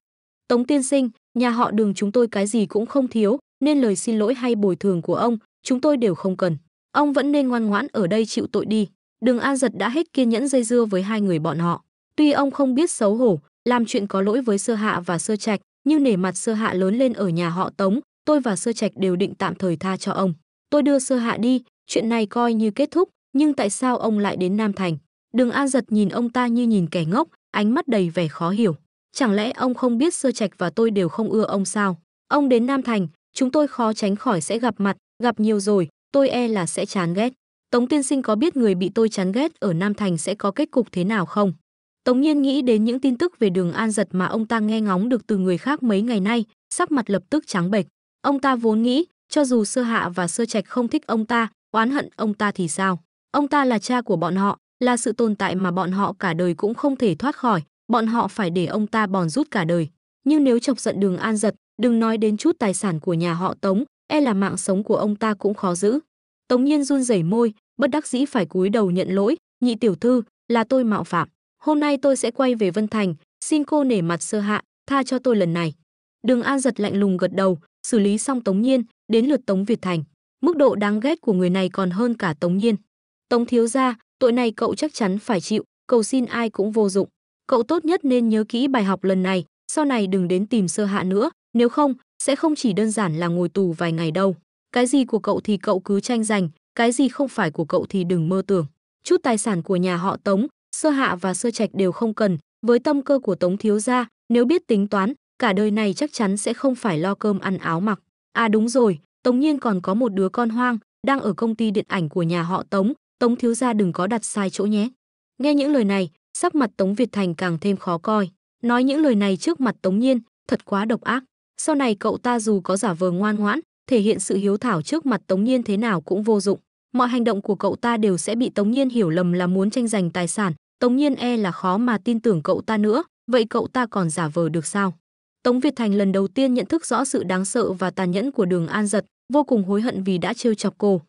Tống tiên sinh, nhà họ Đường chúng tôi cái gì cũng không thiếu, nên lời xin lỗi hay bồi thường của ông, chúng tôi đều không cần. Ông vẫn nên ngoan ngoãn ở đây chịu tội đi. Đường An giật đã hết kiên nhẫn dây dưa với hai người bọn họ. Tuy ông không biết xấu hổ, làm chuyện có lỗi với Sơ Hạ và Sơ Trạch, nhưng nể mặt Sơ Hạ lớn lên ở nhà họ Tống, tôi và Sơ Trạch đều định tạm thời tha cho ông. Tôi đưa Sơ Hạ đi, chuyện này coi như kết thúc, nhưng tại sao ông lại đến Nam Thành? Đường An giật nhìn ông ta như nhìn kẻ ngốc, ánh mắt đầy vẻ khó hiểu. Chẳng lẽ ông không biết Sơ Trạch và tôi đều không ưa ông sao? Ông đến Nam Thành, chúng tôi khó tránh khỏi sẽ gặp mặt, gặp nhiều rồi, tôi e là sẽ chán ghét. Tống tiên sinh có biết người bị tôi chán ghét ở Nam Thành sẽ có kết cục thế nào không? Tống Nhiên nghĩ đến những tin tức về đường An Giật mà ông ta nghe ngóng được từ người khác mấy ngày nay, sắc mặt lập tức trắng bệch. Ông ta vốn nghĩ, cho dù Sơ Hạ và Sơ Trạch không thích ông ta, oán hận ông ta thì sao? Ông ta là cha của bọn họ, là sự tồn tại mà bọn họ cả đời cũng không thể thoát khỏi, bọn họ phải để ông ta bòn rút cả đời. Nhưng nếu chọc giận đường An Giật, đừng nói đến chút tài sản của nhà họ Tống, e là mạng sống của ông ta cũng khó giữ. Tống Nhiên run rẩy môi, bất đắc dĩ phải cúi đầu nhận lỗi, nhị tiểu thư, là tôi mạo phạm. Hôm nay tôi sẽ quay về Vân Thành, xin cô nể mặt sơ hạ, tha cho tôi lần này. Đường An giật lạnh lùng gật đầu, xử lý xong Tống Nhiên, đến lượt Tống Việt Thành. Mức độ đáng ghét của người này còn hơn cả Tống Nhiên. Tống thiếu gia, tội này cậu chắc chắn phải chịu, cầu xin ai cũng vô dụng. Cậu tốt nhất nên nhớ kỹ bài học lần này, sau này đừng đến tìm sơ hạ nữa, nếu không, sẽ không chỉ đơn giản là ngồi tù vài ngày đâu. Cái gì của cậu thì cậu cứ tranh giành, cái gì không phải của cậu thì đừng mơ tưởng. Chút tài sản của nhà họ Tống, sơ hạ và sơ trạch đều không cần với tâm cơ của tống thiếu gia nếu biết tính toán cả đời này chắc chắn sẽ không phải lo cơm ăn áo mặc à đúng rồi tống nhiên còn có một đứa con hoang đang ở công ty điện ảnh của nhà họ tống tống thiếu gia đừng có đặt sai chỗ nhé nghe những lời này sắc mặt tống việt thành càng thêm khó coi nói những lời này trước mặt tống nhiên thật quá độc ác sau này cậu ta dù có giả vờ ngoan ngoãn thể hiện sự hiếu thảo trước mặt tống nhiên thế nào cũng vô dụng mọi hành động của cậu ta đều sẽ bị tống nhiên hiểu lầm là muốn tranh giành tài sản Tống Nhiên e là khó mà tin tưởng cậu ta nữa, vậy cậu ta còn giả vờ được sao? Tống Việt Thành lần đầu tiên nhận thức rõ sự đáng sợ và tàn nhẫn của đường An Giật, vô cùng hối hận vì đã trêu chọc cô.